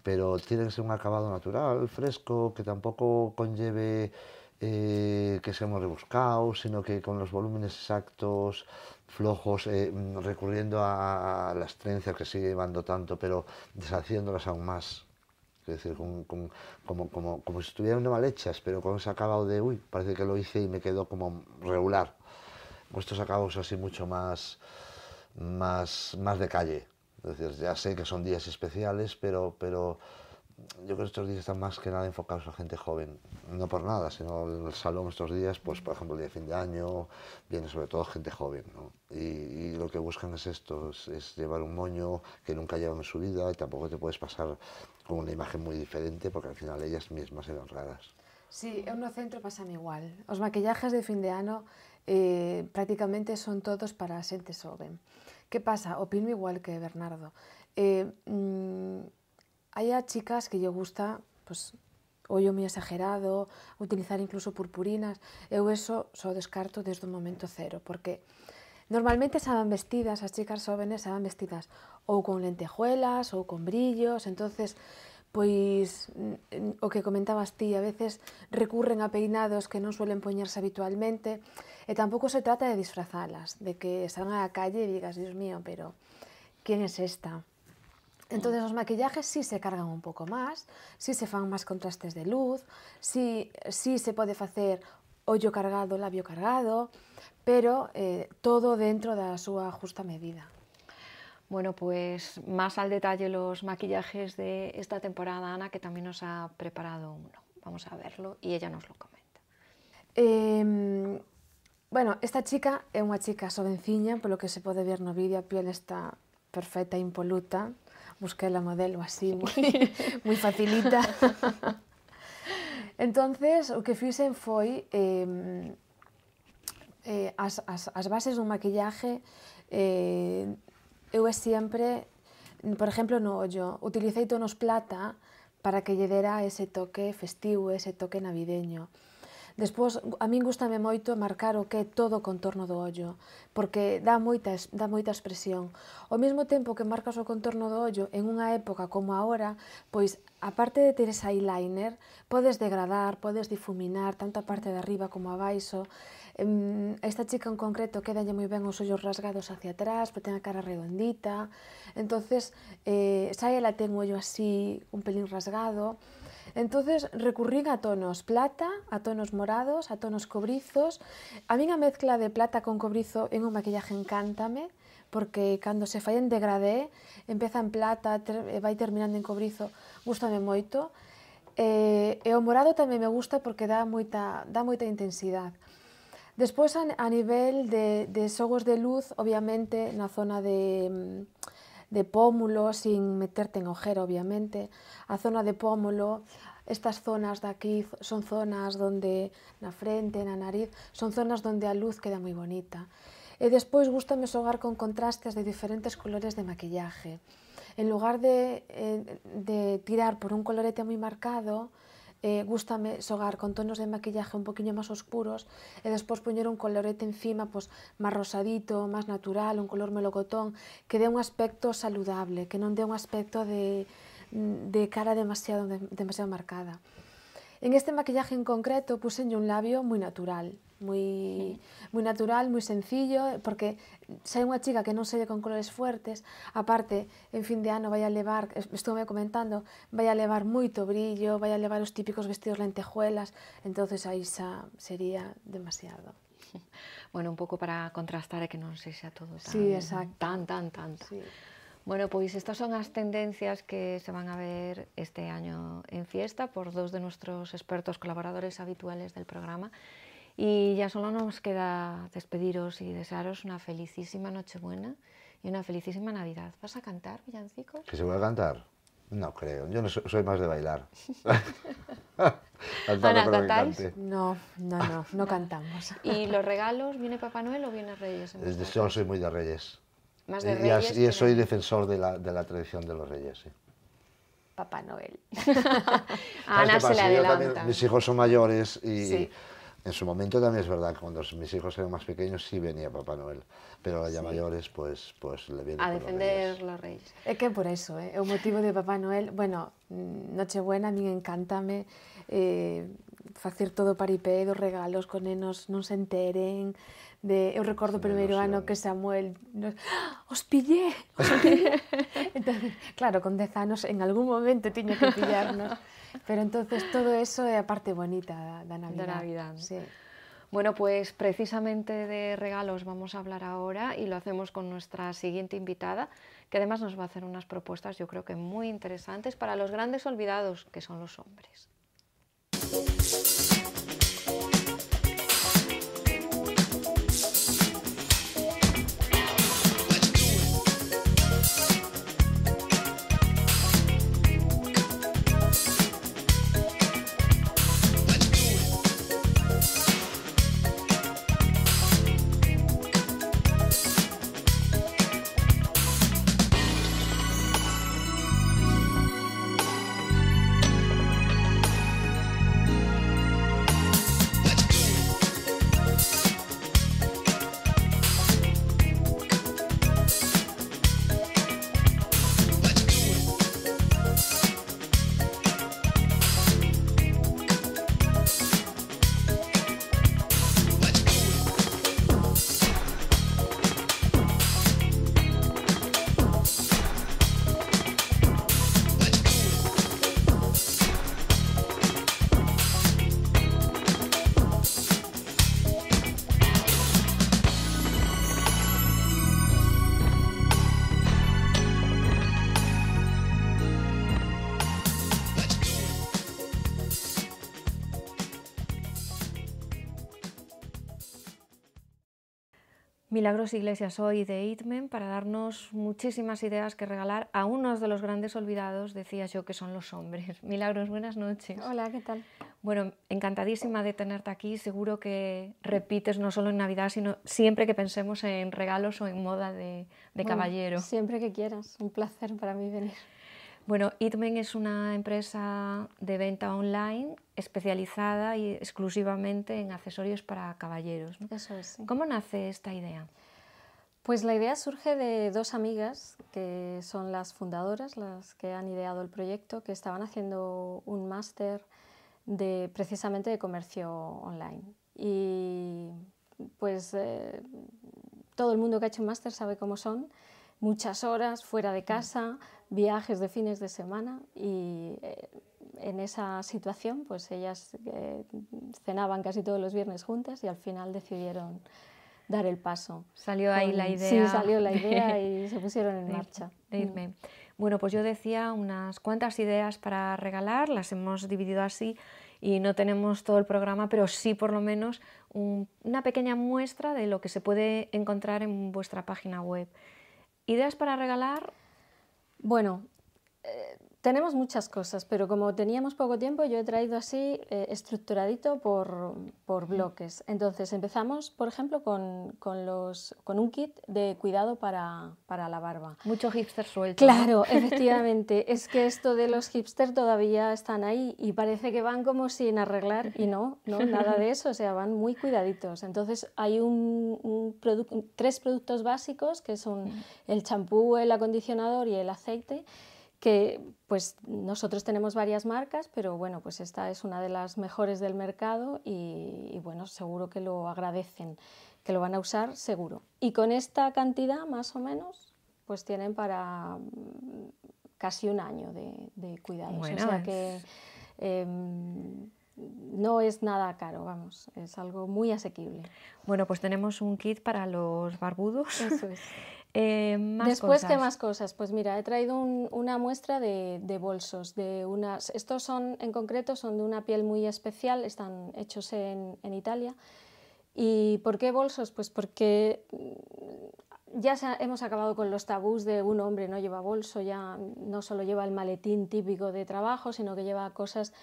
pero tiene que ser un acabado natural, fresco, que tampoco conlleve eh, que que hemos rebuscado, sino que con los volúmenes exactos, flojos, eh, mm, recurriendo a, las trenzas que sigue llevando tanto, pero deshaciéndolas aún más. Es decir, como, como, como, si estuvieran mal hechas, pero con ese acabado de, uy, parece que lo hice y me quedó como regular. Con estos acabados así mucho más, más, más de calle. Es decir, ya sé que son días especiales, pero, pero yo creo que estos días están más que nada enfocados a gente joven. No por nada, sino en el salón estos días, pues por ejemplo el día de fin de año, viene sobre todo gente joven. Y, lo que buscan es esto, es, llevar un moño que nunca llevan en su vida y tampoco te puedes pasar con una imagen muy diferente porque al final ellas mismas eran raras. Sí, en un centro pasan igual. Los maquillajes de fin de año eh, prácticamente son todos para gente joven. ¿Qué pasa? Opino igual que Bernardo. Eh, mm, Hay a chicas que lle gusta pues, ollo moi exagerado, utilizar incluso purpurinas. Eu eso só descarto desde o momento cero, porque normalmente saban vestidas, as chicas xóvenes saban vestidas ou con lentejuelas ou con brillos, entonces pois mm, o que comentabas ti, a veces recurren a peinados que non suelen poñerse habitualmente e tampouco se trata de disfrazalas, de que salgan á calle e digas, Dios mío, pero quen es esta? Entonces los maquillajes sí se cargan un poco más, sí se fan más contrastes de luz, sí, se puede hacer hoyo cargado, labio cargado, pero eh, todo dentro de su justa medida. Bueno, pues más al detalle los maquillajes de esta temporada, Ana, que también nos ha preparado uno. Vamos a verlo y ella nos lo comenta. Em, bueno, esta chica es una chica sovenciña, lo que se puede ver no piel está perfecta, impoluta, busqué la modelo así, muy, facilita. Entonces, lo que hice fue, a em, eh, bases de un maquillaje eh, siempre, por ejemplo no yo, utilicé tonos plata para que le ese toque festivo, ese toque navideño. Despois, a min gustame moito marcar o que é todo o contorno do ollo, porque dá moita, dá moita expresión. Ao mesmo tempo que marcas o contorno do ollo en unha época como agora, pois a parte de ter ese eyeliner, podes degradar, podes difuminar tanto a parte de arriba como abaixo. Esta chica en concreto quedalle moi ben os ollos rasgados hacia atrás, pero ten a cara redondita. Entonces, eh, xa ela ten o ollo así, un pelín rasgado, Entonces recurrí a tonos plata, a tonos morados, a tonos cobrizos. A mí a mezcla de plata con cobrizo en un maquillaje encántame, porque cando se fai en degradé, empeza en plata, ter, eh, vai terminando en cobrizo, gustame moito. E, eh, e o morado tamén me gusta porque dá moita, dá moita intensidade. Despois, a, a nivel de, de xogos de luz, obviamente, na zona de, de pómulo, sin meterte en ojera, obviamente, a zona de pómulo, estas zonas de aquí son zonas donde na frente, na nariz, son zonas donde a luz queda moi bonita. E despois gustame xogar con contrastes de diferentes colores de maquillaje. En lugar de, eh, de tirar por un colorete moi marcado, eh, gustame xogar con tonos de maquillaje un poquinho máis oscuros e despois poñer un colorete encima pois, máis rosadito, máis natural, un color melocotón, que dé un aspecto saludable, que non dé un aspecto de, de cara demasiado, demasiado marcada. En este maquillaje en concreto puseñe un labio moi natural, moi sí. moi natural, moi sencillo, porque si hay unha chica que non selle con colores fuertes, aparte, en fin de ano vai a levar, estuve comentando, vai a levar moito brillo, vai a levar os típicos vestidos lentejuelas, entonces aí xa sería demasiado. Bueno, un pouco para contrastar e que non sexa todo tan, sí, exacto. tan, tan, tan. tan. Sí. Bueno, pues estas son las tendencias que se van a ver este año en fiesta por dos de nuestros expertos colaboradores habituales del programa. Y ya solo nos queda despediros y desearos una felicísima Nochebuena y una felicísima Navidad. ¿Vas a cantar, villancicos? ¿Que se va a cantar? No creo, yo no soy, más de bailar. Ana, ¿cantáis? No, no, no, no cantamos. ¿Y los regalos? ¿Viene Papá Noel o viene Reyes? yo este soy muy de Reyes. Eh, y, soy defensor de la, de la, tradición de los reyes, Papá Noel. A Ana se le adelanta. mis hijos son mayores y, en su momento también es verdad, cuando mis hijos eran más pequeños sí venía Papá Noel, pero ya mayores pues, pues le viene A defender los reyes. Es que por eso, ¿eh? el motivo de Papá Noel, bueno, mm, Nochebuena a mí encantame eh, hacer todo paripedo, regalos con él, no se enteren, de eu recuerdo primeiro que Samuel nos, ah, os pillé, claro, con Dezanos en algún momento tenía que pillarnos. Pero entonces todo eso es aparte parte bonita de Navidad. Bueno, pues precisamente de regalos vamos a hablar ahora y lo hacemos con nuestra siguiente invitada, que además nos va a hacer unas propuestas yo creo que muy interesantes para los grandes olvidados, que son los hombres. Milagros Iglesias hoy de Itmen para darnos muchísimas ideas que regalar a unos de los grandes olvidados, decía yo, que son los hombres. Milagros, buenas noches. Hola, ¿qué tal? Bueno, encantadísima de tenerte aquí. Seguro que repites no solo en Navidad, sino siempre que pensemos en regalos o en moda de, caballero. Siempre que quieras. Un placer para mí venir. Bueno, Itmen es una empresa de venta online especializada y exclusivamente en accesorios para caballeros. ¿Cómo nace esta idea? Pues la idea surge de dos amigas que son las fundadoras, las que han ideado el proyecto, que estaban haciendo un máster precisamente de comercio online. Y pues eh, todo el mundo que ha hecho un máster sabe cómo son muchas horas fuera de casa, viajes de fines de semana y eh, en esa situación pues ellas eh, cenaban casi todos los viernes juntas y al final decidieron dar el paso. Salió ahí la idea. Sí, salió la idea y se pusieron en marcha. Mm. Bueno, pues yo decía unas cuantas ideas para regalar, las hemos dividido así y no tenemos todo el programa, pero sí por lo menos una pequeña muestra de lo que se puede encontrar en vuestra página web. ¿Ideas para regalar? Bueno, eh, tenemos muchas cosas, pero como teníamos poco tiempo, yo he traído así eh, estructuradito por, por, bloques. Entonces empezamos, por ejemplo, con, con, los, con un kit de cuidado para, para la barba. Mucho hipster suelto. Claro, efectivamente. es que esto de los hipsters todavía están ahí y parece que van como sin arreglar y no, no nada de eso. O sea, van muy cuidaditos. Entonces hay un, tres productos básicos que son el champú, el acondicionador y el aceite que pues nosotros tenemos varias marcas, pero bueno, pues esta es una de las mejores del mercado y, bueno, seguro que lo agradecen, que lo van a usar seguro. Y con esta cantidad, más o menos, pues tienen para mm, casi un año de, de cuidados. o sea que em, no es nada caro, vamos, es algo muy asequible. Bueno, pues tenemos un kit para los barbudos. Eso es. Eh, Después, que ¿qué más cosas? Pues mira, he traído una muestra de, bolsos. De unas, estos son, en concreto, son de una piel muy especial, están hechos en, Italia. ¿Y por qué bolsos? Pues porque mm, ya hemos acabado con los tabús de un hombre no lleva bolso, ya no solo lleva el maletín típico de trabajo, sino que lleva cosas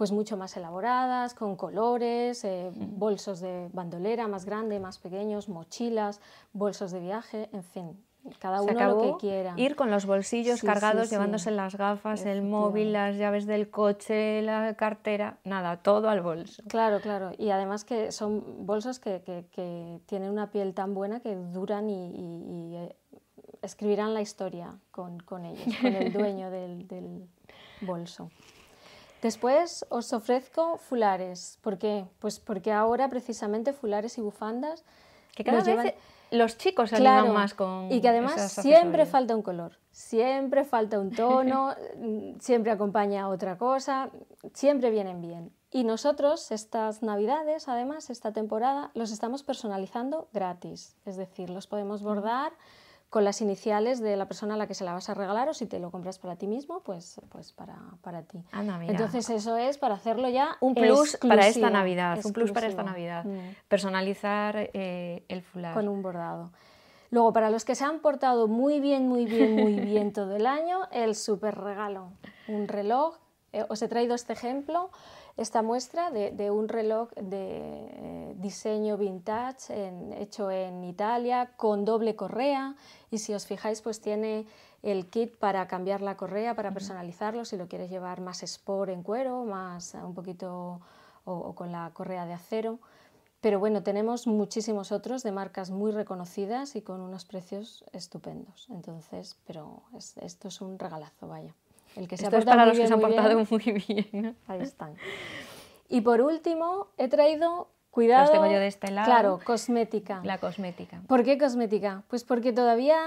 pues mucho más elaboradas, con colores, eh, bolsos de bandolera más grande, más pequeños, mochilas, bolsos de viaje, en fin, cada uno lo que quiera. Ir con los bolsillos cargados, llevándose las gafas, el móvil, las llaves del coche, la cartera, nada, todo al bolso. Claro, claro. Y además que son bolsos que, que, tienen una piel tan buena que duran y, y eh, escribirán la historia con, ellos, con el dueño del bolso. Después os ofrezco fulares. ¿Por qué? Pues porque ahora precisamente fulares y bufandas... Que cada los vez los chicos se claro, más con... Y que además siempre falta un color, siempre falta un tono, siempre acompaña a otra cosa, siempre vienen bien. Y nosotros estas navidades, además, esta temporada, los estamos personalizando gratis. Es decir, los podemos bordar con las iniciales de la persona a la que se la vas a regalar o si te lo compras para ti mismo, pues, pues para, ti. Entonces eso es para hacerlo ya un plus para esta Navidad, un plus para esta Navidad, mm. personalizar eh, el fular con un bordado. Luego para los que se han portado muy bien, muy bien, muy bien todo el año, el super regalo, un reloj. Eh, os he traído este ejemplo esta muestra de, un reloj de eh, diseño vintage hecho en Italia con doble correa y si os fijáis pues tiene el kit para cambiar la correa, para personalizarlo, si lo quieres llevar más sport en cuero, más eh, un poquito o, con la correa de acero. Pero bueno, tenemos muchísimos otros de marcas muy reconocidas y con unos precios estupendos. Entonces, pero esto es un regalazo, vaya. El que se ha es para los que se han portado muy bien. Ahí están. Y por último, he traído cuidado. Los tengo de este lado. Claro, cosmética. La cosmética. ¿Por qué cosmética? Pues porque todavía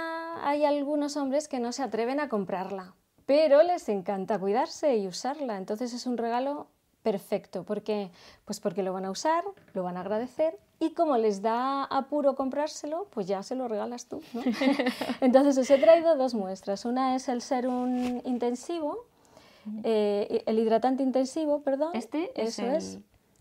hay algunos hombres que no se atreven a comprarla, pero les encanta cuidarse y usarla. Entonces es un regalo perfecto, porque pues porque lo van a usar, lo van a agradecer y como les da apuro comprárselo, pues ya se lo regalas tú, Entonces os he traído dos muestras. Una es el serum intensivo, eh, el hidratante intensivo, perdón. Este eso es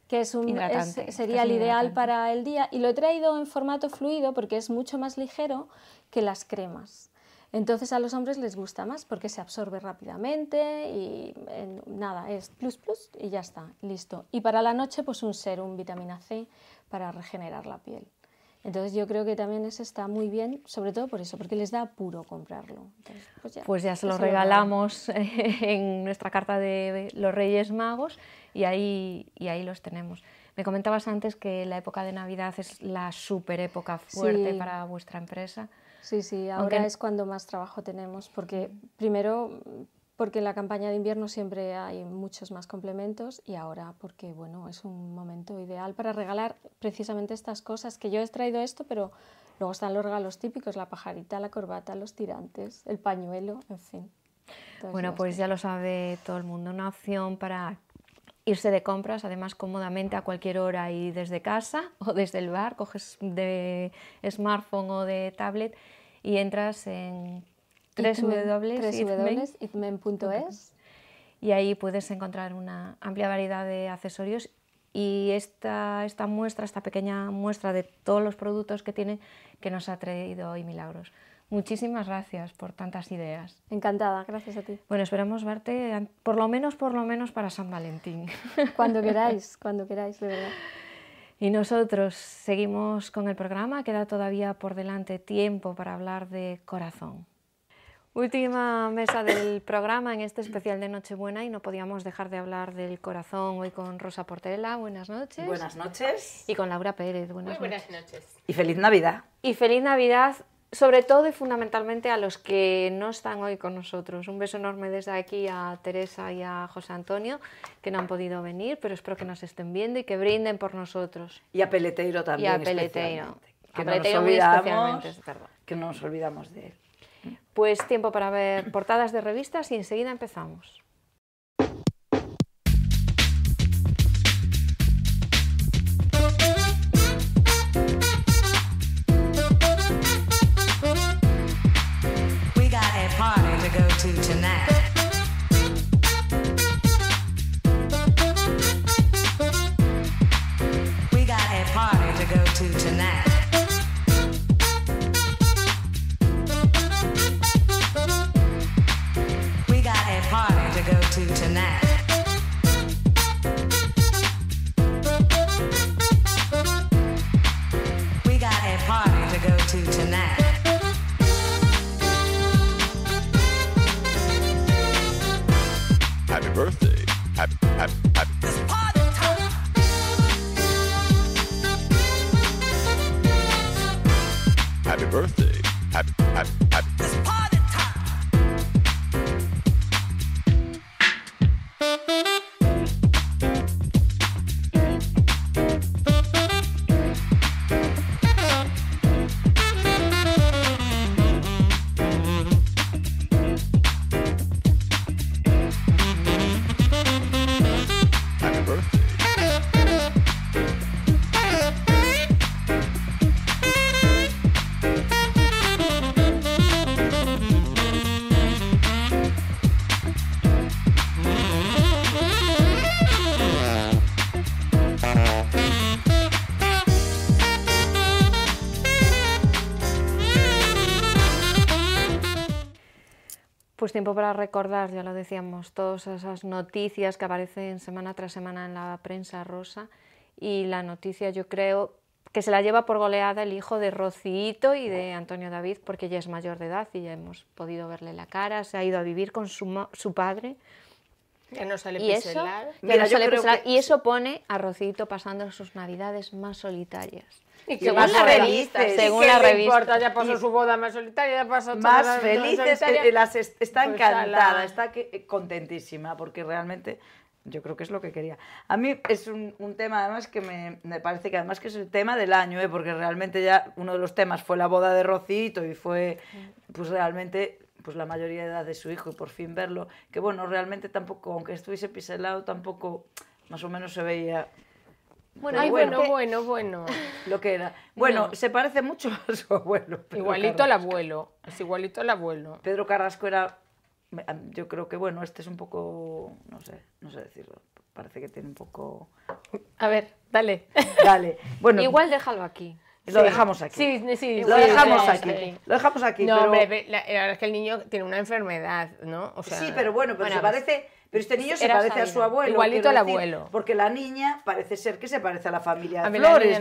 que es un, sería este el ideal para el día y lo he traído en formato fluido porque es mucho más ligero que las cremas. Entonces a los hombres les gusta más porque se absorbe rápidamente y nada, es plus plus y ya está, listo. Y para la noche pues un serum vitamina C para regenerar la piel. Entonces yo creo que también eso está muy bien, sobre todo por eso, porque les da apuro comprarlo. Pues, pues, ya, se lo regalamos en nuestra carta de los Reyes Magos y ahí, ahí los tenemos. Me comentabas antes que la época de Navidad es la super época fuerte para vuestra empresa. Sí, sí, ahora es cuando más trabajo tenemos, porque primero porque en la campaña de invierno siempre hay muchos más complementos y ahora porque bueno, es un momento ideal para regalar precisamente estas cosas que yo he traído esto, pero luego están los regalos típicos, la pajarita, la corbata, los tirantes, el pañuelo, en fin. bueno, pues ya lo sabe todo el mundo, una opción para irse de compras, además cómodamente a cualquier hora y desde casa o desde el bar, coges de smartphone o de tablet y entras en www.itmen.es y ahí puedes encontrar una amplia variedad de accesorios y esta, esta muestra, esta pequeña muestra de todos los productos que tiene que nos ha traído hoy Milagros. Muchísimas gracias por tantas ideas. Encantada, gracias a ti. Bueno, esperamos verte por lo menos, por lo menos para San Valentín. Cuando queráis, cuando queráis, de verdad. Y nosotros seguimos con el programa, queda todavía por delante tiempo para hablar de corazón. Última mesa del programa en este especial de Nochebuena y no podíamos dejar de hablar del corazón hoy con Rosa Portela. Buenas noches. Buenas noches. Y con Laura Pérez. Buenas, buenas noches. Y feliz Navidad. Y feliz Navidad sobre todo y fundamentalmente a los que no están hoy con nosotros. Un beso enorme desde aquí a Teresa y a José Antonio, que no han podido venir, pero espero que nos estén viendo y que brinden por nosotros. Y a Peleteiro también. Y a Peleteiro. Que, que no nos olvidamos de él. Pues tiempo para ver portadas de revistas y enseguida empezamos. to tonight. tiempo para recordar, ya lo decíamos, todas esas noticias que aparecen semana tras semana en la prensa rosa y la noticia yo creo que se la lleva por goleada el hijo de Rocito y de Antonio David porque ya es mayor de edad y ya hemos podido verle la cara, se ha ido a vivir con su, padre. Que no sale y Y eso pone a Rocito pasando sus navidades más solitarias. Y que más la según la revista. ya pasó su boda más solitaria, ya pasó Más felices. Eh, está pues encantada, está eh, contentísima, porque realmente yo creo que es lo que quería. A mí es un, tema además que me, me, parece que además que es el tema del año, ¿eh? porque realmente ya uno de los temas fue la boda de Rocito y fue pues realmente pues la mayoría de edad de su hijo y por fin verlo, que bueno, realmente tampoco, aunque estuviese piselado, tampoco más o menos se veía bueno, bueno, bueno, bueno, Lo que Bueno, se parece mucho a su abuelo. igualito al abuelo, es igualito al abuelo. Pedro Carrasco era, yo creo que bueno, este es un poco, no sé, no sé decirlo. Parece que tiene un poco. A ver, dale. Dale. Bueno. Igual déjalo aquí. Lo dejamos aquí. Sí, sí, Lo dejamos aquí. Lo dejamos aquí. No, hombre, la, verdad es que el niño tiene una enfermedad, ¿no? sí, pero bueno, pero se pues parece pero este niño se parece a su abuelo. Igualito al abuelo. Porque la niña parece ser que se parece a la familia a Flores,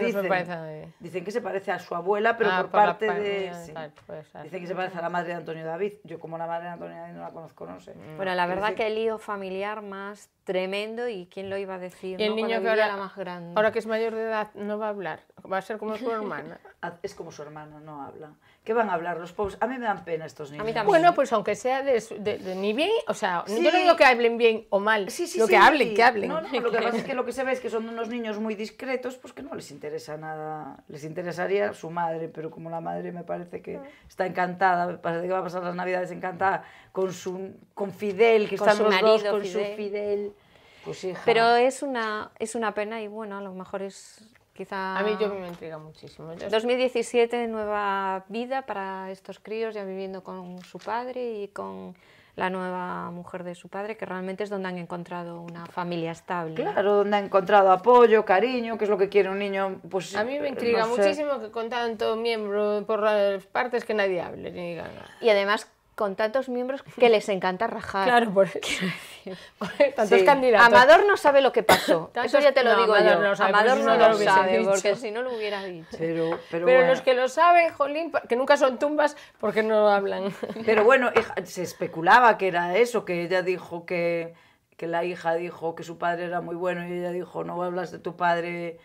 dicen. que se parece a su abuela, pero ah, por, parte de... dicen que se parece a la madre de Antonio David. Yo como la madre de Antonio David no la conozco, no sé. Mm. Bueno, la verdad que el lío familiar más tremendo y quién lo iba a decir. el niño que ahora, la más grande. ahora que es mayor de edad no va a hablar, va a ser como su hermana. Ah, es como su hermana, no habla. ¿Qué van a hablar los pobres? A mí me dan pena estos niños. Bueno, pues aunque sea de, bien, o sea, yo no digo que hablen bien o mal, lo que hablen, que hablen. No, lo que pasa es que lo que se ve es que son unos niños muy discretos, pues que no les interesa nada. Les interesaría su madre, pero como la madre me parece que ah. está encantada, parece que va a pasar las navidades encantada con su con Fidel, que están los dos con su Fidel. Pues, pero es una, es una pena y bueno, a lo mejor es a mí yo me intriga muchísimo. 2017, nueva vida para estos críos, ya viviendo con su padre y con la nueva mujer de su padre, que realmente es donde han encontrado una familia estable. Claro, donde han encontrado apoyo, cariño, que es lo que quiere un niño. Pues, a mí me eh, intriga muchísimo que con tanto miembro por las partes que nadie hable ni diga nada. Y además con tantos miembros que les encanta rajar. Claro, por, tantos candidatos. Amador no sabe lo que pasó. eso ya te lo digo Amador yo. Amador no, lo, sabe, pues porque si no lo hubiera dicho. Pero, los que lo saben, jolín, que nunca son tumbas, porque no hablan. Pero bueno, se especulaba que era eso, que ella dijo que la hija dijo que su padre era muy bueno y ella dijo, no hablas de tu padre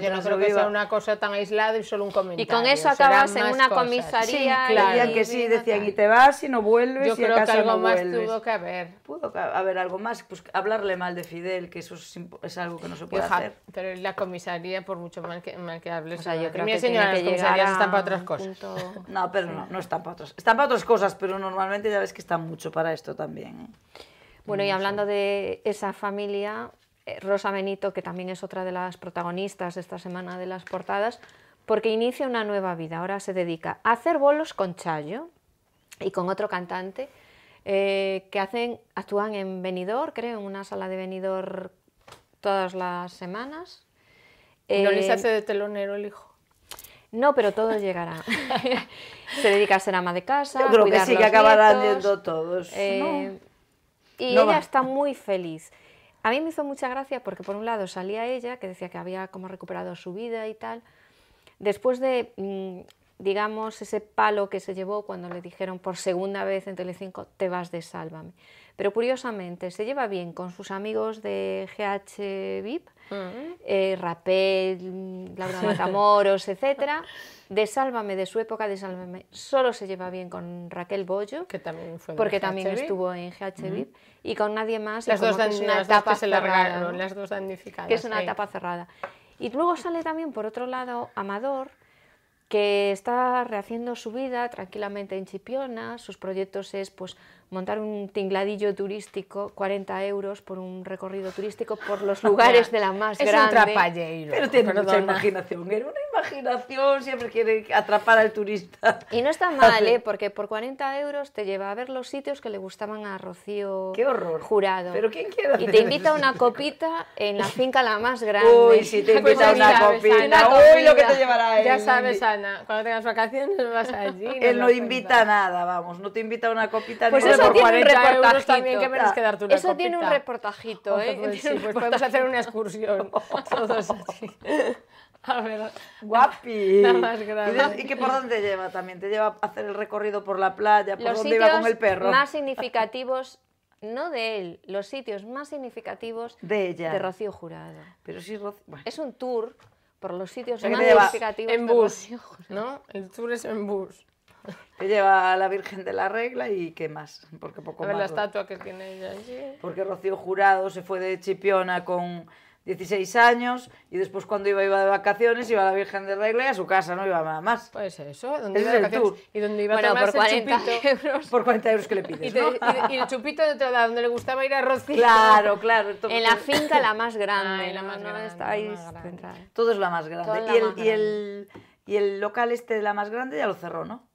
yo no creo que sea una cosa tan aislada y solo un comentario. Y con eso acabas en una comisaría. y que sí, decían, y te vas y no vuelves. Yo y creo que algo más tuvo que haber. Pudo haber algo más, pues hablarle mal de Fidel, que eso es, algo que no se puede hacer. Pero en la comisaría, por mucho mal que, mal que hables, o sea, yo creo señora, que las comisarías están para otras cosas. No, pero no, no están para otras. Están para otras cosas, pero normalmente ya ves que están mucho para esto también. ¿eh? Bueno, y hablando de esa familia, eh, Rosa Benito, que también es otra de las protagonistas de esta semana de las portadas, porque inicia una nueva vida. Ahora se dedica a hacer bolos con Chayo y con otro cantante eh, que hacen, actúan en venidor, creo, en una sala de venidor todas las semanas. Eh, ¿No les eh, hace de telonero el hijo? No, pero todo llegará. se dedica a ser ama de casa. creo que sí, que acabará haciendo todos. Y ella está muy feliz. A mí me hizo mucha gracia porque por un lado salía ella, que decía que había como recuperado su vida y tal. Después de mm, digamos, ese palo que se llevó cuando le dijeron por segunda vez en Telecinco, te vas de Sálvame. Pero curiosamente, se lleva bien con sus amigos de GH VIP, mm. eh, Rapel, mm, Laura Matamoros, etc. De Sálvame, de su época de Sálvame, solo se lleva bien con Raquel Bollo, que también porque también estuvo en GH VIP, mm. y con nadie más. Las dos, dan, las dos damnificadas. Que es una etapa cerrada. Y luego sale también, por otro lado, Amador, que está rehaciendo su vida tranquilamente en Chipiona. Sus proyectos es pues, montar un tingladillo turístico, 40 euros por un recorrido turístico por los lugares de la más grande. un Pero tiene mucha imaginación imaginación siempre quiere atrapar al turista. Y no está mal, ¿eh? porque por 40 euros te lleva a ver los sitios que le gustaban a Rocío Qué horror. Jurado. ¿Pero quién quiere Y te invita a una copita en la finca la más grande. Uy, si te invita a pues una copita, uy, lo que te llevará él. Ya sabes, Ana, cuando tengas vacaciones vas allí. él no invita nada, vamos, no te invita a una copita pues ni eso tiene un reportajito. Eso tiene un reportajito, ¿eh? pues, sí, pues podemos hacer una excursión todos así. A ver, Guapi. más ¿Y, ¿Y, que por dónde lleva también? ¿Te lleva a hacer el recorrido por la playa? ¿Por donde dónde iba con el perro? Los sitios Más significativos no de él, los sitios más significativos de, ella. de Rocío Jurado. Pero Es un tour por los sitios más significativos. En bus, de Rocío Jurado. ¿no? El tour es en bus. Te lleva a la Virgen de la Regla y qué más, porque poco a ver la estatua que tiene ella allí. Porque Rocío Jurado se fue de Chipiona con 16 años y después cuando iba iba de vacaciones iba a la Virgen de Regla y a su casa no iba nada más. Pues eso, donde iba es el y donde iba a por 40 chupito, euros. Por 40 euros que le pides, y, ¿no? y, el chupito de donde le gustaba ir a Rocío. Claro, claro. en la finca la más grande, la más grande, está la más este, Todo es la más grande. y, el, Y, el, y el local este de la más grande ya lo cerró, ¿no?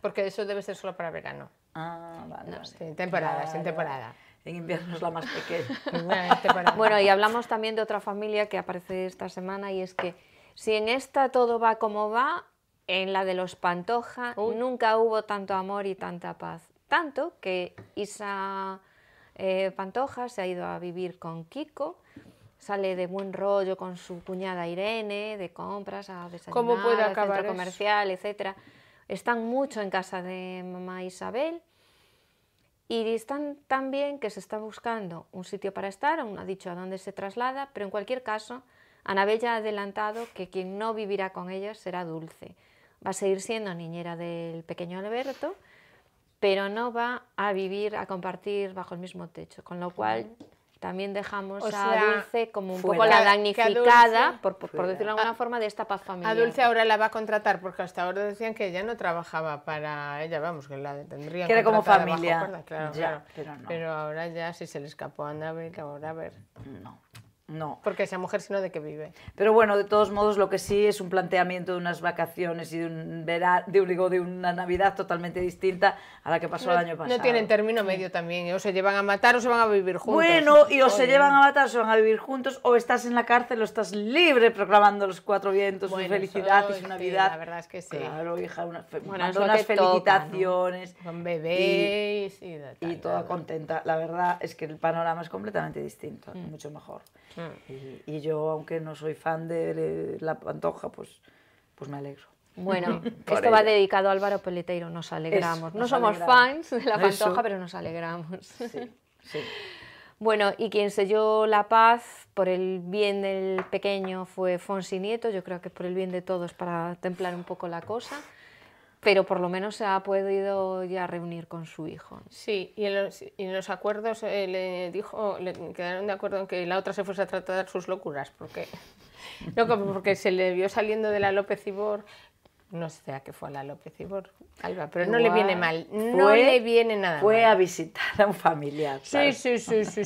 Porque eso debe ser solo para verano. Ah, No, vale. temporada, sin temporada en invierno es la más pequeña. Este bueno, y hablamos también de otra familia que aparece esta semana y es que si en esta todo va como va, en la de los Pantoja nunca hubo tanto amor y tanta paz. Tanto que Isa eh, Pantoja se ha ido a vivir con Kiko, sale de buen rollo con su cuñada Irene, de compras, a desayunar, al centro comercial, etc. Están mucho en casa de mamá Isabel y están tan bien que se está buscando un sitio para estar, aún no ha dicho a dónde se traslada, pero en cualquier caso, Anabel ya ha adelantado que quien no vivirá con ella será Dulce. Va a seguir siendo niñera del pequeño Alberto, pero no va a vivir, a compartir bajo el mismo techo, con lo cual también dejamos a Dulce como un poco la damnificada, por, por, decirlo de alguna forma, de esta paz familiar. A Dulce ahora la va a contratar porque hasta ahora decían que ella no trabajaba para ella, vamos, que la tendría que era como familia. claro, claro. Pero, ahora ya, si se le escapó a que ahora a ver. No. No. Porque sea mujer, sino de qué vive. Pero bueno, de todos modos, lo que sí es un planteamiento de unas vacaciones y de un de, de una Navidad totalmente distinta a la que pasó el año pasado. No tienen término medio también, ¿eh? o se llevan a matar o se van a vivir juntos. Bueno, y o se llevan a matar o se van a vivir juntos, o estás en la cárcel o estás libre proclamando los cuatro vientos, su felicidad y su Navidad. la verdad es que sí. Claro, hija, unas felicitaciones. son Con bebés y, toda contenta. La verdad es que el panorama es completamente distinto, mm. mucho mejor. Y, yo, aunque no soy fan de la pantoja, pues, pues me alegro. Bueno, esto va dedicado a Álvaro Peleteiro, nos alegramos. no somos fans de la pantoja, pero nos alegramos. Bueno, y quien selló la paz por el bien del pequeño fue Fonsi Nieto, yo creo que por el bien de todos para templar un poco la cosa pero por lo menos se ha podido ya reunir con su hijo. Sí, y en los, acuerdos eh, le dijo, le quedaron de acuerdo en que la otra se fuese a tratar sus locuras, porque, porque se le vio saliendo de la López cibor no sé a qué fue a la López Ibor, Alba, pero no le viene mal, no le viene nada Fue a visitar a un familiar. Sí, sí, sí, sí,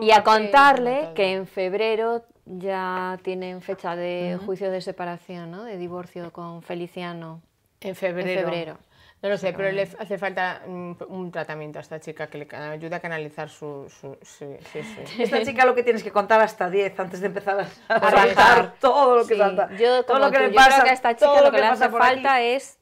Y a contarle que en febrero ya tienen fecha de juicio de separación, ¿no? de divorcio con Feliciano. En febrero. No lo sé, pero, le hace falta un, tratamiento a esta chica que le ayuda a canalizar su... su, Esta chica lo que tienes que contar hasta 10 antes de empezar a, a todo lo que todo lo que le pasa, a esta chica lo que, le hace falta es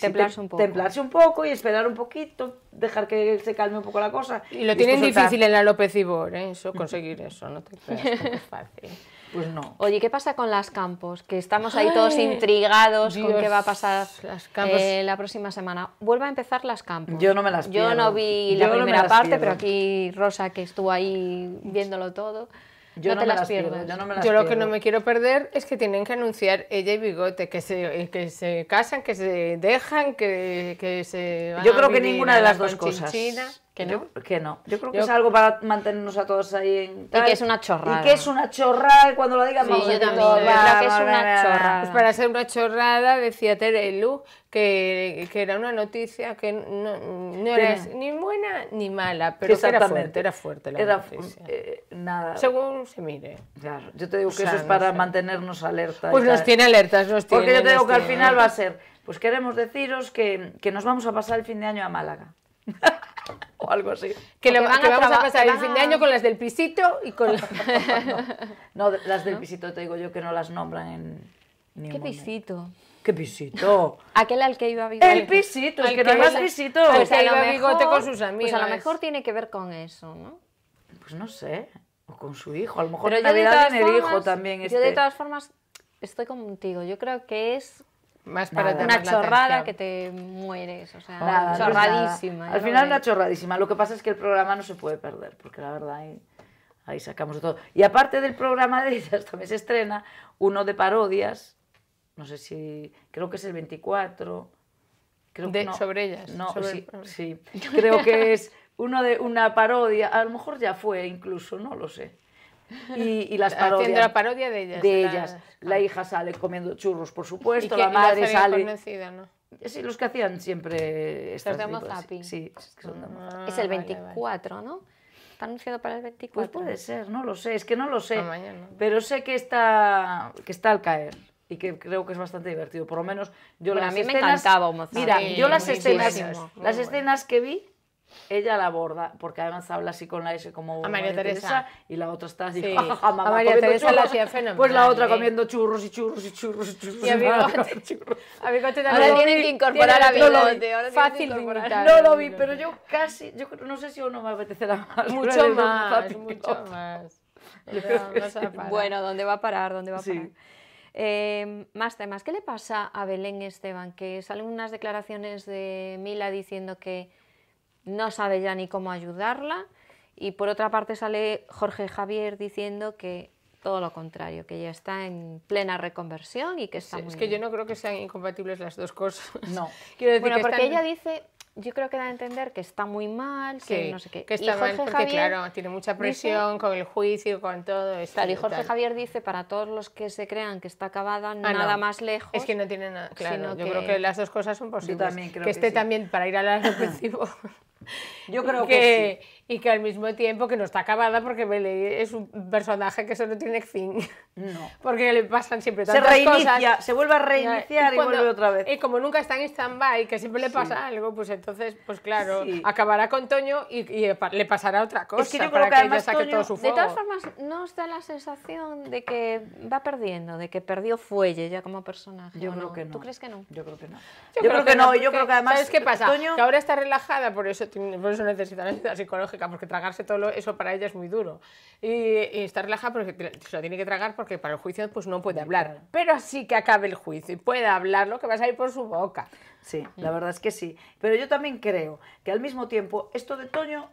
templarse un poco. Templarse un poco y esperar un poquito, dejar que se calme un poco la cosa. Y lo tienen difícil en la López Ibor, ¿eh? eso, conseguir eso, no te creas fácil. Pues no. Oye, ¿qué pasa con las campos? Que estamos ahí todos intrigados con qué va a pasar las eh, la próxima semana. Vuelva a empezar las campos. Yo no me las pierdo. Yo no vi la primera parte, pero aquí Rosa, que estuvo ahí viéndolo todo. Yo no, te las Pierdo, yo, lo que no me quiero perder es que tienen que anunciar ella y Bigote, que se, que se casan, que se dejan, que, que se. yo creo que ninguna de las dos cosas. Que no. Yo, creo que es algo para mantenernos a todos ahí en. Y que es una chorrada. Y que es una chorrada, cuando lo digan, vamos a Todo, yo que es una chorrada. Pues para ser una chorrada, decía Terelu que, que era una noticia que no, no era ni buena ni mala, pero que era fuerte, era fuerte eh, nada. Según se mire. Claro, yo te digo que eso es para mantenernos alertas. Pues nos tiene alertas, nos tiene. Porque yo te digo que al final va a ser, pues queremos deciros que, que nos vamos a pasar el fin de año a Málaga o algo así. Que lo van a vamos a pasar el fin de ah. año con las del pisito y con... no, las del pisito te digo yo que no las nombran en... ¿Qué pisito? ¿Qué pisito? Aquel al que iba a vivir... El pisito, el pues que, no más pisito. El que iba bigote con sus amigos. Pues a lo mejor tiene que ver con eso, ¿no? Pues no sé, o con su hijo, a lo mejor Pero Navidad tiene hijo también. Este. Yo de este. todas formas estoy contigo, yo creo que es más para una chorrada que te mueres, o sea, chorradísima. Al final una chorradísima. Lo que pasa es que el programa no se puede perder, porque la verdad ahí, sacamos sacamos todo. Y aparte del programa de ellas, también se estrena uno de parodias, no sé si, creo que es el 24. no, sobre ellas. No, sí. Creo que es uno de una parodia, a lo mejor ya fue incluso, no lo sé y, las parodias. Haciendo la parodia de ellas. De ellas. La... hija sale comiendo churros, por supuesto, la madre sale... ¿no? Sí, los que hacían siempre estas de Sí, son es el 24, ah, ¿no? Está anunciado para el 24. Pues puede ser, no lo sé, es que no lo sé. Pero sé que está, que está al caer y que creo que es bastante divertido. Por lo menos yo bueno, me encantaba Mira, yo las escenas, las escenas que vi ella la aborda, porque además habla así con la S como a María, Teresa. y la otra está así, a María Teresa la hacía fenomenal. Pues la otra ¿eh? comiendo churros y churros y churros y churros. Y, a Churros. Ahora tienen que incorporar a Bigote. fácil No lo vi, pero yo casi, yo no sé si uno me apetecerá más. Mucho más, mucho más. Bueno, ¿dónde va a parar? ¿Dónde va a parar? Eh, más temas. ¿Qué le pasa a Belén Esteban? Que salen unas declaraciones de Mila diciendo que no sabe ya ni cómo ayudarla y por otra parte sale Jorge Javier diciendo que todo lo contrario, que ella está en plena reconversión y que está sí, Es que yo no creo que sean incompatibles las dos cosas. No. bueno, porque ella dice, yo creo que da a entender que está muy mal, que no sé qué. Que está mal porque, claro, tiene mucha presión con el juicio, con todo esto. y Jorge Javier dice, para todos los que se crean que está acabada, ah, nada más lejos. Es que no tiene nada, claro. Yo creo que las dos cosas son posibles. que, esté también para ir al lado Yo creo que, sí. Y que al mismo tiempo que no está acabada porque es un personaje que eso no tiene fin. No. Porque le pasan siempre tantas cosas. Se reinicia, se vuelve a reiniciar y, vuelve otra vez. Y como nunca está en stand-by, que siempre le pasa algo, pues entonces, pues claro, acabará con Toño y, le pasará otra cosa que, saque todo su De todas formas, no os da la sensación de que va perdiendo, de que perdió fuelle ya como personaje. Yo creo no? que no. ¿Tú crees que no? Yo creo que no. Yo, creo, que, no, yo creo que además... ¿Sabes qué pasa? Que ahora está relajada, por eso por eso necesitan ayuda psicológica, porque tragarse todo eso para ella es muy duro. Y, está relajada porque se lo tiene que tragar porque para el juicio pues no puede hablar. Pero así que acabe el juicio y pueda hablar lo que va a salir por su boca. Sí, la mm. verdad es que sí. Pero yo también creo que al mismo tiempo esto de Toño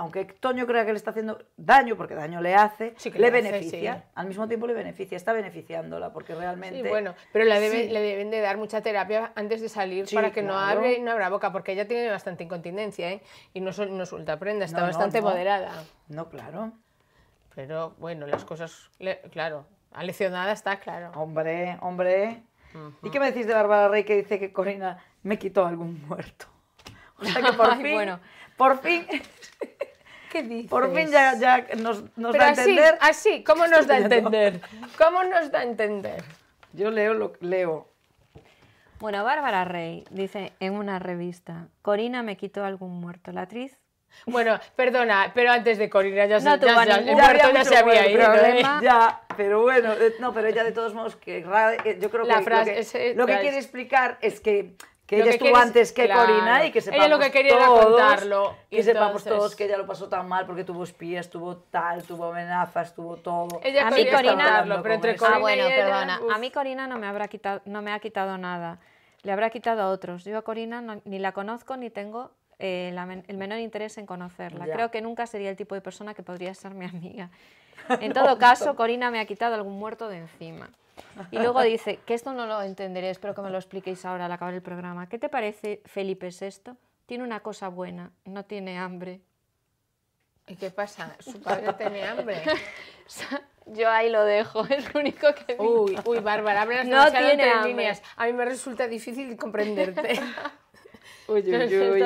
aunque Toño crea que le está haciendo daño, porque daño le hace, le, beneficia. Al mismo tiempo le beneficia, está beneficiándola, porque realmente... Sí, bueno, pero le, le deben de dar mucha terapia antes de salir para que no abre no abra boca, porque ella tiene bastante incontinencia, ¿eh? Y no, suelta prenda, está bastante moderada. No, claro. Pero bueno, las cosas, claro, aleccionada está, claro. Hombre, hombre. ¿Y qué me decís de Bárbara Rey que dice que Corina me quitó algún muerto? O sea que por fin, bueno. por fin... ¿Qué dice? Por fin ya, nos, da a entender. Así, ¿cómo nos da a entender? ¿Cómo nos da a entender? Yo leo lo leo. Bueno, Bárbara Rey dice en una revista, Corina me quitó algún muerto. La actriz bueno, perdona, pero antes de Corina ya, no, se, ya, ya se había ido. ¿eh? pero bueno, eh, no, pero ella de todos modos que eh, yo creo que, lo que quiere explicar es que que ella estuvo antes que Corina y que sepamos todos, Y que sepamos todos que ella lo pasó tan mal porque tuvo espías, tuvo tal, tuvo amenazas, tuvo todo. Ella a mí Corina, pero entre ah, a mí Corina no me habrá quitado, no me ha quitado nada. Le habrá quitado a otros. Yo a Corina ni la conozco ni tengo eh, el menor interés en conocerla. Creo que nunca sería el tipo de persona que podría ser mi amiga. En todo caso, Corina me ha quitado algún muerto de encima. Y luego dice, que esto no lo entenderé, espero que me lo expliquéis ahora al acabar el programa. ¿Qué te parece Felipe esto? Tiene una cosa buena, no tiene hambre. ¿Y qué pasa? ¿Su padre tiene hambre? Yo ahí lo dejo, es lo único que digo. Uy, Bárbara, hablas no tiene hambre. líneas. A mí me resulta difícil comprenderte. uy, uy, uy.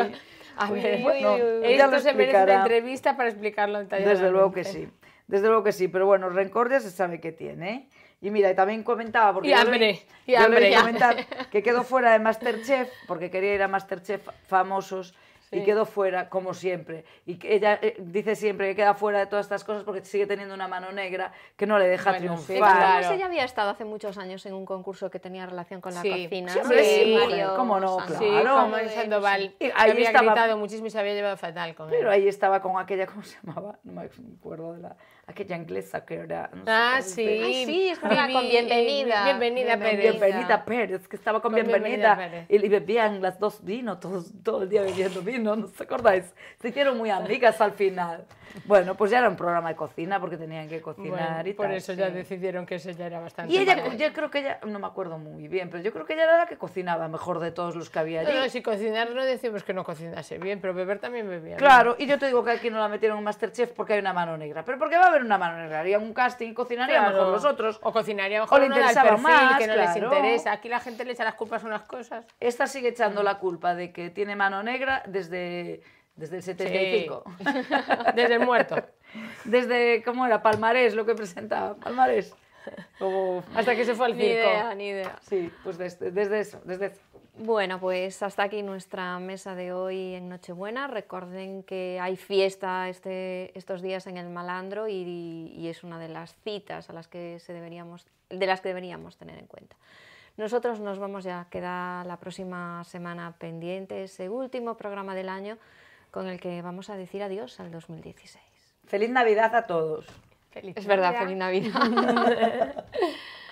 A ver, no, esto se merece una entrevista para explicarlo en detalle. Desde luego que sí. Desde luego que sí, pero bueno, rencor se sabe que tiene. ¿eh? Y mira, y también comentaba, porque y y que quedó fuera de Masterchef, porque quería ir a Masterchef famosos, y quedó fuera, como siempre. Y ella eh, dice siempre que queda fuera de todas estas cosas porque sigue teniendo una mano negra que no le deja triunfar. Sí, ella había estado hace muchos años en un concurso que tenía relación con la cocina. Sí, sí. ¿Cómo no? Claro. Sí, Sandoval. ahí había estaba, gritado muchísimo y se había llevado fatal con él. Pero ahí estaba con aquella, ¿cómo se llamaba? No me acuerdo de la aquella inglesa que era. ah, sí. sí, estaba con bienvenida. Bienvenida, Pérez. Bienvenida Pérez, que estaba con, bienvenida, y, bebían las dos vino, todos, todo el día bebiendo vino, ¿no os acordáis? Se hicieron muy amigas al final. Bueno, pues ya era un programa de cocina porque tenían que cocinar y por Por eso ya decidieron que eso ya era bastante. Y ella, yo creo que ella, no me acuerdo muy bien, pero yo creo que ella era la que cocinaba mejor de todos los que había allí. No, si cocinar no decimos que no cocinase bien, pero beber también bebía. Claro, y yo te digo que aquí no la metieron en Masterchef porque hay una mano negra, pero porque va una mano negra, haría un casting, cocinaría mejor los O cocinaría mejor o le interesaba más, que no les interesa. Aquí la gente le echa las culpas a unas cosas. Esta sigue echando mm. la culpa de que tiene mano negra desde, desde el 75. desde el muerto. Desde, ¿cómo era? Palmarés, lo que presentaba. Palmarés hasta que se fue al circo. Ni idea, Sí, pues desde, eso, desde Bueno, pues hasta aquí nuestra mesa de hoy en Nochebuena. Recuerden que hay fiesta este, estos días en el Malandro y, es una de las citas a las que se deberíamos, de las que deberíamos tener en cuenta. Nosotros nos vamos ya, queda la próxima semana pendiente ese último programa del año con el que vamos a decir adiós al 2016. Feliz Navidad a todos es verdad, feliz Navidad.